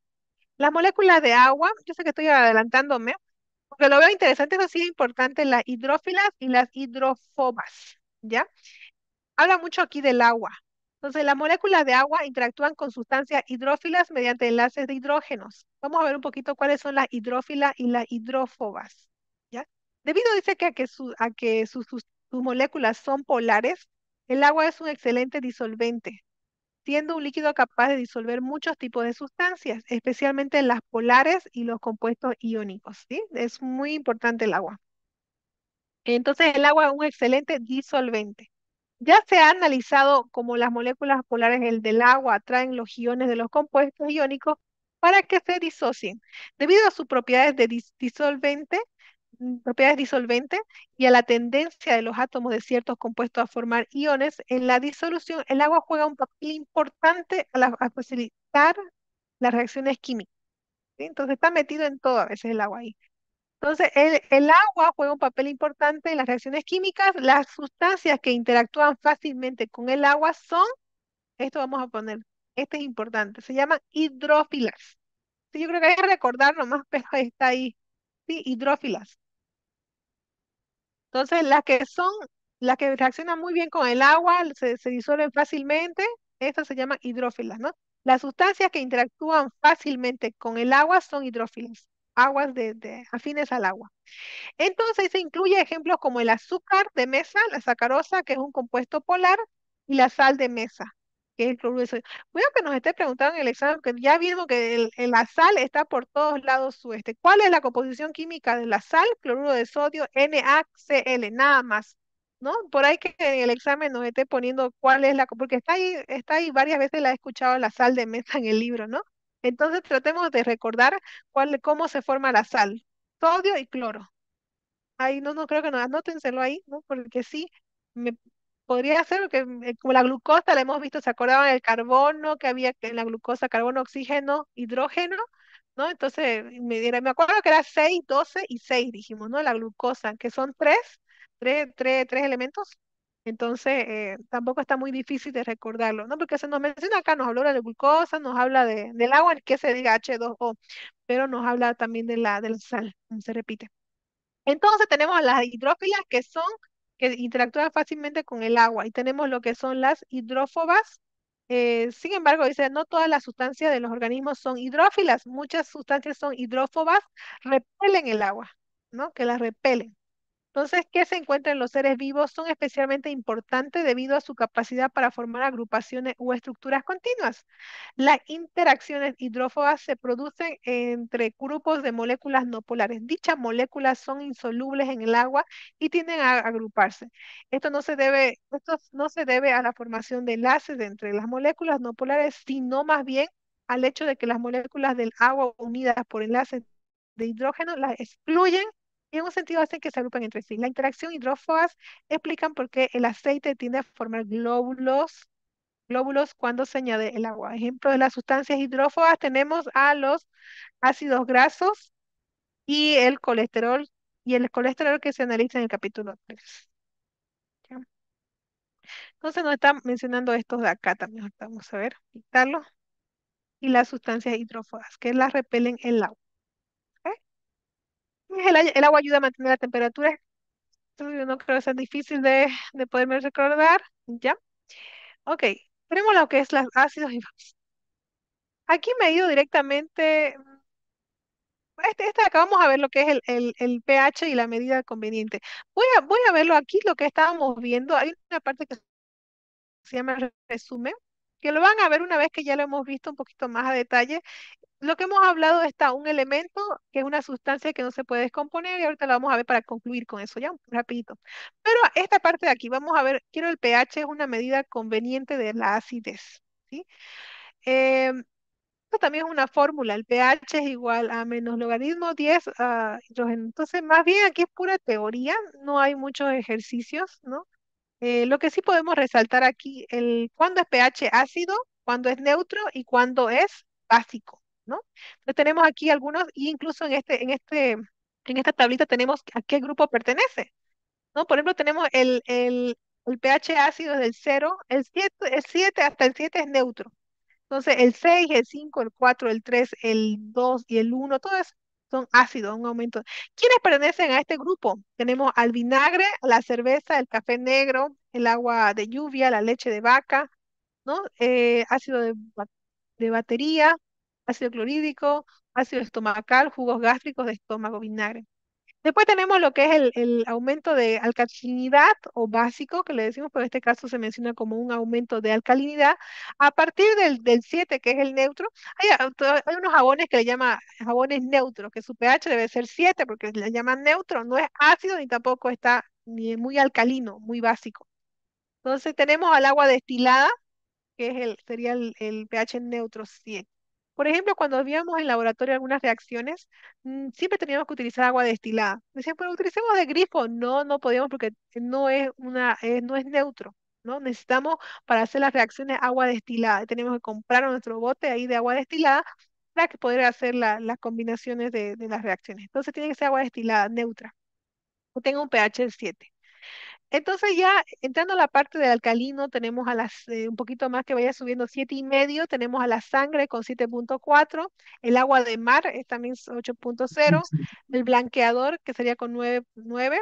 Las moléculas de agua, yo sé que estoy adelantándome, porque lo veo interesante, es así es importante las hidrófilas y las hidrofobas, ¿ya? Habla mucho aquí del agua. Entonces, las moléculas de agua interactúan con sustancias hidrófilas mediante enlaces de hidrógenos. Vamos a ver un poquito cuáles son las hidrófilas y las hidrófobas, ¿ya? Debido dice que a que, a que sus, sus moléculas son polares, el agua es un excelente disolvente un líquido capaz de disolver muchos tipos de sustancias, especialmente las polares y los compuestos iónicos. ¿sí? Es muy importante el agua. Entonces el agua es un excelente disolvente. Ya se ha analizado como las moléculas polares del agua atraen los iones de los compuestos iónicos para que se disocien. Debido a sus propiedades de disolvente, Mm, propiedades disolventes y a la tendencia de los átomos de ciertos compuestos a formar iones, en la disolución el agua juega un papel importante a, facilitar las reacciones químicas. Entonces está metido en todo a veces el agua ahí. Entonces el, agua juega un papel importante en las reacciones químicas. Las sustancias que interactúan fácilmente con el agua son, esto vamos a poner, este es importante, se llaman hidrófilas. yo creo que hay que recordarlo más pero está ahí Sí, hidrófilas. Entonces, las que son, las que reaccionan muy bien con el agua, se, disuelven fácilmente, estas se llaman hidrófilas, ¿no? Las sustancias que interactúan fácilmente con el agua son hidrófilas, aguas de, afines al agua. Entonces se incluye ejemplos como el azúcar de mesa, la sacarosa, que es un compuesto polar, y la sal de mesa que es cloruro de el sodio. Cuidado que nos esté preguntando en el examen, porque ya vimos que la sal está por todos lados sueste. ¿Cuál es la composición química de la sal? Cloruro de sodio, NaCl, nada más. ¿No? Por ahí que en el examen nos esté poniendo cuál es la, porque está ahí, está ahí varias veces la he escuchado la sal de mesa en el libro, ¿no? Entonces tratemos de recordar cuál, cómo se forma la sal, sodio y cloro. Ahí no, no creo que nos anótenselo ahí, ¿no? Porque sí, me, podría ser, porque mm, eh, como la glucosa la hemos visto, se acordaban el carbono que había en la glucosa, carbono, oxígeno, hidrógeno, ¿no? Entonces, me, me acuerdo que era 6, 12 y 6, dijimos, ¿no? La glucosa, que son tres, tres, tres, tres elementos. Entonces, eh, tampoco está muy difícil de recordarlo, ¿no? Porque se nos menciona acá, nos habla de la glucosa, nos habla de, del agua, que se diga H2O, pero nos habla también de la, del sal, se repite. Entonces tenemos las hidrófilas que son que interactúan fácilmente con el agua. Y tenemos lo que son las hidrófobas. Eh, sin embargo, dice, no todas las sustancias de los organismos son hidrófilas. Muchas sustancias son hidrófobas, repelen el agua, ¿no? Que las repelen. Entonces, ¿qué se encuentra en los seres vivos? Son especialmente importantes debido a su capacidad para formar agrupaciones o estructuras continuas. Las interacciones hidrófobas se producen entre grupos de moléculas no polares. Dichas moléculas son insolubles en el agua y tienden a agruparse. Esto no se debe, esto no se debe a la formación de enlaces entre las moléculas no polares, sino más bien al hecho de que las moléculas del agua unidas por enlaces de hidrógeno las excluyen y en un sentido hacen que se agrupen entre sí. La interacción hidrófobas explican por qué el aceite tiende a formar glóbulos, glóbulos cuando se añade el agua. Ejemplo de las sustancias hidrófobas tenemos a los ácidos grasos y el colesterol, y el colesterol que se analiza en el capítulo 3. Entonces nos están mencionando estos de acá también. Vamos a ver, quitarlo. Y las sustancias hidrófobas, que las repelen el agua. Pues, el, agua ayuda a mantener la temperatura. yo no creo que sea difícil de, de poderme recordar. Ya. Ok. Tenemos lo que es los ácidos y bases. Aquí me he ido directamente. Mm, este, este acá vamos a ver lo que es el, el, el, pH y la medida conveniente. Voy a, voy a verlo aquí, lo que estábamos viendo. Hay una parte que se llama resumen, que lo van a ver una vez que ya lo hemos visto un poquito más a detalle lo que hemos hablado está un elemento que es una sustancia que no se puede descomponer y ahorita lo vamos a ver para concluir con eso ya, rapidito. Pero esta parte de aquí vamos a ver, quiero el pH es una medida conveniente de la acidez, ¿sí? Eh, esto también es una fórmula, el pH es igual a menos logaritmo 10 ah, Entonces, más bien aquí es pura teoría, no hay muchos ejercicios, ¿no? Eh, lo que sí podemos resaltar aquí, el cuándo es pH ácido, cuando es neutro y cuando es básico. ¿no? Entonces tenemos aquí algunos, e incluso en, este, en, este, en esta tablita tenemos a qué grupo pertenece. ¿no? Por ejemplo, tenemos el, el, el pH ácido del 0, el 7, el 7 hasta el 7 es neutro. Entonces, el 6, el 5, el 4, el 3, el 2 y el 1, todo eso son ácidos, un aumento. ¿Quiénes pertenecen a este grupo? Tenemos al vinagre, la cerveza, el café negro, el agua de lluvia, la leche de vaca, ¿no? Eh, ácido de, de, batería, ácido clorhídrico, ácido estomacal, jugos gástricos de estómago, vinagre. Después tenemos lo que es el, aumento de alcalinidad o básico, que le decimos, pero en este caso se menciona como un aumento de alcalinidad. A partir del, del 7, que es el neutro, hay, ah, unos jabones que le llaman jabones neutros, que su pH debe ser 7 porque le llaman neutro, no es ácido ni tampoco está ni muy alcalino, muy básico. Entonces tenemos al agua destilada, que es el, sería el, el pH neutro 7. Por ejemplo, cuando habíamos en laboratorio algunas reacciones, mm, siempre teníamos que utilizar agua destilada. Decían, pero utilicemos de grifo. No, no podíamos porque no es, una, no es neutro. ¿no? Necesitamos para hacer las reacciones agua destilada. Tenemos que comprar nuestro bote ahí de agua destilada para que poder hacer las combinaciones de, las reacciones. Entonces tiene que ser agua destilada, neutra, o tenga un pH de 7. Entonces ya entrando a la parte del alcalino, tenemos a las, eh, un poquito más que vaya subiendo, siete y medio, tenemos a la sangre con 7.4, el agua de mar es también 8.0, el blanqueador que sería con nueve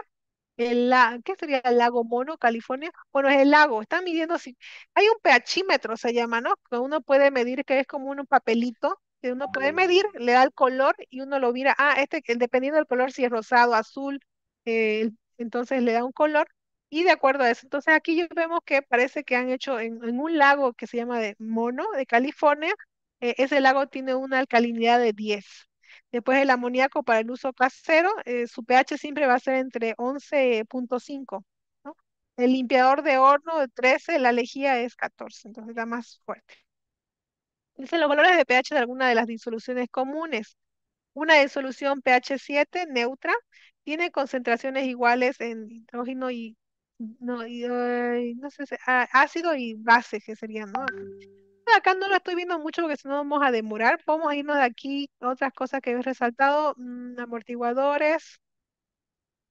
el, ¿qué sería el lago Mono, California? Bueno, es el lago, están midiendo, si, hay un pHímetro se llama, ¿no? Que uno puede medir, que es como un papelito que uno puede medir, le da el color y uno lo mira, ah, este, dependiendo del color, si es rosado, azul, eh, entonces le da un color y de acuerdo a eso, entonces aquí vemos que parece que han hecho en, un lago que se llama de Mono, de California, eh, ese lago tiene una alcalinidad de 10. Después el amoníaco para el uso casero, eh, su pH siempre va a ser entre 11.5. El limpiador de horno de 13, la lejía es 14, entonces la más fuerte. Dicen los valores de pH de alguna de las disoluciones comunes. Una disolución pH 7 neutra tiene concentraciones iguales en hidrógeno y no, y, no sé, ah, ácido y base, que sería, ¿no? Acá no lo estoy viendo mucho porque si no vamos a demorar. podemos irnos de aquí. Otras cosas que he resaltado, mm, amortiguadores.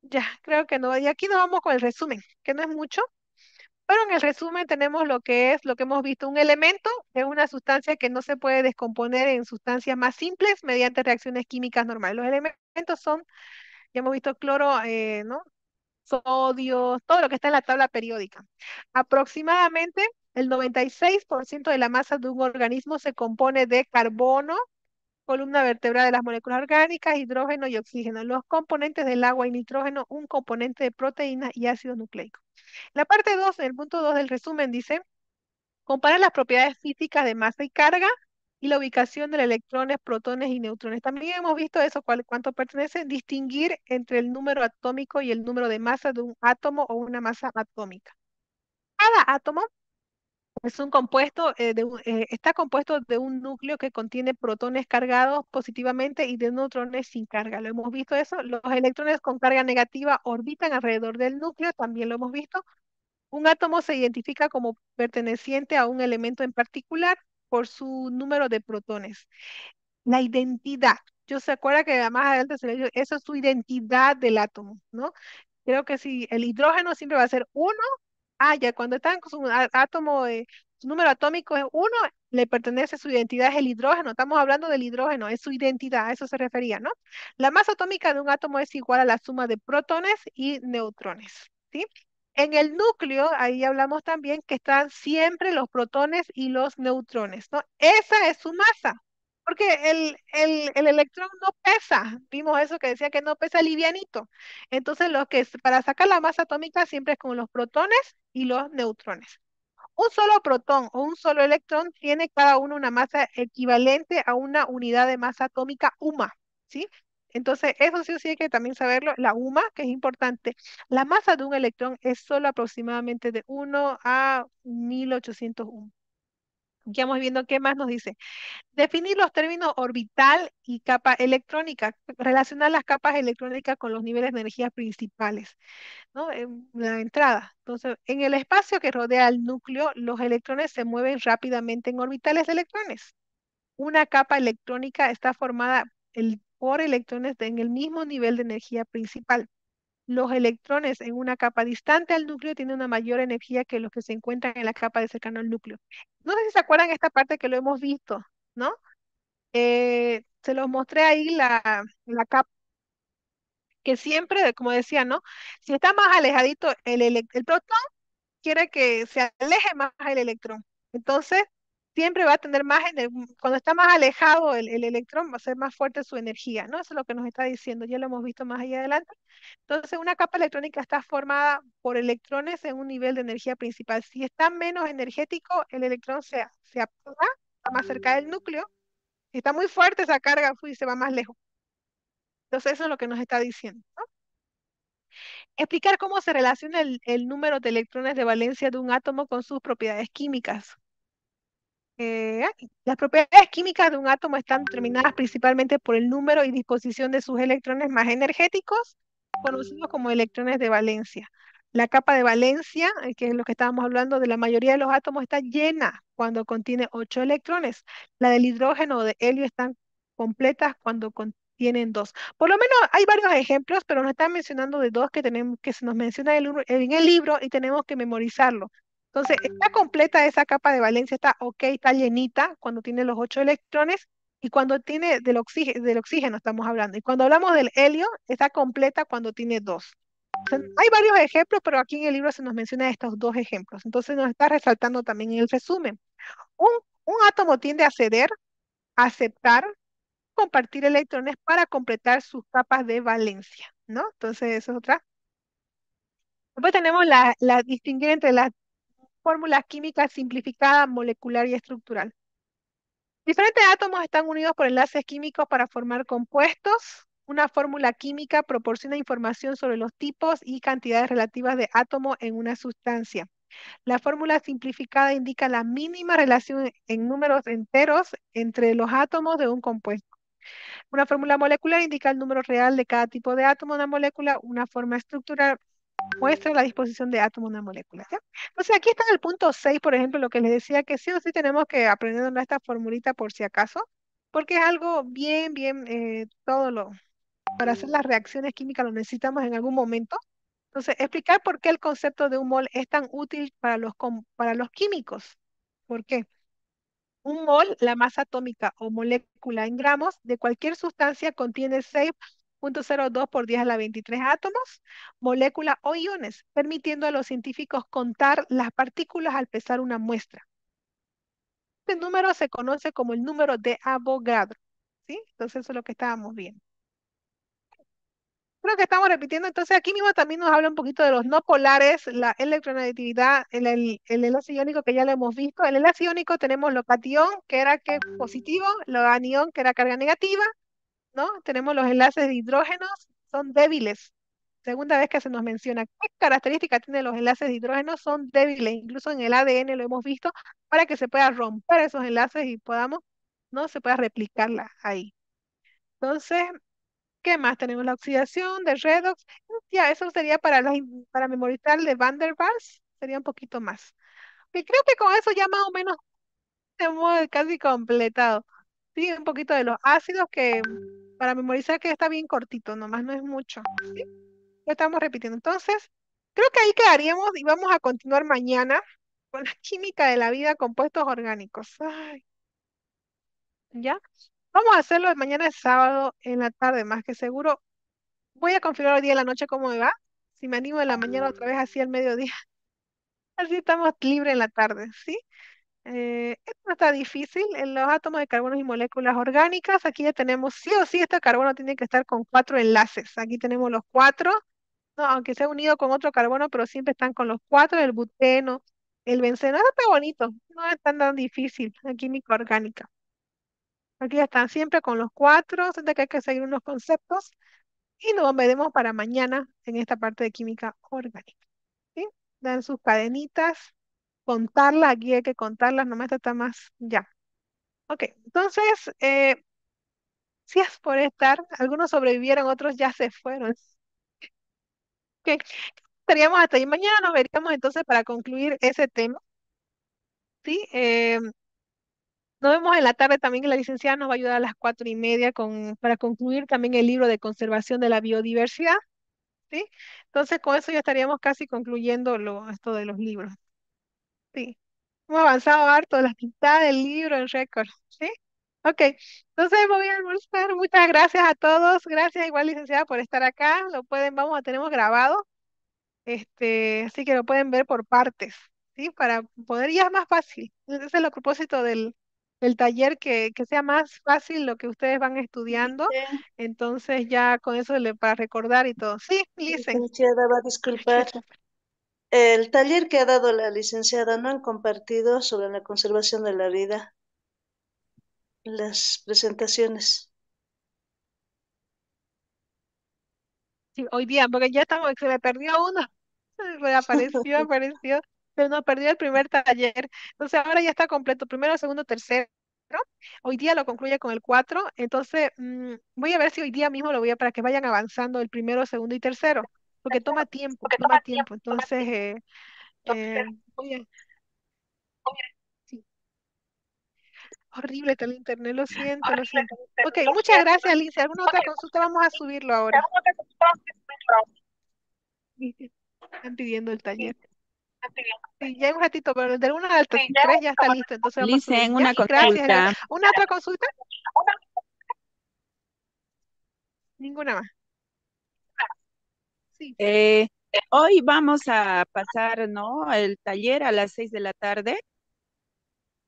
Ya, creo que no. Y aquí nos vamos con el resumen, que no es mucho. Pero en el resumen tenemos lo que es, lo que hemos visto, un elemento es una sustancia que no se puede descomponer en sustancias más simples mediante reacciones químicas normales. Los elementos son, ya hemos visto cloro, eh, ¿no? sodio, todo lo que está en la tabla periódica. Aproximadamente el 96% de la masa de un organismo se compone de carbono, columna vertebral de las moléculas orgánicas, hidrógeno y oxígeno, los componentes del agua y nitrógeno, un componente de proteínas y ácido nucleico. La parte 2, el punto 2 del resumen dice, comparar las propiedades físicas de masa y carga y la ubicación de electrones, protones y neutrones. También hemos visto eso, cuál, cuánto pertenece, distinguir entre el número atómico y el número de masa de un átomo o una masa atómica. Cada átomo es un compuesto, eh, eh, está compuesto de un núcleo que contiene protones cargados positivamente y de neutrones sin carga. Lo hemos visto eso. Los electrones con carga negativa orbitan alrededor del núcleo, también lo hemos visto. Un átomo se identifica como perteneciente a un elemento en particular por su número de protones. La identidad. Yo se acuerda que además adelante se le dijo, eso es su identidad del átomo, ¿no? Creo que si el hidrógeno siempre va a ser uno, ah, ya cuando está con su átomo, eh, su número atómico es uno, le pertenece su identidad, es el hidrógeno. Estamos hablando del hidrógeno, es su identidad, a eso se refería, ¿no? La masa atómica de un átomo es igual a la suma de protones y neutrones, ¿sí? En el núcleo, ahí hablamos también que están siempre los protones y los neutrones, ¿no? Esa es su masa, porque el, el, electrón no pesa, vimos eso que decía que no pesa livianito. Entonces, lo que es, para sacar la masa atómica siempre es con los protones y los neutrones. Un solo protón o un solo electrón tiene cada uno una masa equivalente a una unidad de masa atómica UMA, ¿sí? Entonces, eso sí sí hay que también saberlo. La UMA, que es importante, la masa de un electrón es solo aproximadamente de 1 a 1801. Ya vamos viendo qué más nos dice. Definir los términos orbital y capa electrónica. Relacionar las capas electrónicas con los niveles de energía principales. ¿no? En la entrada. Entonces, en el espacio que rodea al núcleo, los electrones se mueven rápidamente en orbitales de electrones. Una capa electrónica está formada el por electrones en el mismo nivel de energía principal. Los electrones en una capa distante al núcleo tienen una mayor energía que los que se encuentran en la capa de cercano al núcleo. No sé si se acuerdan esta parte que lo hemos visto, ¿no? Eh, se los mostré ahí la, la capa que siempre, como decía, ¿no? Si está más alejadito el, el, protón, quiere que se aleje más el electrón. Entonces, siempre va a tener más, mm, cuando está más alejado el, electrón, va a ser más fuerte su energía, ¿no? Eso es lo que nos está diciendo, ya lo hemos visto más allá adelante. Entonces, una capa electrónica está formada por electrones en un nivel de energía principal. Si está menos energético, el electrón se, se apaga, va más cerca del mm. núcleo. Si está muy fuerte esa carga, y se va más lejos. Entonces, eso es lo que nos está diciendo, ¿no? Explicar cómo se relaciona el, el número de electrones de valencia de un átomo con sus propiedades químicas. Eh, ah, las propiedades químicas de un átomo están determinadas principalmente por el número y disposición de sus electrones más energéticos, conocidos como electrones de valencia. La capa de valencia, eh, que es lo que estábamos hablando de la mayoría de los átomos, está llena cuando contiene ocho electrones. La del hidrógeno o de helio están completas cuando contienen dos Por lo menos hay varios ejemplos, pero no están mencionando de dos que, tenemos, que se nos menciona en el libro y tenemos que memorizarlo. Entonces, está ah. completa esa capa de valencia, está ok, está llenita cuando tiene los ocho electrones y cuando tiene del, oxígeno, del oxígeno estamos hablando. Y cuando hablamos del helio, está completa cuando tiene dos. hay varios ejemplos, pero aquí en el libro se nos menciona estos dos ejemplos. Entonces nos está resaltando también en el resumen. Un, un átomo tiende a ceder, aceptar, compartir electrones para completar sus capas de valencia, ¿no? Entonces, eso es otra. Después tenemos la, la distinguir entre las fórmula química simplificada, molecular y estructural. Diferentes átomos están unidos por enlaces químicos para formar compuestos. Una fórmula química proporciona información sobre los tipos y cantidades relativas de átomos en una sustancia. La fórmula simplificada indica la mínima relación en números enteros entre los átomos de un compuesto. Una fórmula molecular indica el número real de cada tipo de átomo en una molécula. Una forma estructural muestra la disposición de átomos en una molécula. Entonces aquí está el punto 6, por ejemplo, lo que les decía, que sí o sí tenemos que aprender esta formulita por si acaso, porque es algo bien, bien, eh, todo lo, para hacer las reacciones químicas lo necesitamos en algún momento. Entonces, explicar por qué el concepto de un mol es tan útil para los, para los químicos. ¿Por qué? Un mol, la masa atómica o molécula en gramos de cualquier sustancia, contiene 6 0.02 por 10 a la 23 átomos, moléculas o iones, permitiendo a los científicos contar las partículas al pesar una muestra. Este número se conoce como el número de Avogadro, ¿sí? Entonces eso es lo que estábamos viendo. Creo que estamos repitiendo, entonces aquí mismo también nos habla un poquito de los no polares, la electronegatividad, el, el, el enlace iónico que ya lo hemos visto. El enlace iónico tenemos lo cation, que era que positivo, lo anión, que era carga negativa, ¿no? Tenemos los enlaces de hidrógenos, son débiles. Segunda vez que se nos menciona qué características tienen los enlaces de hidrógeno, son débiles, incluso en el ADN lo hemos visto, para que se pueda romper esos enlaces y podamos, ¿no? Se pueda replicarla ahí. Entonces, ¿qué más? Tenemos la oxidación de redox, ya, eso sería para, para memorizar de Van der Waals, sería un poquito más. Y creo que con eso ya más o menos hemos casi completado. Sí, un poquito de los ácidos que para memorizar que está bien cortito, nomás no es mucho. Lo estamos repitiendo. Entonces, creo que ahí quedaríamos y vamos a continuar mañana con la química de la vida, compuestos orgánicos. ¿Ya? Vamos a hacerlo mañana sábado en la tarde, más que seguro. Voy a confirmar hoy día en la noche cómo me va. Si me animo en la mañana otra vez así al mediodía. Así estamos libres en la tarde, ¿sí? Eh, esto no está difícil. En los átomos de carbono y moléculas orgánicas, aquí ya tenemos sí o sí, este carbono tiene que estar con cuatro enlaces. Aquí tenemos los cuatro, no, aunque sea unido con otro carbono, pero siempre están con los cuatro, el buteno, el benceno. Está bonito, no es tan, difícil la química orgánica. Aquí ya están siempre con los cuatro, siente que hay que seguir unos conceptos. Y nos veremos para mañana en esta parte de química orgánica. Dan sus cadenitas contarlas, aquí hay que contarlas, nomás está más ya. Ok, entonces, eh, si es por estar, algunos sobrevivieron, otros ya se fueron. Ok, estaríamos hasta ahí. Mañana nos veríamos entonces para concluir ese tema. Sí, em, nos vemos en la tarde también que la licenciada nos va a ayudar a las cuatro y media con, para concluir también el libro de conservación de la biodiversidad. ¿sí? Entonces con eso ya estaríamos casi concluyendo lo, esto de los libros. Sí, hemos avanzado harto, la mitad del libro en récord, ¿sí? Ok, entonces voy a Muchas gracias a todos. Gracias igual, licenciada, por estar acá. Lo pueden, vamos a tenemos grabado. Este, así que lo pueden ver por partes, ¿sí? Para poder, ya es más fácil. Ese es el propósito del, del taller, que, que, sea más fácil lo que ustedes van estudiando. Entonces ya con eso le, para recordar y todo. Sí, Licenciada, el taller que ha dado la licenciada no han compartido sobre la conservación de la vida las presentaciones. Sí, hoy día, porque ya estamos, se me perdió uno, reapareció, apareció, pero no, perdió el primer taller. Entonces ahora ya está completo, primero, segundo, tercero. Hoy día lo concluye con el cuatro, entonces mm, voy a ver si hoy día mismo lo voy a para que vayan avanzando el primero, segundo y tercero porque toma tiempo, toma tiempo. Eh, entonces, eh, Horrible está el internet, lo siento, lo siento. Ok, muchas gracias, Alicia. ¿Alguna otra consulta? Vamos a subirlo ahora. Están pidiendo el taller. Sí, ya hay un ratito, pero de uno al tres ya está listo. Entonces vamos una consulta. ¿Una otra consulta? Ninguna más. Eh, hoy vamos a pasar, ¿no? El taller a las seis de la tarde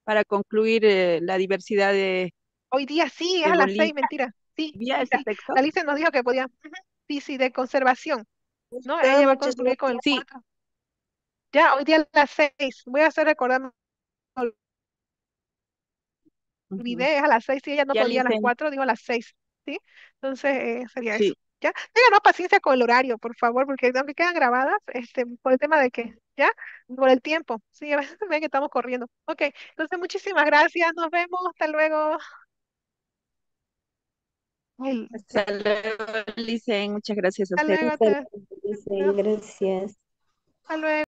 para concluir eh, la diversidad de. Hoy día sí, es a las seis, mentira. Sí. La Alicia nos dijo que podía. Sí, sí, de conservación. ¿No? Ella con sí. Ya, hoy día a las seis. Voy a hacer recordando. olvidé, idea a las seis, si ella no podía a las cuatro, digo a las seis, ¿sí? Entonces eh, sería eso. ¿ya? Tengan paciencia con el horario, por favor, porque aunque quedan grabadas, este, por el tema de que, ¿ya? Por el tiempo, sí, a veces ven que estamos corriendo. Ok, entonces muchísimas gracias, nos vemos, hasta luego. Hasta luego, Licen, muchas gracias a ustedes. Hasta luego. Gracias. Hasta luego.